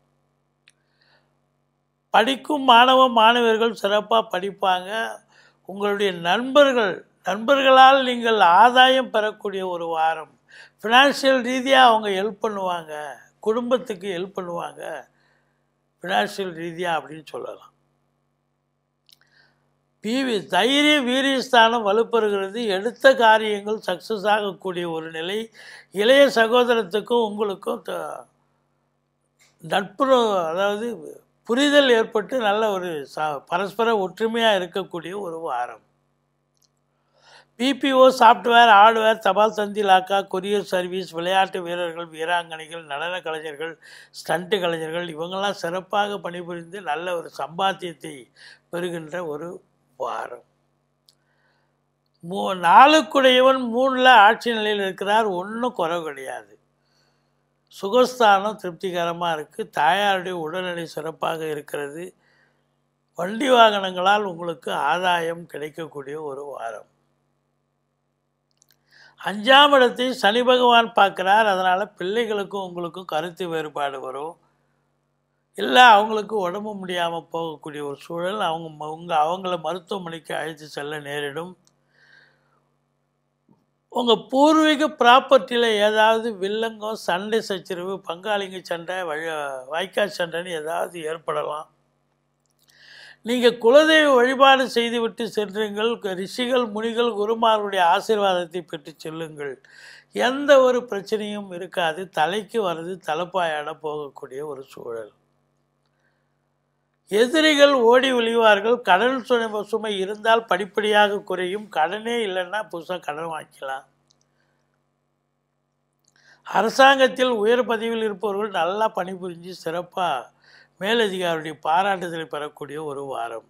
படிக்கும் மாணவ மாணவர்கள் சிறப்பாக படிப்பாங்க உங்களுடைய நண்பர்கள் நண்பர்களால் நீங்கள் ஆதாயம் பெறக்கூடிய ஒரு வாரம் ஃபினான்ஷியல் ரீதியாக அவங்க ஹெல்ப் பண்ணுவாங்க குடும்பத்துக்கு ஹெல்ப் பண்ணுவாங்க ஃபினான்ஷியல் ரீதியாக அப்படின்னு சொல்லலாம் பிவி தைரிய வீரியஸ்தானம் வலுப்பெறுகிறது எடுத்த காரியங்கள் சக்ஸஸ் ஆகக்கூடிய ஒரு நிலை இளைய சகோதரத்துக்கும் உங்களுக்கும் நட்புறவு அதாவது புரிதல் ஏற்பட்டு நல்ல ஒரு ச பரஸ்பர ஒற்றுமையாக இருக்கக்கூடிய ஒரு வாரம் பிபிஓ சாஃப்ட்வேர் ஹார்ட்வேர் தபால் சந்தி லாக்கா கொரியர் சர்வீஸ் விளையாட்டு வீரர்கள் வீராங்கனைகள் நடன கலைஞர்கள் ஸ்டண்ட்டு கலைஞர்கள் இவங்கெல்லாம் சிறப்பாக பணிபுரிந்து நல்ல ஒரு சம்பாத்தியத்தை பெறுகின்ற ஒரு வாரம் மூ நாளுக்குடையவன் மூணில் ஆட்சி நிலையில் இருக்கிறார் ஒன்றும் குறவு கிடையாது சுகஸ்தானம் திருப்திகரமாக இருக்குது தாயாருடைய உடல்நிலை சிறப்பாக இருக்கிறது வண்டி வாகனங்களால் உங்களுக்கு ஆதாயம் கிடைக்கக்கூடிய ஒரு வாரம் அஞ்சாம் இடத்தை சனி பகவான் பார்க்குறார் அதனால் பிள்ளைகளுக்கும் உங்களுக்கும் கருத்து வேறுபாடு வரும் இல்லை அவங்களுக்கு உடம்பு முடியாமல் போகக்கூடிய ஒரு சூழல் அவங்க அவங்க அவங்கள மருத்துவமனைக்கு அழைத்து செல்ல நேரிடும் உங்கள் பூர்வீக ப்ராப்பர்ட்டியில் ஏதாவது வில்லங்கம் சண்டை சச்சரவு பங்காளிங்க சண்டை வாய்க்கா சண்டைன்னு ஏதாவது ஏற்படலாம் நீங்கள் குலதெய்வ வழிபாடு செய்துவிட்டு சென்றுங்கள் ரிஷிகள் முனிகள் குருமாருடைய ஆசீர்வாதத்தை பெற்று செல்லுங்கள் எந்த ஒரு பிரச்சனையும் இருக்காது தலைக்கு வர்றது தலைப்பாயாட போகக்கூடிய ஒரு சூழல் எதிரிகள் ஓடி ஒழிவார்கள் கடன் சுமை சுமை இருந்தால் படிப்படியாக குறையும் கடனே இல்லைன்னா புதுசாக கடன் வாங்கிக்கலாம் அரசாங்கத்தில் உயர் பதவியில் இருப்பவர்கள் நல்லா பணிபுரிஞ்சு சிறப்பாக மேலதிகாரியுடைய பாராட்டுதலை பெறக்கூடிய ஒரு வாரம்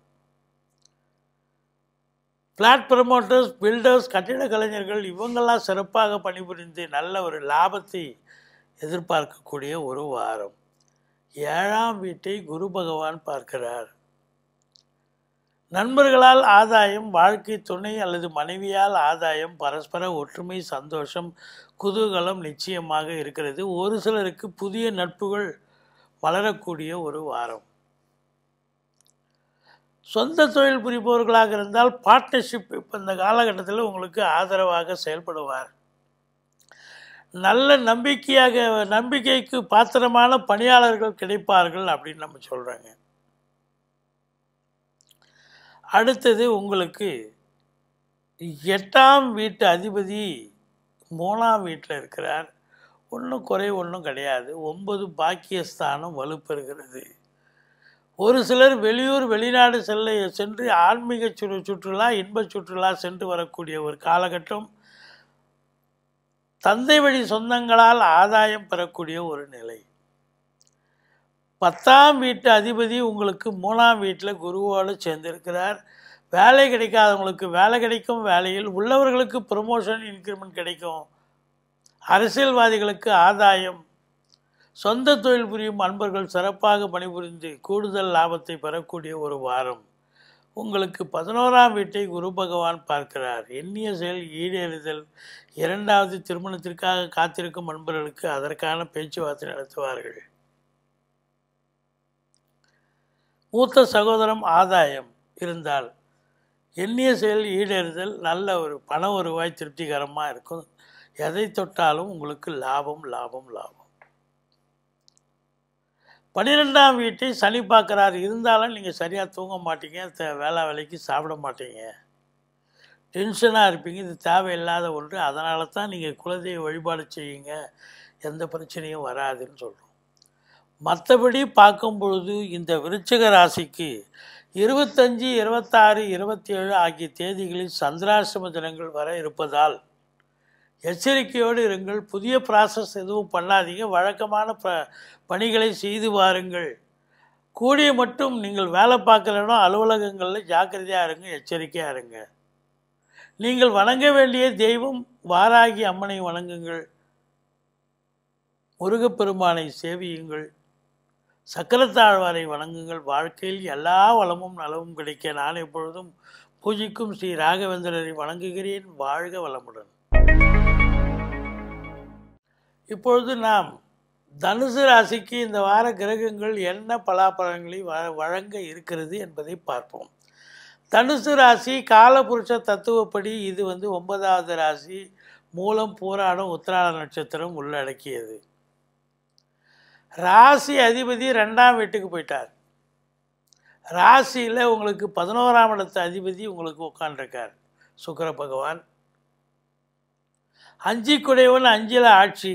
ஃப்ளாட் ப்ரமோட்டர்ஸ் பில்டர்ஸ் கட்டிட கலைஞர்கள் இவங்கெல்லாம் சிறப்பாக பணிபுரிந்து நல்ல ஒரு லாபத்தை எதிர்பார்க்கக்கூடிய ஒரு வாரம் ஏழாம் வீட்டை குரு பகவான் பார்க்கிறார் நண்பர்களால் ஆதாயம் வாழ்க்கை துணை அல்லது மனைவியால் ஆதாயம் பரஸ்பர ஒற்றுமை சந்தோஷம் குதூகலம் நிச்சயமாக இருக்கிறது ஒரு சிலருக்கு புதிய நட்புகள் வளரக்கூடிய ஒரு வாரம் சொந்த தொழில் புரிபவர்களாக இருந்தால் பார்ட்னர்ஷிப் இப்போ இந்த காலகட்டத்தில் உங்களுக்கு ஆதரவாக செயல்படுவார் நல்ல நம்பிக்கையாக நம்பிக்கைக்கு பாத்திரமான பணியாளர்கள் கிடைப்பார்கள் அப்படின்னு நம்ம சொல்கிறாங்க அடுத்தது உங்களுக்கு எட்டாம் வீட்டு அதிபதி மூணாம் வீட்டில் இருக்கிறார் ஒன்றும் குறை ஒன்றும் கிடையாது ஒன்பது பாக்கியஸ்தானம் வலுப்பெறுகிறது ஒரு சிலர் வெளியூர் வெளிநாடு செல்ல சென்று ஆன்மீக சுற்று சுற்றுலா இன்ப சுற்றுலா சென்று வரக்கூடிய ஒரு காலகட்டம் தந்தை வழி சொந்தங்களால் ஆதாயம் பெறக்கூடிய ஒரு நிலை பத்தாம் வீட்டு அதிபதி உங்களுக்கு மூணாம் வீட்டில் குருவோடு சேர்ந்திருக்கிறார் வேலை கிடைக்காதவங்களுக்கு வேலை கிடைக்கும் வேலையில் உள்ளவர்களுக்கு ப்ரொமோஷன் இன்க்ரிமெண்ட் கிடைக்கும் அரசியல்வாதிகளுக்கு ஆதாயம் சொந்த தொழில் புரியும் அன்பர்கள் சிறப்பாக பணிபுரிந்து கூடுதல் லாபத்தை பெறக்கூடிய ஒரு வாரம் உங்களுக்கு பதினோராம் வீட்டை குரு பகவான் பார்க்கிறார் எண்ணிய செயல் ஈடேறுதல் இரண்டாவது திருமணத்திற்காக காத்திருக்கும் அன்பர்களுக்கு அதற்கான பேச்சுவார்த்தை நடத்துவார்கள் மூத்த சகோதரம் ஆதாயம் இருந்தால் எண்ணிய செயல் ஈடேறுதல் நல்ல ஒரு பண வருவாய் திருப்திகரமாக இருக்கும் எதை தொட்டாலும் உங்களுக்கு லாபம் லாபம் லாபம் பன்னிரெண்டாம் வீட்டை சனி பார்க்குறாரு இருந்தாலும் நீங்கள் சரியாக தூங்க மாட்டீங்க வேலை வேலைக்கு சாப்பிட மாட்டீங்க டென்ஷனாக இருப்பீங்க இது தேவையில்லாத ஒன்று அதனால தான் நீங்கள் குலதெய்வ வழிபாடு செய்யுங்க எந்த பிரச்சனையும் வராதுன்னு சொல்கிறோம் மற்றபடி பார்க்கும் பொழுது இந்த விருச்சிக ராசிக்கு இருபத்தஞ்சி இருபத்தாறு இருபத்தி ஏழு ஆகிய தேதிகளில் சந்திராசிரம தினங்கள் வர இருப்பதால் எச்சரிக்கையோடு இருங்கள் புதிய ப்ராசஸ் எதுவும் பண்ணாதீங்க வழக்கமான ப பணிகளை செய்து வாருங்கள் கூடிய மட்டும் நீங்கள் வேலை பார்க்கலன்னா அலுவலகங்களில் ஜாக்கிரதையாக இருங்க எச்சரிக்கையாக இருங்க நீங்கள் வணங்க வேண்டிய தெய்வம் வாராகி அம்மனை வணங்குங்கள் முருகப்பெருமானை சேவியுங்கள் சக்கரத்தாழ்வாரை வணங்குங்கள் வாழ்க்கையில் எல்லா வளமும் நலமும் கிடைக்க நான் எப்பொழுதும் பூஜிக்கும் ஸ்ரீ ராகவேந்திரரை வணங்குகிறேன் வாழ்க வளமுடன் இப்பொழுது நாம் தனுசு ராசிக்கு இந்த வார கிரகங்கள் என்ன பலாபலங்களை வ வழங்க இருக்கிறது என்பதை பார்ப்போம் தனுசு ராசி காலபுருஷ தத்துவப்படி இது வந்து ஒன்பதாவது ராசி மூலம் போராடும் உத்திராட நட்சத்திரம் உள்ளடக்கியது ராசி அதிபதி ரெண்டாம் வீட்டுக்கு போயிட்டார் ராசியில் உங்களுக்கு பதினோராம் இடத்து அதிபதி உங்களுக்கு உட்காண்டிருக்கார் சுக்கர பகவான் அஞ்சிக்குடையவன் அஞ்சில் ஆட்சி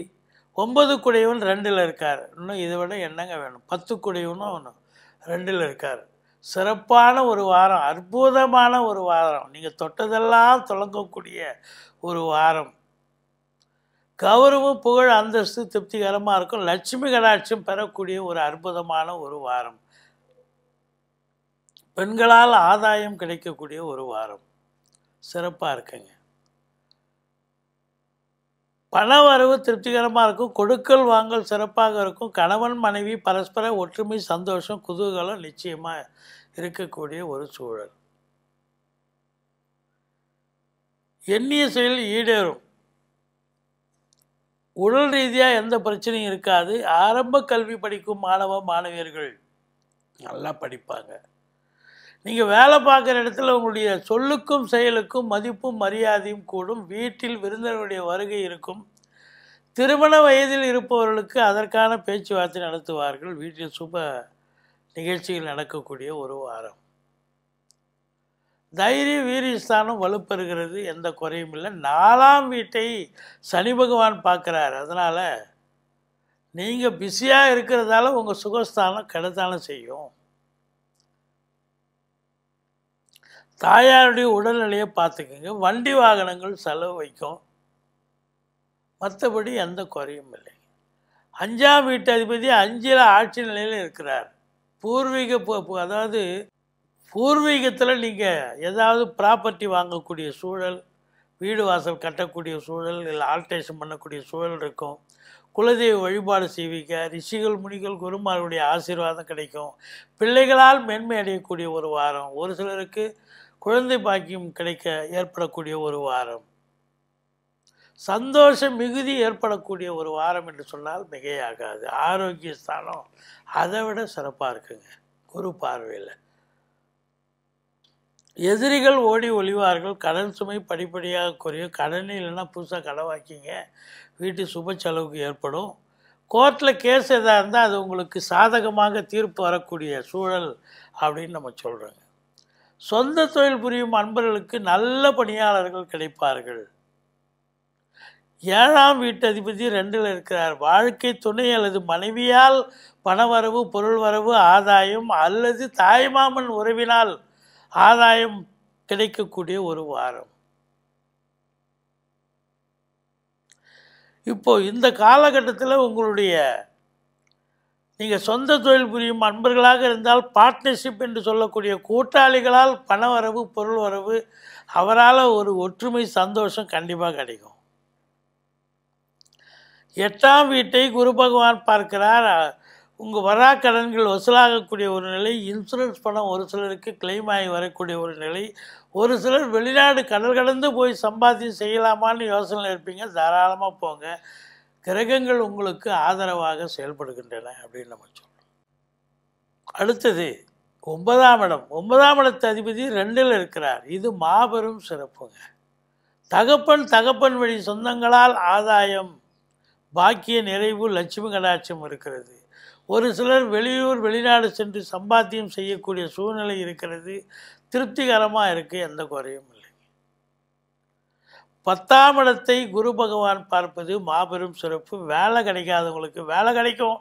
ஒன்பது குடையவன் ரெண்டில் இருக்கார் இன்னும் இதை விட என்னங்க வேணும் பத்து குடையவனும் ஒன்று ரெண்டில் இருக்கார் சிறப்பான ஒரு வாரம் அற்புதமான ஒரு வாரம் நீங்கள் தொட்டதெல்லாம் தொடங்கக்கூடிய ஒரு வாரம் கௌரவம் புகழ் அந்தஸ்து திருப்திகரமாக இருக்கும் லட்சுமி கடாட்சியம் பெறக்கூடிய ஒரு அற்புதமான ஒரு வாரம் பெண்களால் ஆதாயம் கிடைக்கக்கூடிய ஒரு வாரம் சிறப்பாக இருக்குங்க பண வரவு திருப்திகரமாக இருக்கும் கொடுக்கல் வாங்கல் சிறப்பாக இருக்கும் கணவன் மனைவி பரஸ்பர ஒற்றுமை சந்தோஷம் குதூகலம் நிச்சயமாக இருக்கக்கூடிய ஒரு சூழல் எண்ணிய செயல் ஈடேறும் உடல் ரீதியாக எந்த பிரச்சனையும் இருக்காது ஆரம்ப கல்வி படிக்கும் மாணவ மாணவியர்கள் நல்லா படிப்பாங்க நீங்கள் வேலை பார்க்குற இடத்துல உங்களுடைய சொல்லுக்கும் செயலுக்கும் மதிப்பும் மரியாதையும் கூடும் வீட்டில் விருந்தினருடைய வருகை இருக்கும் திருமண வயதில் இருப்பவர்களுக்கு அதற்கான பேச்சுவார்த்தை நடத்துவார்கள் வீட்டில் சுப நிகழ்ச்சிகள் நடக்கக்கூடிய ஒரு வாரம் தைரிய வீரியஸ்தானம் வலுப்பெறுகிறது எந்த குறையும் இல்லை நாலாம் வீட்டை சனி பகவான் பார்க்குறார் அதனால் நீங்கள் பிஸியாக இருக்கிறதால உங்கள் சுகஸ்தானம் கெடுத்தாலும் செய்யும் தாயாருடைய உடல்நிலையை பார்த்துக்குங்க வண்டி வாகனங்கள் செலவு வைக்கும் மற்றபடி எந்த குறையும் இல்லை அஞ்சாம் வீட்டு அதிபதி அஞ்சில் ஆட்சி நிலையில் இருக்கிறார் பூர்வீக அதாவது பூர்வீகத்தில் நீங்கள் ஏதாவது ப்ராப்பர்ட்டி வாங்கக்கூடிய சூழல் வீடு வாசல் கட்டக்கூடிய சூழல் இல்லை ஆல்ட்ரேஷன் பண்ணக்கூடிய சூழல் இருக்கும் குலதெய்வ வழிபாடு செய்விக்க ரிஷிகள் முனிகள் குருமார்களுடைய ஆசீர்வாதம் கிடைக்கும் பிள்ளைகளால் மென்மை அடையக்கூடிய ஒரு வாரம் ஒரு சிலருக்கு குழந்தை பாக்கியம் கிடைக்க ஏற்படக்கூடிய ஒரு வாரம் சந்தோஷம் மிகுதி ஏற்படக்கூடிய ஒரு வாரம் என்று சொன்னால் மிகையாகாது ஆரோக்கிய ஸ்தானம் அதை விட சிறப்பாக இருக்குங்க குரு பார்வையில் எதிரிகள் ஓடி ஒளிவார்கள் கடன் சுமை படிப்படியாக குறையும் கடன் இல்லைன்னா புதுசாக கடை வாக்கிங்க வீட்டு சுப செலவுக்கு ஏற்படும் கோர்ட்டில் கேஸ் எதாக இருந்தால் அது உங்களுக்கு சாதகமாக தீர்ப்பு வரக்கூடிய சூழல் அப்படின்னு நம்ம சொல்கிறோங்க சொந்த தொழில் புரியும் அன்பர்களுக்கு நல்ல பணியாளர்கள் கிடைப்பார்கள் ஏழாம் வீட்டு அதிபதி ரெண்டில் இருக்கிறார் வாழ்க்கை துணை அல்லது மனைவியால் பணவரவு பொருள் வரவு ஆதாயம் அல்லது தாய்மாமன் உறவினால் ஆதாயம் கிடைக்கக்கூடிய ஒரு வாரம் இப்போ இந்த காலகட்டத்தில் உங்களுடைய நீங்கள் சொந்த தொழில் புரியும் அன்பர்களாக இருந்தால் பார்ட்னர்ஷிப் என்று சொல்லக்கூடிய கூட்டாளிகளால் பண வரவு பொருள் வரவு அவரால் ஒரு ஒற்றுமை சந்தோஷம் கண்டிப்பாக கிடைக்கும் எட்டாம் வீட்டை குரு பகவான் பார்க்கிறார் உங்கள் வரா கடன்கள் வசூலாகக்கூடிய ஒரு நிலை இன்சூரன்ஸ் பணம் ஒரு சிலருக்கு கிளைம் ஆகி வரக்கூடிய ஒரு நிலை ஒரு சிலர் வெளிநாடு கடல் கடந்து போய் சம்பாத்தியம் செய்யலாமான்னு யோசனை இருப்பீங்க தாராளமாக போங்க கிரகங்கள் உங்களுக்கு ஆதரவாக செயல்படுகின்றன அப்படின்னு நம்ம சொல்கிறோம் அடுத்தது ஒன்பதாம் இடம் ஒன்பதாம் இடத்து அதிபதி ரெண்டில் இருக்கிறார் இது மாபெரும் சிறப்புங்க தகப்பன் தகப்பன் வழி சொந்தங்களால் ஆதாயம் பாக்கிய நிறைவு லட்சுமி கடாட்சம் இருக்கிறது ஒரு சிலர் வெளியூர் வெளிநாடு சென்று சம்பாத்தியம் செய்யக்கூடிய சூழ்நிலை இருக்கிறது திருப்திகரமாக இருக்குது எந்த குறையும் பத்தாம் இடத்தை குரு பகவான் பார்ப்பது மாபெரும் சிறப்பு வேலை கிடைக்காதவங்களுக்கு வேலை கிடைக்கும்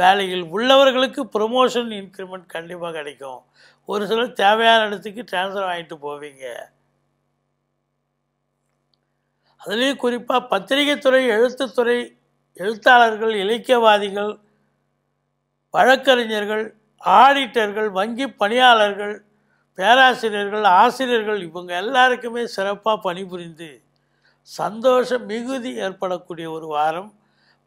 வேலையில் உள்ளவர்களுக்கு ப்ரொமோஷன் இன்க்ரிமெண்ட் கண்டிப்பாக கிடைக்கும் ஒரு சிலர் தேவையான இடத்துக்கு டிரான்ஸ்ஃபர் வாங்கிட்டு போவீங்க அதுலேயும் குறிப்பாக துறை எழுத்துத்துறை எழுத்தாளர்கள் இலக்கியவாதிகள் வழக்கறிஞர்கள் ஆடிட்டர்கள் வங்கி பணியாளர்கள் பேராசிரியர்கள் ஆசிரியர்கள் இவங்க எல்லாருக்குமே சிறப்பாக பணிபுரிந்து சந்தோஷம் மிகுதி ஏற்படக்கூடிய ஒரு வாரம்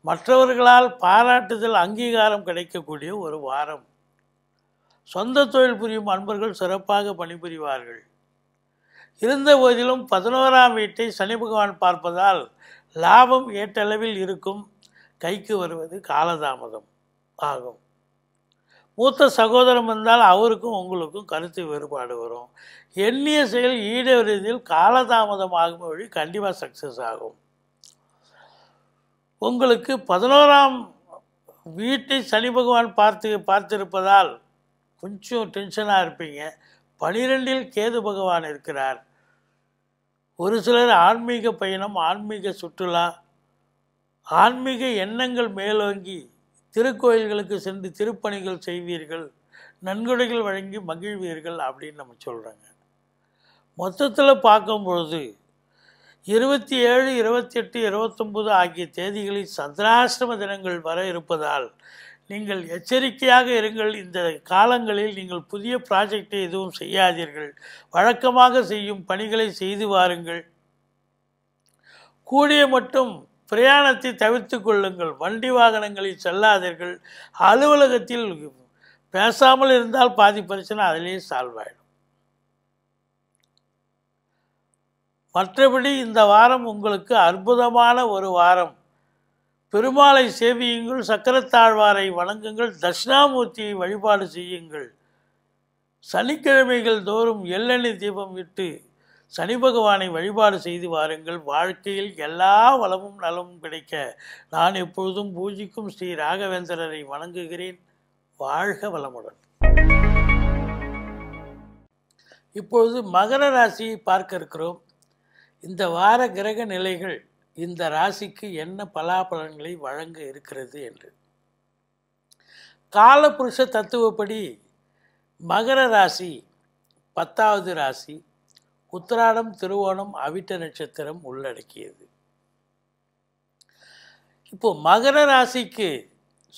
மற்றவர்களால் பாராட்டுதல் அங்கீகாரம் கிடைக்கக்கூடிய ஒரு வாரம் சொந்த தொழில் புரியும் அன்பர்கள் சிறப்பாக பணிபுரிவார்கள் இருந்த போதிலும் பதினோராம் வீட்டை சனி பகவான் பார்ப்பதால் லாபம் ஏட்டளவில் இருக்கும் கைக்கு வருவது காலதாமதம் ஆகும் மூத்த சகோதரம் இருந்தால் அவருக்கும் உங்களுக்கும் கருத்து வேறுபாடு வரும் எண்ணிய செயல் காலதாமதம் ஆகும் வழி கண்டிப்பாக சக்ஸஸ் ஆகும் உங்களுக்கு பதினோராம் வீட்டை சனி பகவான் பார்த்து பார்த்திருப்பதால் கொஞ்சம் டென்ஷனாக இருப்பீங்க பனிரெண்டில் கேது பகவான் இருக்கிறார் ஒரு சிலர் ஆன்மீக பயணம் ஆன்மீக சுற்றுலா ஆன்மீக எண்ணங்கள் மேலோங்கி திருக்கோயில்களுக்கு சென்று திருப்பணிகள் செய்வீர்கள் நன்கொடைகள் வழங்கி மகிழ்வீர்கள் அப்படின்னு நம்ம சொல்கிறாங்க மொத்தத்தில் பார்க்கும்பொழுது இருபத்தி ஏழு இருபத்தி எட்டு இருபத்தொம்பது ஆகிய தேதிகளில் சந்திராசிரம தினங்கள் வர இருப்பதால் நீங்கள் எச்சரிக்கையாக இருங்கள் இந்த காலங்களில் நீங்கள் புதிய ப்ராஜெக்டை எதுவும் செய்யாதீர்கள் வழக்கமாக செய்யும் பணிகளை செய்து வாருங்கள் கூடிய மட்டும் பிரயாணத்தை தவிர்த்து கொள்ளுங்கள் வண்டி வாகனங்களில் செல்லாதீர்கள் அலுவலகத்தில் பேசாமல் இருந்தால் பாதி பிரச்சனை அதிலேயே சால்வ் ஆகிடும் மற்றபடி இந்த வாரம் உங்களுக்கு அற்புதமான ஒரு வாரம் பெருமாளை சேவியுங்கள் சக்கரத்தாழ்வாரை வணங்குங்கள் தட்சிணாமூர்த்தியை வழிபாடு செய்யுங்கள் சனிக்கிழமைகள் தோறும் எள்ளெண்ணெய் தீபம் விட்டு சனி பகவானை வழிபாடு செய்து வாருங்கள் வாழ்க்கையில் எல்லா வளமும் நலமும் கிடைக்க நான் எப்பொழுதும் பூஜிக்கும் ஸ்ரீ ராகவேந்திரரை வணங்குகிறேன் வாழ்க வளமுடன் இப்பொழுது மகர ராசியை பார்க்க இருக்கிறோம் இந்த வார கிரக நிலைகள் இந்த ராசிக்கு என்ன பலாபலன்களை வழங்க இருக்கிறது என்று காலபுருஷ தத்துவப்படி மகர ராசி பத்தாவது ராசி உத்திராடம் திருவோணம் அவிட்ட நட்சத்திரம் உள்ளடக்கியது இப்போ மகர ராசிக்கு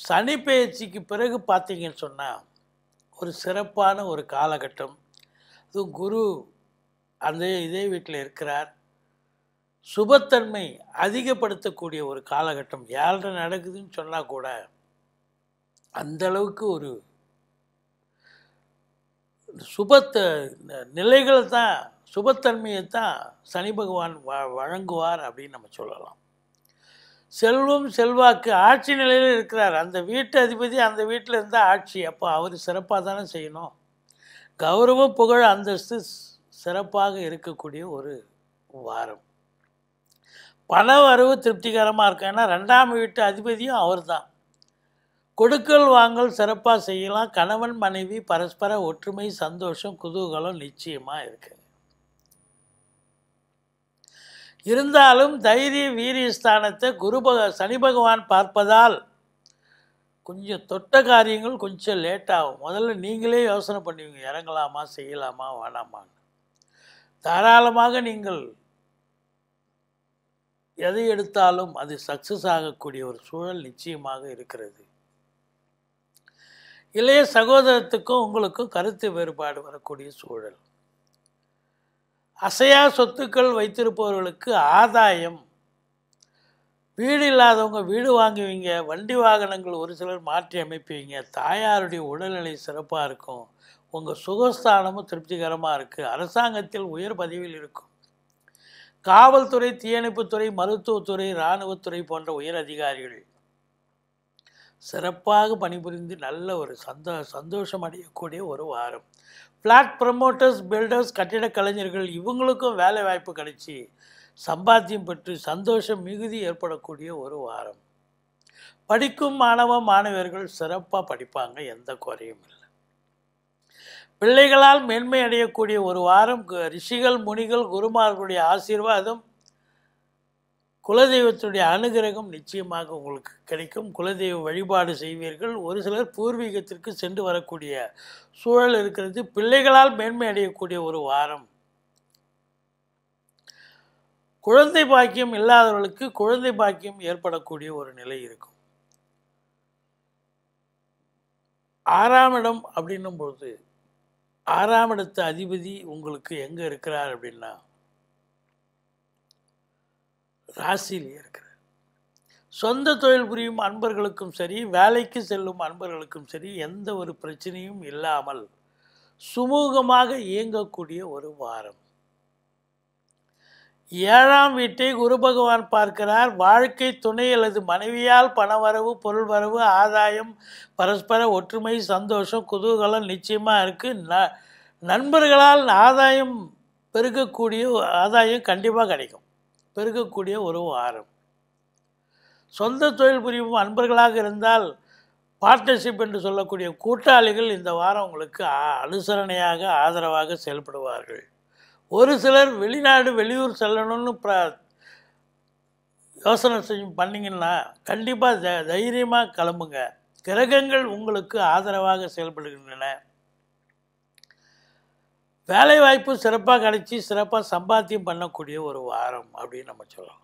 சனி பயிற்சிக்கு பிறகு பார்த்தீங்கன்னு சொன்னால் ஒரு சிறப்பான ஒரு காலகட்டம் அதுவும் குரு அந்த இதே வீட்டில் இருக்கிறார் சுபத்தன்மை அதிகப்படுத்தக்கூடிய ஒரு காலகட்டம் யார்கிட்ட நடக்குதுன்னு சொன்னால் கூட அந்தளவுக்கு ஒரு சுபத்த நிலைகளை தான் சுபத்தன்மையை தான் சனி பகவான் வ வழங்குவார் அப்படின்னு நம்ம சொல்லலாம் செல்வம் செல்வாக்கு ஆட்சி நிலையில் இருக்கிறார் அந்த வீட்டு அதிபதி அந்த வீட்டில் இருந்தால் ஆட்சி அப்போ அவர் சிறப்பாக தானே செய்யணும் கௌரவ புகழ் அந்தஸ்து சிறப்பாக இருக்கக்கூடிய ஒரு வாரம் பண வரவு திருப்திகரமாக இருக்கும் ஏன்னா ரெண்டாம் வீட்டு அதிபதியும் அவர் தான் கொடுக்கல் வாங்கல் சிறப்பாக செய்யலாம் கணவன் மனைவி பரஸ்பர ஒற்றுமை சந்தோஷம் குதூகலம் நிச்சயமாக இருக்குது இருந்தாலும் தைரிய வீரிய ஸ்தானத்தை குரு பக சனி பகவான் பார்ப்பதால் கொஞ்சம் தொட்ட காரியங்கள் கொஞ்சம் லேட்டாகும் முதல்ல நீங்களே யோசனை பண்ணுவீங்க இறங்கலாமா செய்யலாமா வேணாமான்னு தாராளமாக நீங்கள் எதை எடுத்தாலும் அது சக்ஸஸ் ஆகக்கூடிய ஒரு சூழல் நிச்சயமாக இருக்கிறது இளைய சகோதரத்துக்கும் உங்களுக்கும் கருத்து வேறுபாடு வரக்கூடிய சூழல் அசையா சொத்துக்கள் வைத்திருப்பவர்களுக்கு ஆதாயம் வீடு இல்லாதவங்க வீடு வாங்குவீங்க வண்டி வாகனங்கள் ஒரு சிலர் மாற்றி அமைப்பீங்க தாயாருடைய உடல்நிலை சிறப்பாக இருக்கும் உங்கள் சுகஸ்தானமும் திருப்திகரமாக இருக்குது அரசாங்கத்தில் உயர் பதவியில் இருக்கும் காவல்துறை தீயணைப்புத்துறை மருத்துவத்துறை இராணுவத்துறை போன்ற உயர் அதிகாரிகள் சிறப்பாக பணிபுரிந்து நல்ல ஒரு சந்தோ சந்தோஷம் அடையக்கூடிய ஒரு வாரம் ஃப்ளாட் ப்ரமோட்டர்ஸ் பில்டர்ஸ் கட்டிட கலைஞர்கள் இவங்களுக்கும் வேலை வாய்ப்பு கிடைச்சி சம்பாத்தியம் பெற்று சந்தோஷம் மிகுதி ஏற்படக்கூடிய ஒரு வாரம் படிக்கும் மாணவ மாணவர்கள் சிறப்பாக படிப்பாங்க எந்த குறையும் இல்லை பிள்ளைகளால் மேன்மை அடையக்கூடிய ஒரு வாரம் ரிஷிகள் முனிகள் குருமார்களுடைய ஆசீர்வாதம் குலதெய்வத்துடைய அனுகிரகம் நிச்சயமாக உங்களுக்கு கிடைக்கும் குலதெய்வ வழிபாடு செய்வீர்கள் ஒரு சிலர் பூர்வீகத்திற்கு சென்று வரக்கூடிய சூழல் இருக்கிறது பிள்ளைகளால் மேன்மை அடையக்கூடிய ஒரு வாரம் குழந்தை பாக்கியம் இல்லாதவர்களுக்கு குழந்தை பாக்கியம் ஏற்படக்கூடிய ஒரு நிலை இருக்கும் ஆறாம் இடம் அப்படின்னும் பொழுது ஆறாம் இடத்த அதிபதி உங்களுக்கு எங்கே இருக்கிறார் அப்படின்னா ராசியில் இருக்கிறார் சொந்த தொழில் புரியும் அன்பர்களுக்கும் சரி வேலைக்கு செல்லும் அன்பர்களுக்கும் சரி எந்த ஒரு பிரச்சனையும் இல்லாமல் சுமூகமாக இயங்கக்கூடிய ஒரு வாரம் ஏழாம் வீட்டை குரு பகவான் பார்க்கிறார் வாழ்க்கை துணை அல்லது மனைவியால் பணவரவு பொருள் வரவு ஆதாயம் பரஸ்பர ஒற்றுமை சந்தோஷம் குதூகலம் நிச்சயமாக இருக்குது ந நண்பர்களால் ஆதாயம் பெருகக்கூடிய ஆதாயம் கண்டிப்பாக கிடைக்கும் பெருகக்கூடிய உறவு ஆரம் சொந்த தொழில் புரியும் அன்பர்களாக இருந்தால் பார்ட்னர்ஷிப் என்று சொல்லக்கூடிய கூட்டாளிகள் இந்த வாரம் உங்களுக்கு அனுசரணையாக ஆதரவாக செயல்படுவார்கள் ஒரு சிலர் வெளிநாடு வெளியூர் செல்லணும்னு ப்ர யோசனை செஞ்சு பண்ணிங்கன்னா கண்டிப்பாக த தைரியமாக கிளம்புங்க கிரகங்கள் உங்களுக்கு ஆதரவாக செயல்படுகின்றன வேலைவாய்ப்பு சிறப்பாக கிடச்சி சிறப்பாக சம்பாத்தியம் பண்ணக்கூடிய ஒரு வாரம் அப்படின்னு நம்ம சொல்லலாம்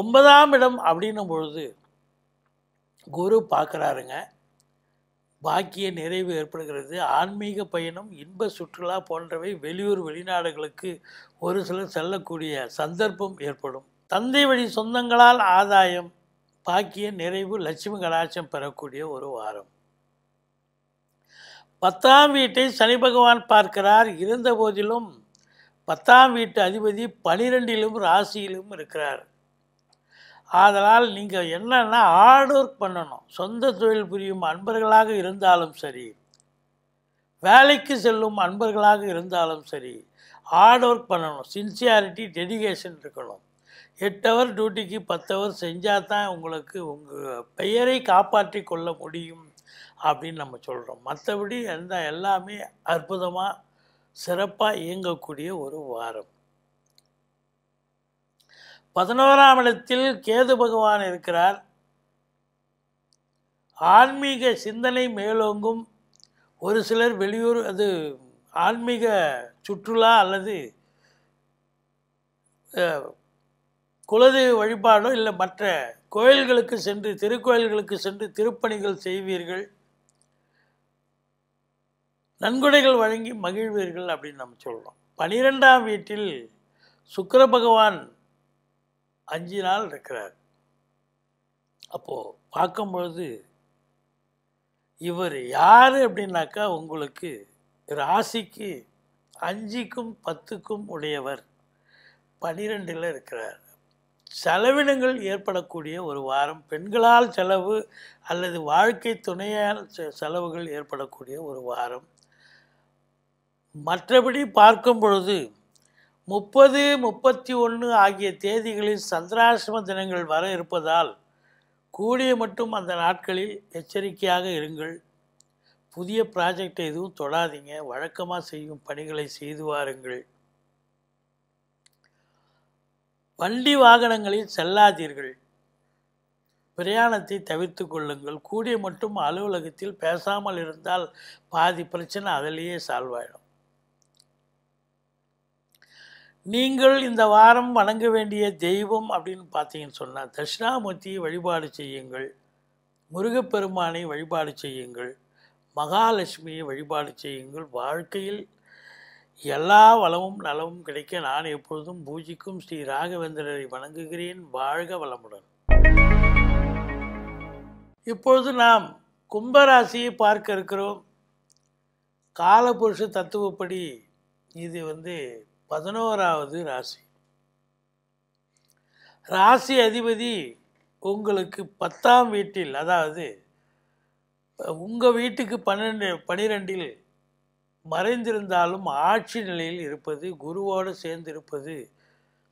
ஒன்பதாம் இடம் அப்படின்னும் பொழுது குரு பார்க்குறாருங்க பாக்கிய நிறைவு ஏற்படுகிறது ஆன்மீக பயணம் இன்ப சுற்றுலா போன்றவை வெளியூர் வெளிநாடுகளுக்கு ஒரு சிலர் செல்லக்கூடிய சந்தர்ப்பம் ஏற்படும் தந்தை வழி சொந்தங்களால் ஆதாயம் பாக்கிய நிறைவு லட்சுமி கடாட்சம் பெறக்கூடிய ஒரு வாரம் பத்தாம் வீட்டை சனி பகவான் பார்க்கிறார் இருந்த போதிலும் பத்தாம் வீட்டு அதிபதி பனிரெண்டிலும் ராசியிலும் இருக்கிறார் ஆதலால் நீங்கள் என்னென்னா ஹார்ட் ஒர்க் பண்ணணும் சொந்த தொழில் புரியும் அன்பர்களாக இருந்தாலும் சரி வேலைக்கு செல்லும் அன்பர்களாக இருந்தாலும் சரி ஹார்ட் ஒர்க் பண்ணணும் சின்சியாரிட்டி டெடிகேஷன் இருக்கணும் எட்டு ஹவர் டியூட்டிக்கு பத்து ஹவர் செஞ்சால் தான் உங்களுக்கு உங்கள் பெயரை காப்பாற்றி கொள்ள முடியும் அப்படின்னு நம்ம சொல்கிறோம் மற்றபடி எந்த எல்லாமே அற்புதமாக சிறப்பாக இயங்கக்கூடிய ஒரு வாரம் பதினோராம் இடத்தில் கேது பகவான் இருக்கிறார் ஆன்மீக சிந்தனை மேலோங்கும் ஒரு சிலர் வெளியூர் அது ஆன்மீக சுற்றுலா அல்லது குலதெய்வ வழிபாடோ இல்லை மற்ற கோயில்களுக்கு சென்று திருக்கோயில்களுக்கு சென்று திருப்பணிகள் செய்வீர்கள் நன்கொடைகள் வழங்கி மகிழ்வீர்கள் அப்படின்னு நம்ம சொல்கிறோம் பனிரெண்டாம் வீட்டில் சுக்கர பகவான் அஞ்சு நாள் இருக்கிறார் அப்போது பார்க்கும்பொழுது இவர் யார் அப்படின்னாக்கா உங்களுக்கு ராசிக்கு அஞ்சுக்கும் பத்துக்கும் உடையவர் பனிரெண்டில் இருக்கிறார் செலவினங்கள் ஏற்படக்கூடிய ஒரு வாரம் பெண்களால் செலவு அல்லது வாழ்க்கை துணையால் செலவுகள் ஏற்படக்கூடிய ஒரு வாரம் மற்றபடி பார்க்கும் பொழுது முப்பது முப்பத்தி ஒன்று ஆகிய தேதிகளில் சந்திராசிரம தினங்கள் வர இருப்பதால் கூடிய மட்டும் அந்த நாட்களில் எச்சரிக்கையாக இருங்கள் புதிய ப்ராஜெக்டை எதுவும் தொடாதீங்க வழக்கமாக செய்யும் பணிகளை செய்து வாருங்கள் வண்டி வாகனங்களில் செல்லாதீர்கள் பிரயாணத்தை தவிர்த்து கொள்ளுங்கள் கூடிய மட்டும் அலுவலகத்தில் பேசாமல் இருந்தால் பாதி பிரச்சனை அதிலேயே சால்வ் ஆகிடும் நீங்கள் இந்த வாரம் வணங்க வேண்டிய தெய்வம் அப்படின்னு பார்த்தீங்கன்னு சொன்னால் தட்சிணாமூர்த்தி வழிபாடு செய்யுங்கள் முருகப்பெருமானை வழிபாடு செய்யுங்கள் மகாலட்சுமியை வழிபாடு செய்யுங்கள் வாழ்க்கையில் எல்லா வளமும் நலமும் கிடைக்க நான் எப்பொழுதும் பூஜிக்கும் ஸ்ரீ ராகவேந்திரரை வணங்குகிறேன் வாழ்க வளமுடன் இப்பொழுது நாம் கும்பராசியை பார்க்க இருக்கிறோம் காலபுருஷ தத்துவப்படி இது வந்து பதினோராவது ராசி ராசி அதிபதி உங்களுக்கு பத்தாம் வீட்டில் அதாவது உங்கள் வீட்டுக்கு பன்னெண்டு பனிரெண்டில் மறைந்திருந்தாலும் ஆட்சி நிலையில் இருப்பது குருவோடு சேர்ந்து இருப்பது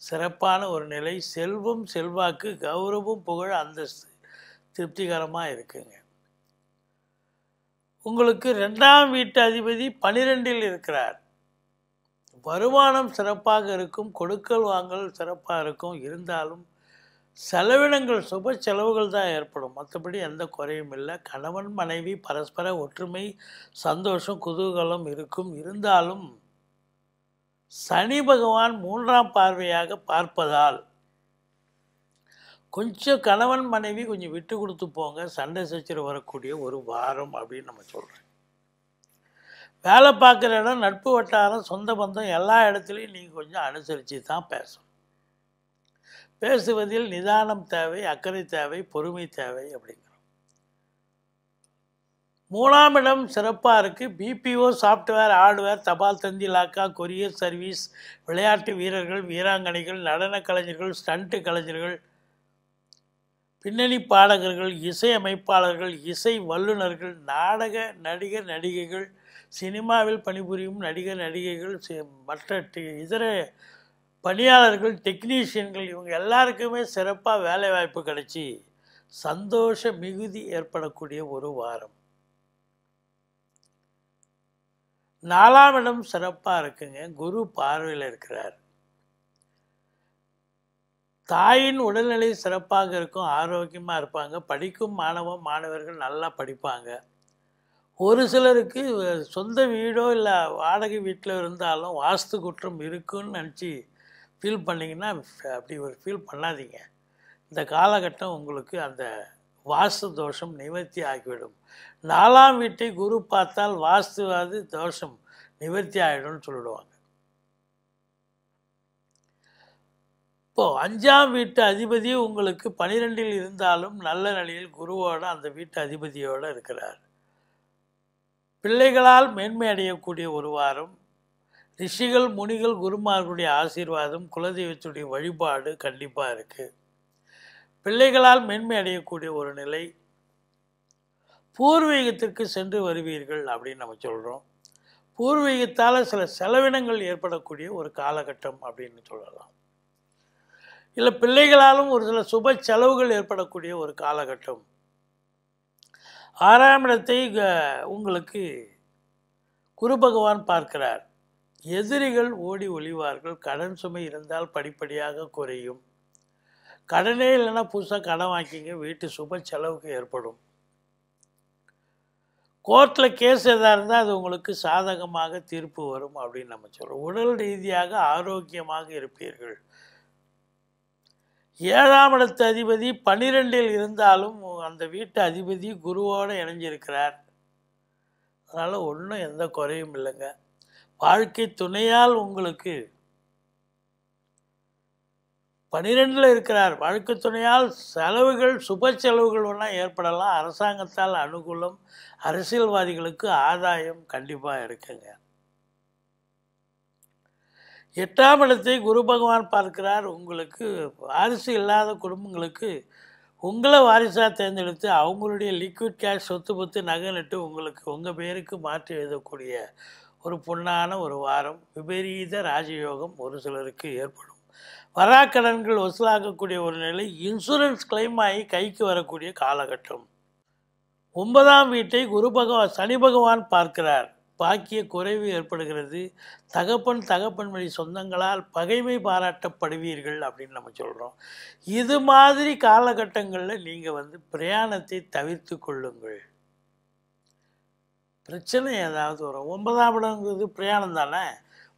சிறப்பான ஒரு நிலை செல்வம் செல்வாக்கு கௌரவம் புகழ் அந்தஸ்து திருப்திகரமாக இருக்குங்க உங்களுக்கு ரெண்டாம் வீட்டு அதிபதி பனிரெண்டில் இருக்கிறார் வருமானம் சிறப்பாக இருக்கும் கொடுக்கல் வாங்கல் சிறப்பாக இருக்கும் இருந்தாலும் செலவினங்கள் சுப செலவுகள் தான் ஏற்படும் மற்றபடி எந்த குறையும் இல்லை கணவன் மனைவி பரஸ்பர ஒற்றுமை சந்தோஷம் குதூகலம் இருக்கும் இருந்தாலும் சனி பகவான் மூன்றாம் பார்வையாக பார்ப்பதால் கொஞ்சம் கணவன் மனைவி கொஞ்சம் விட்டு கொடுத்து போங்க சண்டை சச்சரவு வரக்கூடிய ஒரு வாரம் அப்படின்னு நம்ம சொல்கிறோம் வேலை பார்க்குற இடம் நட்பு வட்டாரம் சொந்த பந்தம் எல்லா இடத்துலையும் நீங்கள் கொஞ்சம் அனுசரித்து தான் பேசணும் பேசுவதில் நிதானம் தேவை அக்கறை தேவை பொறுமை தேவை அப்படிங்கிறோம் மூணாம் இடம் சிறப்பாக இருக்குது பிபிஓ சாஃப்ட்வேர் ஹார்ட்வேர் தபால் தந்தி லாக்கா கொரியர் சர்வீஸ் விளையாட்டு வீரர்கள் வீராங்கனைகள் நடன கலைஞர்கள் ஸ்டண்ட்டு கலைஞர்கள் பின்னணி பாடகர்கள் இசை அமைப்பாளர்கள் இசை வல்லுநர்கள் நாடக நடிகர் நடிகைகள் சினிமாவில் பணிபுரியும் நடிகர் நடிகைகள் மற்ற இதர பணியாளர்கள் டெக்னீஷியன்கள் இவங்க எல்லாருக்குமே சிறப்பாக வேலை வாய்ப்பு கிடைச்சி சந்தோஷ மிகுதி ஏற்படக்கூடிய ஒரு வாரம் நாலாம் இடம் சிறப்பாக இருக்குங்க குரு பார்வையில் இருக்கிறார் தாயின் உடல்நிலை சிறப்பாக இருக்கும் ஆரோக்கியமாக இருப்பாங்க படிக்கும் மாணவ மாணவர்கள் நல்லா படிப்பாங்க ஒரு சிலருக்கு சொந்த வீடோ இல்லை வாடகை வீட்டில் இருந்தாலும் வாஸ்து குற்றம் இருக்குன்னு நினச்சி ஃபீல் பண்ணிங்கன்னா அப்படி ஒரு ஃபீல் பண்ணாதீங்க இந்த காலகட்டம் உங்களுக்கு அந்த வாஸ்து தோஷம் நிவர்த்தி ஆகிவிடும் நாலாம் வீட்டை குரு பார்த்தால் வாஸ்துவாது தோஷம் நிவர்த்தி ஆகிடும்னு சொல்லிடுவாங்க இப்போது அஞ்சாம் வீட்டு அதிபதி உங்களுக்கு பனிரெண்டில் இருந்தாலும் நல்ல நிலையில் குருவோட அந்த வீட்டு அதிபதியோடு இருக்கிறார் பிள்ளைகளால் மேன்மை அடையக்கூடிய ஒரு வாரம் ரிஷிகள் முனிகள் குருமார்களுடைய ஆசீர்வாதம் குலதெய்வத்துடைய வழிபாடு கண்டிப்பாக இருக்குது பிள்ளைகளால் மேன்மை அடையக்கூடிய ஒரு நிலை பூர்வீகத்திற்கு சென்று வருவீர்கள் அப்படின்னு நம்ம சொல்கிறோம் பூர்வீகத்தால் சில செலவினங்கள் ஏற்படக்கூடிய ஒரு காலகட்டம் அப்படின்னு சொல்லலாம் இல்லை பிள்ளைகளாலும் ஒரு சில சுப செலவுகள் ஏற்படக்கூடிய ஒரு காலகட்டம் ஆறாம் இடத்தை உங்களுக்கு குரு பகவான் பார்க்கிறார் எதிரிகள் ஓடி ஒளிவார்கள் கடன் சுமை இருந்தால் படிப்படியாக குறையும் கடனே இல்லைன்னா புதுசாக கடன் வாங்கிங்க வீட்டு சுப செலவுக்கு ஏற்படும் கோர்ட்டில் கேஸ் எதாக இருந்தால் அது உங்களுக்கு சாதகமாக தீர்ப்பு வரும் அப்படின்னு நம்ம சொல்கிறோம் உடல் ரீதியாக ஆரோக்கியமாக இருப்பீர்கள் ஏழாம் இடத்து அதிபதி பன்னிரெண்டில் இருந்தாலும் அந்த வீட்டு அதிபதி குருவோடு இணைஞ்சிருக்கிறார் அதனால் ஒன்றும் எந்த குறையும் இல்லைங்க வாழ்க்கை துணையால் உங்களுக்கு பனிரெண்டில் இருக்கிறார் வாழ்க்கை துணையால் செலவுகள் சுப செலவுகள் ஒன்றா ஏற்படலாம் அரசாங்கத்தால் அனுகூலம் அரசியல்வாதிகளுக்கு ஆதாயம் கண்டிப்பாக இருக்குங்க எட்டாம் இடத்தை குரு பகவான் பார்க்கிறார் உங்களுக்கு வாரிசு இல்லாத குடும்பங்களுக்கு உங்களை வாரிசாக தேர்ந்தெடுத்து அவங்களுடைய லிக்விட் கேஷ் சொத்து பொத்து நகை நட்டு உங்களுக்கு உங்கள் பேருக்கு மாற்றி எழுதக்கூடிய ஒரு பொண்ணான ஒரு வாரம் விபரீத ராஜயோகம் ஒரு சிலருக்கு ஏற்படும் வராக்கடன்கள் வசூலாகக்கூடிய ஒரு நிலை இன்சூரன்ஸ் கிளைம் ஆகி கைக்கு வரக்கூடிய காலகட்டம் ஒன்பதாம் வீட்டை குரு பகவான் சனி பகவான் பார்க்கிறார் பாக்கிய குறைவு ஏற்படுகிறது தகப்பன் தகப்பன் வழி சொந்தங்களால் பகைமை பாராட்டப்படுவீர்கள் அப்படின்னு நம்ம சொல்கிறோம் இது மாதிரி காலகட்டங்களில் நீங்கள் வந்து பிரயாணத்தை தவிர்த்து கொள்ளுங்கள் பிரச்சனை ஏதாவது வரும் ஒன்பதாம் இடங்கிறது பிரயாணம் தானே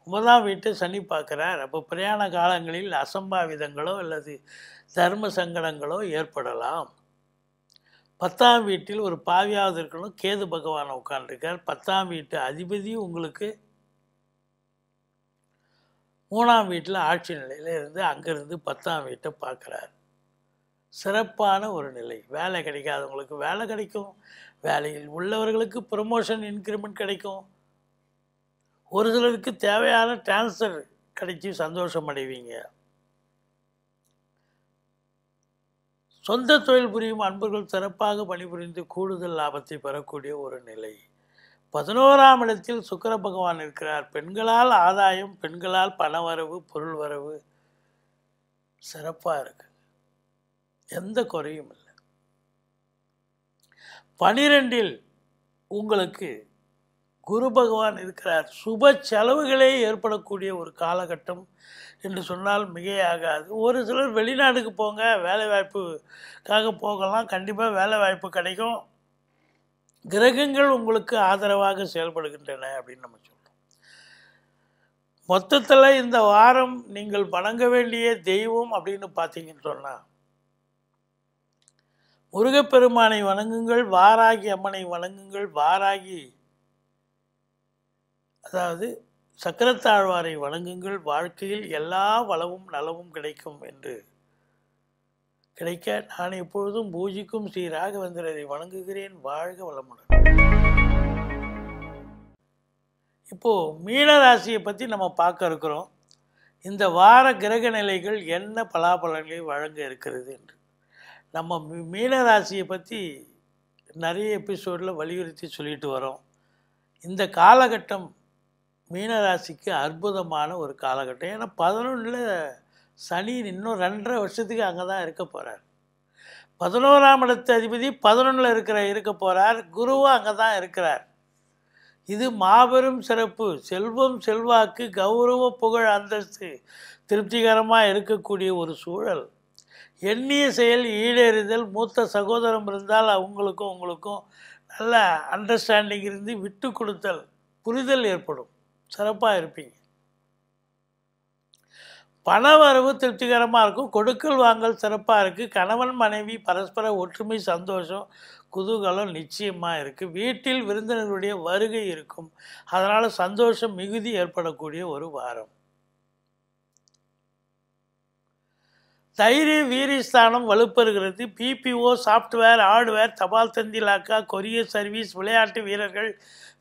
ஒன்பதாம் வீட்டை சனி பார்க்குறார் அப்போ பிரயாண காலங்களில் அசம்பாவிதங்களோ அல்லது தர்ம சங்கடங்களோ ஏற்படலாம் பத்தாம் வீட்டில் ஒரு பாவியாவது இருக்கணும் கேது பகவான் உட்காந்துருக்கார் பத்தாம் வீட்டு அதிபதி உங்களுக்கு மூணாம் வீட்டில் ஆட்சி நிலையில் இருந்து அங்கேருந்து பத்தாம் வீட்டை பார்க்குறார் சிறப்பான ஒரு நிலை வேலை கிடைக்காதவங்களுக்கு வேலை கிடைக்கும் வேலையில் உள்ளவர்களுக்கு ப்ரமோஷன் இன்க்ரிமெண்ட் கிடைக்கும் ஒரு சிலருக்கு தேவையான டிரான்ஸ்ஃபர் கிடைச்சி சந்தோஷம் அடைவீங்க சொந்த தொழில் புரியும் அன்பர்கள் சிறப்பாக பணிபுரிந்து கூடுதல் லாபத்தை பெறக்கூடிய ஒரு நிலை பதினோராம் இடத்தில் சுக்கர பகவான் இருக்கிறார் பெண்களால் ஆதாயம் பெண்களால் பண வரவு பொருள் வரவு சிறப்பாக இருக்கு எந்த குறையும் இல்லை பனிரெண்டில் உங்களுக்கு குரு பகவான் இருக்கிறார் சுப செலவுகளே ஏற்படக்கூடிய ஒரு காலகட்டம் என்று சொன்னால் மிகையாகாது ஒரு சிலர் வெளிநாடுக்கு போங்க வேலை வாய்ப்புக்காக போகலாம் கண்டிப்பாக வேலை வாய்ப்பு கிடைக்கும் கிரகங்கள் உங்களுக்கு ஆதரவாக செயல்படுகின்றன அப்படின்னு நம்ம சொல்கிறோம் மொத்தத்தில் இந்த வாரம் நீங்கள் வணங்க வேண்டிய தெய்வம் அப்படின்னு பார்த்தீங்கன்னு சொன்னால் முருகப்பெருமானை வணங்குங்கள் வாராகி அம்மனை வணங்குங்கள் வாராகி அதாவது சக்கரத்தாழ்வாரை வணங்குங்கள் வாழ்க்கையில் எல்லா வளமும் நலமும் கிடைக்கும் என்று கிடைக்க நான் எப்பொழுதும் பூஜிக்கும் ஸ்ரீ ராகவேந்திரரை வணங்குகிறேன் வாழ்க வளமுடன் இப்போ மீனராசியை பற்றி நம்ம பார்க்க இருக்கிறோம் இந்த வார கிரக நிலைகள் என்ன பலாபலங்களை வழங்க இருக்கிறது என்று நம்ம மீனராசியை பற்றி நிறைய எபிசோடில் வலியுறுத்தி சொல்லிட்டு வரோம் இந்த காலகட்டம் மீனராசிக்கு அற்புதமான ஒரு காலகட்டம் ஏன்னா பதினொன்றில் சனி இன்னும் ரெண்டரை வருஷத்துக்கு அங்கே தான் இருக்க போகிறார் பதினோராம் இடத்து அதிபதி பதினொன்றில் இருக்கிற இருக்க போகிறார் குருவும் அங்கே தான் இருக்கிறார் இது மாபெரும் சிறப்பு செல்வம் செல்வாக்கு கௌரவ புகழ் அந்தஸ்து திருப்திகரமாக இருக்கக்கூடிய ஒரு சூழல் எண்ணிய செயல் ஈடேறுதல் மூத்த சகோதரம் இருந்தால் அவங்களுக்கும் உங்களுக்கும் நல்ல அண்டர்ஸ்டாண்டிங் இருந்து விட்டு கொடுத்தல் புரிதல் ஏற்படும் சிறப்பாக இருப்பீங்க பண வரவு திருப்திகரமாக இருக்கும் கொடுக்கல் வாங்கல் சிறப்பாக இருக்குது கணவன் மனைவி பரஸ்பர ஒற்றுமை சந்தோஷம் குதூகலம் நிச்சயமாக இருக்குது வீட்டில் விருந்தினர்களுடைய வருகை இருக்கும் அதனால் சந்தோஷம் மிகுதி ஏற்படக்கூடிய ஒரு வாரம் தைரிய வீரியஸ்தானம் வலுப்பெறுகிறது பிபிஓ சாஃப்ட்வேர் ஹார்ட்வேர் தபால் தந்தி லாக்கா கொரியர் சர்வீஸ் விளையாட்டு வீரர்கள்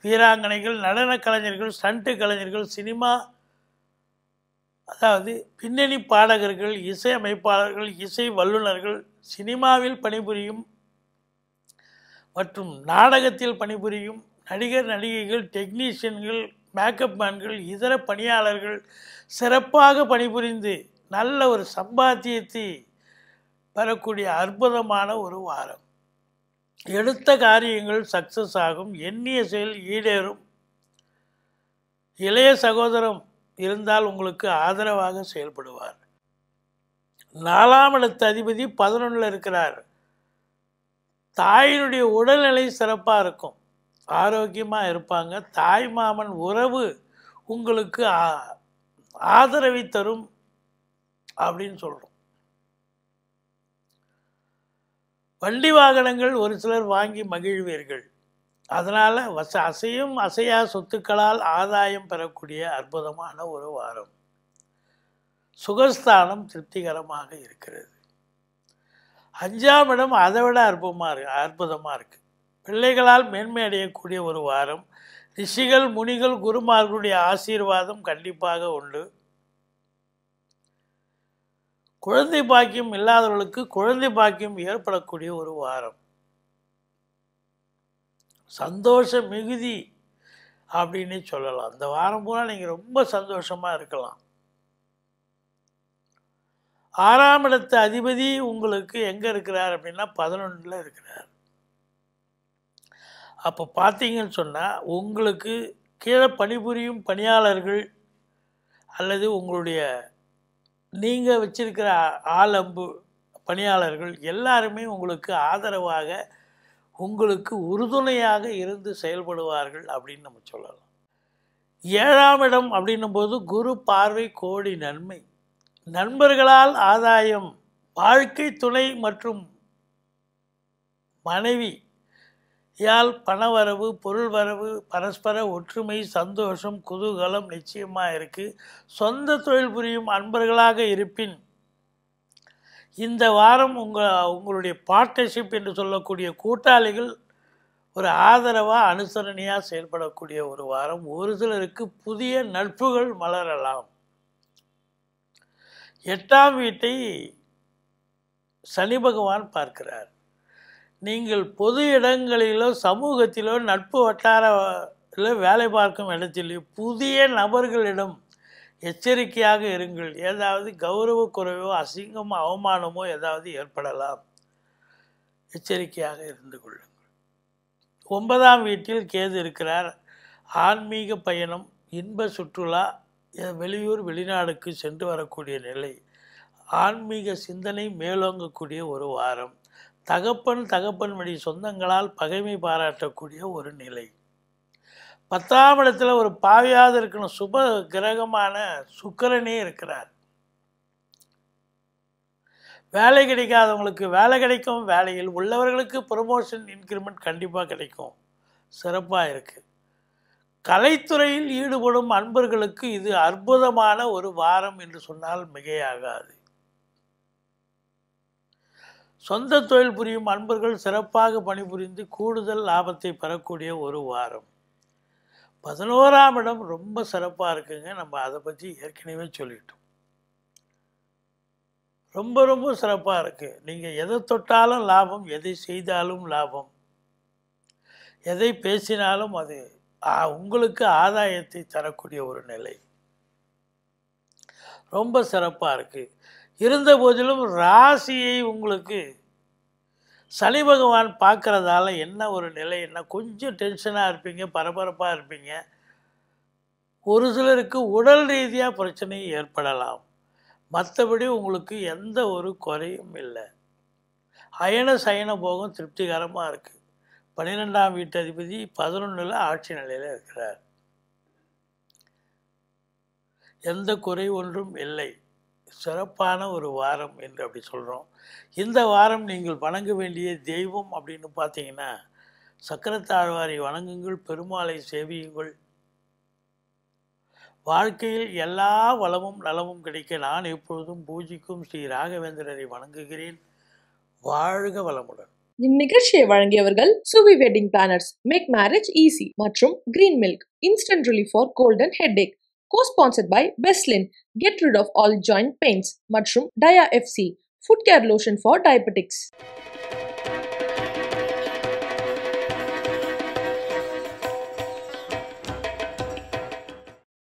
வீராங்கனைகள் நடன கலைஞர்கள் ஸ்டண்ட்டு கலைஞர்கள் சினிமா அதாவது பின்னணி பாடகர்கள் இசையமைப்பாளர்கள் இசை வல்லுநர்கள் சினிமாவில் பணிபுரியும் மற்றும் நாடகத்தில் பணிபுரியும் நடிகர் நடிகைகள் டெக்னீஷியன்கள் மேக்கப் மேன்கள் இதர பணியாளர்கள் சிறப்பாக பணிபுரிந்து நல்ல ஒரு சம்பாத்தியத்தை பெறக்கூடிய அற்புதமான ஒரு வாரம் எடுத்த காரியங்கள் சக்ஸஸ் ஆகும் எண்ணிய செயல் ஈடேறும் இளைய சகோதரம் இருந்தால் உங்களுக்கு ஆதரவாக செயல்படுவார் நாலாம் இடத்த அதிபதி பதினொன்றில் இருக்கிறார் தாயினுடைய உடல்நிலை சிறப்பாக இருக்கும் ஆரோக்கியமாக இருப்பாங்க தாய் மாமன் உறவு உங்களுக்கு ஆதரவை தரும் அப்படின்னு சொல்கிறோம் வண்டி வாகனங்கள் ஒரு சிலர் வாங்கி மகிழ்வீர்கள் அதனால் வச அசையும் அசையா சொத்துக்களால் ஆதாயம் பெறக்கூடிய அற்புதமான ஒரு வாரம் சுகஸ்தானம் திருப்திகரமாக இருக்கிறது அஞ்சாம் இடம் அதை விட அற்புதமாக இருக்கு அற்புதமாக இருக்குது பிள்ளைகளால் மேன்மை அடையக்கூடிய ஒரு வாரம் ரிஷிகள் முனிகள் குருமார்களுடைய ஆசீர்வாதம் கண்டிப்பாக உண்டு குழந்தை பாக்கியம் இல்லாதவர்களுக்கு குழந்தை பாக்கியம் ஏற்படக்கூடிய ஒரு வாரம் சந்தோஷ மிகுதி அப்படின்னு சொல்லலாம் அந்த வாரம் பூரா நீங்கள் ரொம்ப சந்தோஷமாக இருக்கலாம் ஆறாம் இடத்த அதிபதி உங்களுக்கு எங்கே இருக்கிறார் அப்படின்னா பதினொன்றில் இருக்கிறார் அப்போ பார்த்தீங்கன்னு சொன்னால் உங்களுக்கு கீழே பணிபுரியும் பணியாளர்கள் அல்லது உங்களுடைய நீங்கள் வச்சுருக்கிற ஆலம்பு பணியாளர்கள் எல்லாருமே உங்களுக்கு ஆதரவாக உங்களுக்கு உறுதுணையாக இருந்து செயல்படுவார்கள் அப்படின்னு நம்ம சொல்லலாம் ஏழாம் இடம் அப்படின்னும்போது குரு பார்வை கோடி நன்மை நண்பர்களால் ஆதாயம் வாழ்க்கை துணை மற்றும் மனைவி பண பணவரவு பொருள் வரவு பரஸ்பர ஒற்றுமை சந்தோஷம் குதூகலம் நிச்சயமாக இருக்குது சொந்த தொழில் புரியும் அன்பர்களாக இருப்பின் இந்த வாரம் உங்கள் உங்களுடைய பார்ட்னர்ஷிப் என்று சொல்லக்கூடிய கூட்டாளிகள் ஒரு ஆதரவாக அனுசரணையாக செயல்படக்கூடிய ஒரு வாரம் ஒரு சிலருக்கு புதிய நட்புகள் மலரலாம் எட்டாம் வீட்டை சனி பகவான் பார்க்கிறார் நீங்கள் பொது இடங்களிலோ சமூகத்திலோ நட்பு வட்டாரில் வேலை பார்க்கும் இடத்திலேயோ புதிய நபர்களிடம் எச்சரிக்கையாக இருங்கள் ஏதாவது கௌரவ குறைவோ அசிங்கமோ அவமானமோ ஏதாவது ஏற்படலாம் எச்சரிக்கையாக இருந்து கொள்ளுங்கள் ஒன்பதாம் வீட்டில் கேது இருக்கிறார் ஆன்மீக பயணம் இன்ப சுற்றுலா வெளியூர் வெளிநாடுக்கு சென்று வரக்கூடிய நிலை ஆன்மீக சிந்தனை மேலோங்கக்கூடிய ஒரு வாரம் தகப்பன் தகப்பன் வழி சொந்தங்களால் பகைமை பாராட்டக்கூடிய ஒரு நிலை பத்தாம் இடத்துல ஒரு பாவியாவது இருக்கணும் சுப கிரகமான சுக்கரனே இருக்கிறார் வேலை கிடைக்காதவங்களுக்கு வேலை கிடைக்கும் வேலையில் உள்ளவர்களுக்கு ப்ரொமோஷன் இன்க்ரிமெண்ட் கண்டிப்பாக கிடைக்கும் சிறப்பாக இருக்குது கலைத்துறையில் ஈடுபடும் அன்பர்களுக்கு இது அற்புதமான ஒரு வாரம் என்று சொன்னால் மிகையாகாது சொந்த தொழில் புரியும் அன்பர்கள் சிறப்பாக பணிபுரிந்து கூடுதல் லாபத்தை பெறக்கூடிய ஒரு வாரம் பதினோராம் இடம் ரொம்ப சிறப்பாக இருக்குங்க நம்ம அதை பற்றி ஏற்கனவே சொல்லிட்டோம் ரொம்ப ரொம்ப சிறப்பாக இருக்குது நீங்கள் எதை தொட்டாலும் லாபம் எதை செய்தாலும் லாபம் எதை பேசினாலும் அது உங்களுக்கு ஆதாயத்தை தரக்கூடிய ஒரு நிலை ரொம்ப சிறப்பாக இருக்குது இருந்த போதிலும் ராசியை உங்களுக்கு சனி பகவான் பார்க்குறதால என்ன ஒரு நிலைன்னா கொஞ்சம் டென்ஷனாக இருப்பீங்க பரபரப்பாக இருப்பீங்க ஒரு சிலருக்கு உடல் ரீதியாக பிரச்சனை ஏற்படலாம் மற்றபடி உங்களுக்கு எந்த ஒரு குறையும் இல்லை அயன சயன போகம் திருப்திகரமாக இருக்குது பன்னிரெண்டாம் வீட்டு அதிபதி பதினொன்றில் ஆட்சி நிலையில் இருக்கிறார் எந்த குறை ஒன்றும் இல்லை சிறப்பான ஒரு வாரம் என்று அப்படி சொல்கிறோம் இந்த வாரம் நீங்கள் வணங்க வேண்டிய தெய்வம் அப்படின்னு பார்த்தீங்கன்னா சக்கரத்தாழ்வாரை வணங்குங்கள் பெருமாளை சேவியுங்கள் வாழ்க்கையில் எல்லா வளமும் நலமும் கிடைக்க நான் எப்பொழுதும் பூஜிக்கும் ஸ்ரீ ராகவேந்திரரை வணங்குகிறேன் வாழ்க வளமுடன் இந்நிகழ்ச்சியை வழங்கியவர்கள் Suvi wedding planners make marriage easy மற்றும் green milk instant relief for cold and headache co-sponsored by Beslin, Get Rid of All Joint Pains, Mushroom Dia FC, Foot Care Lotion for Diabetics.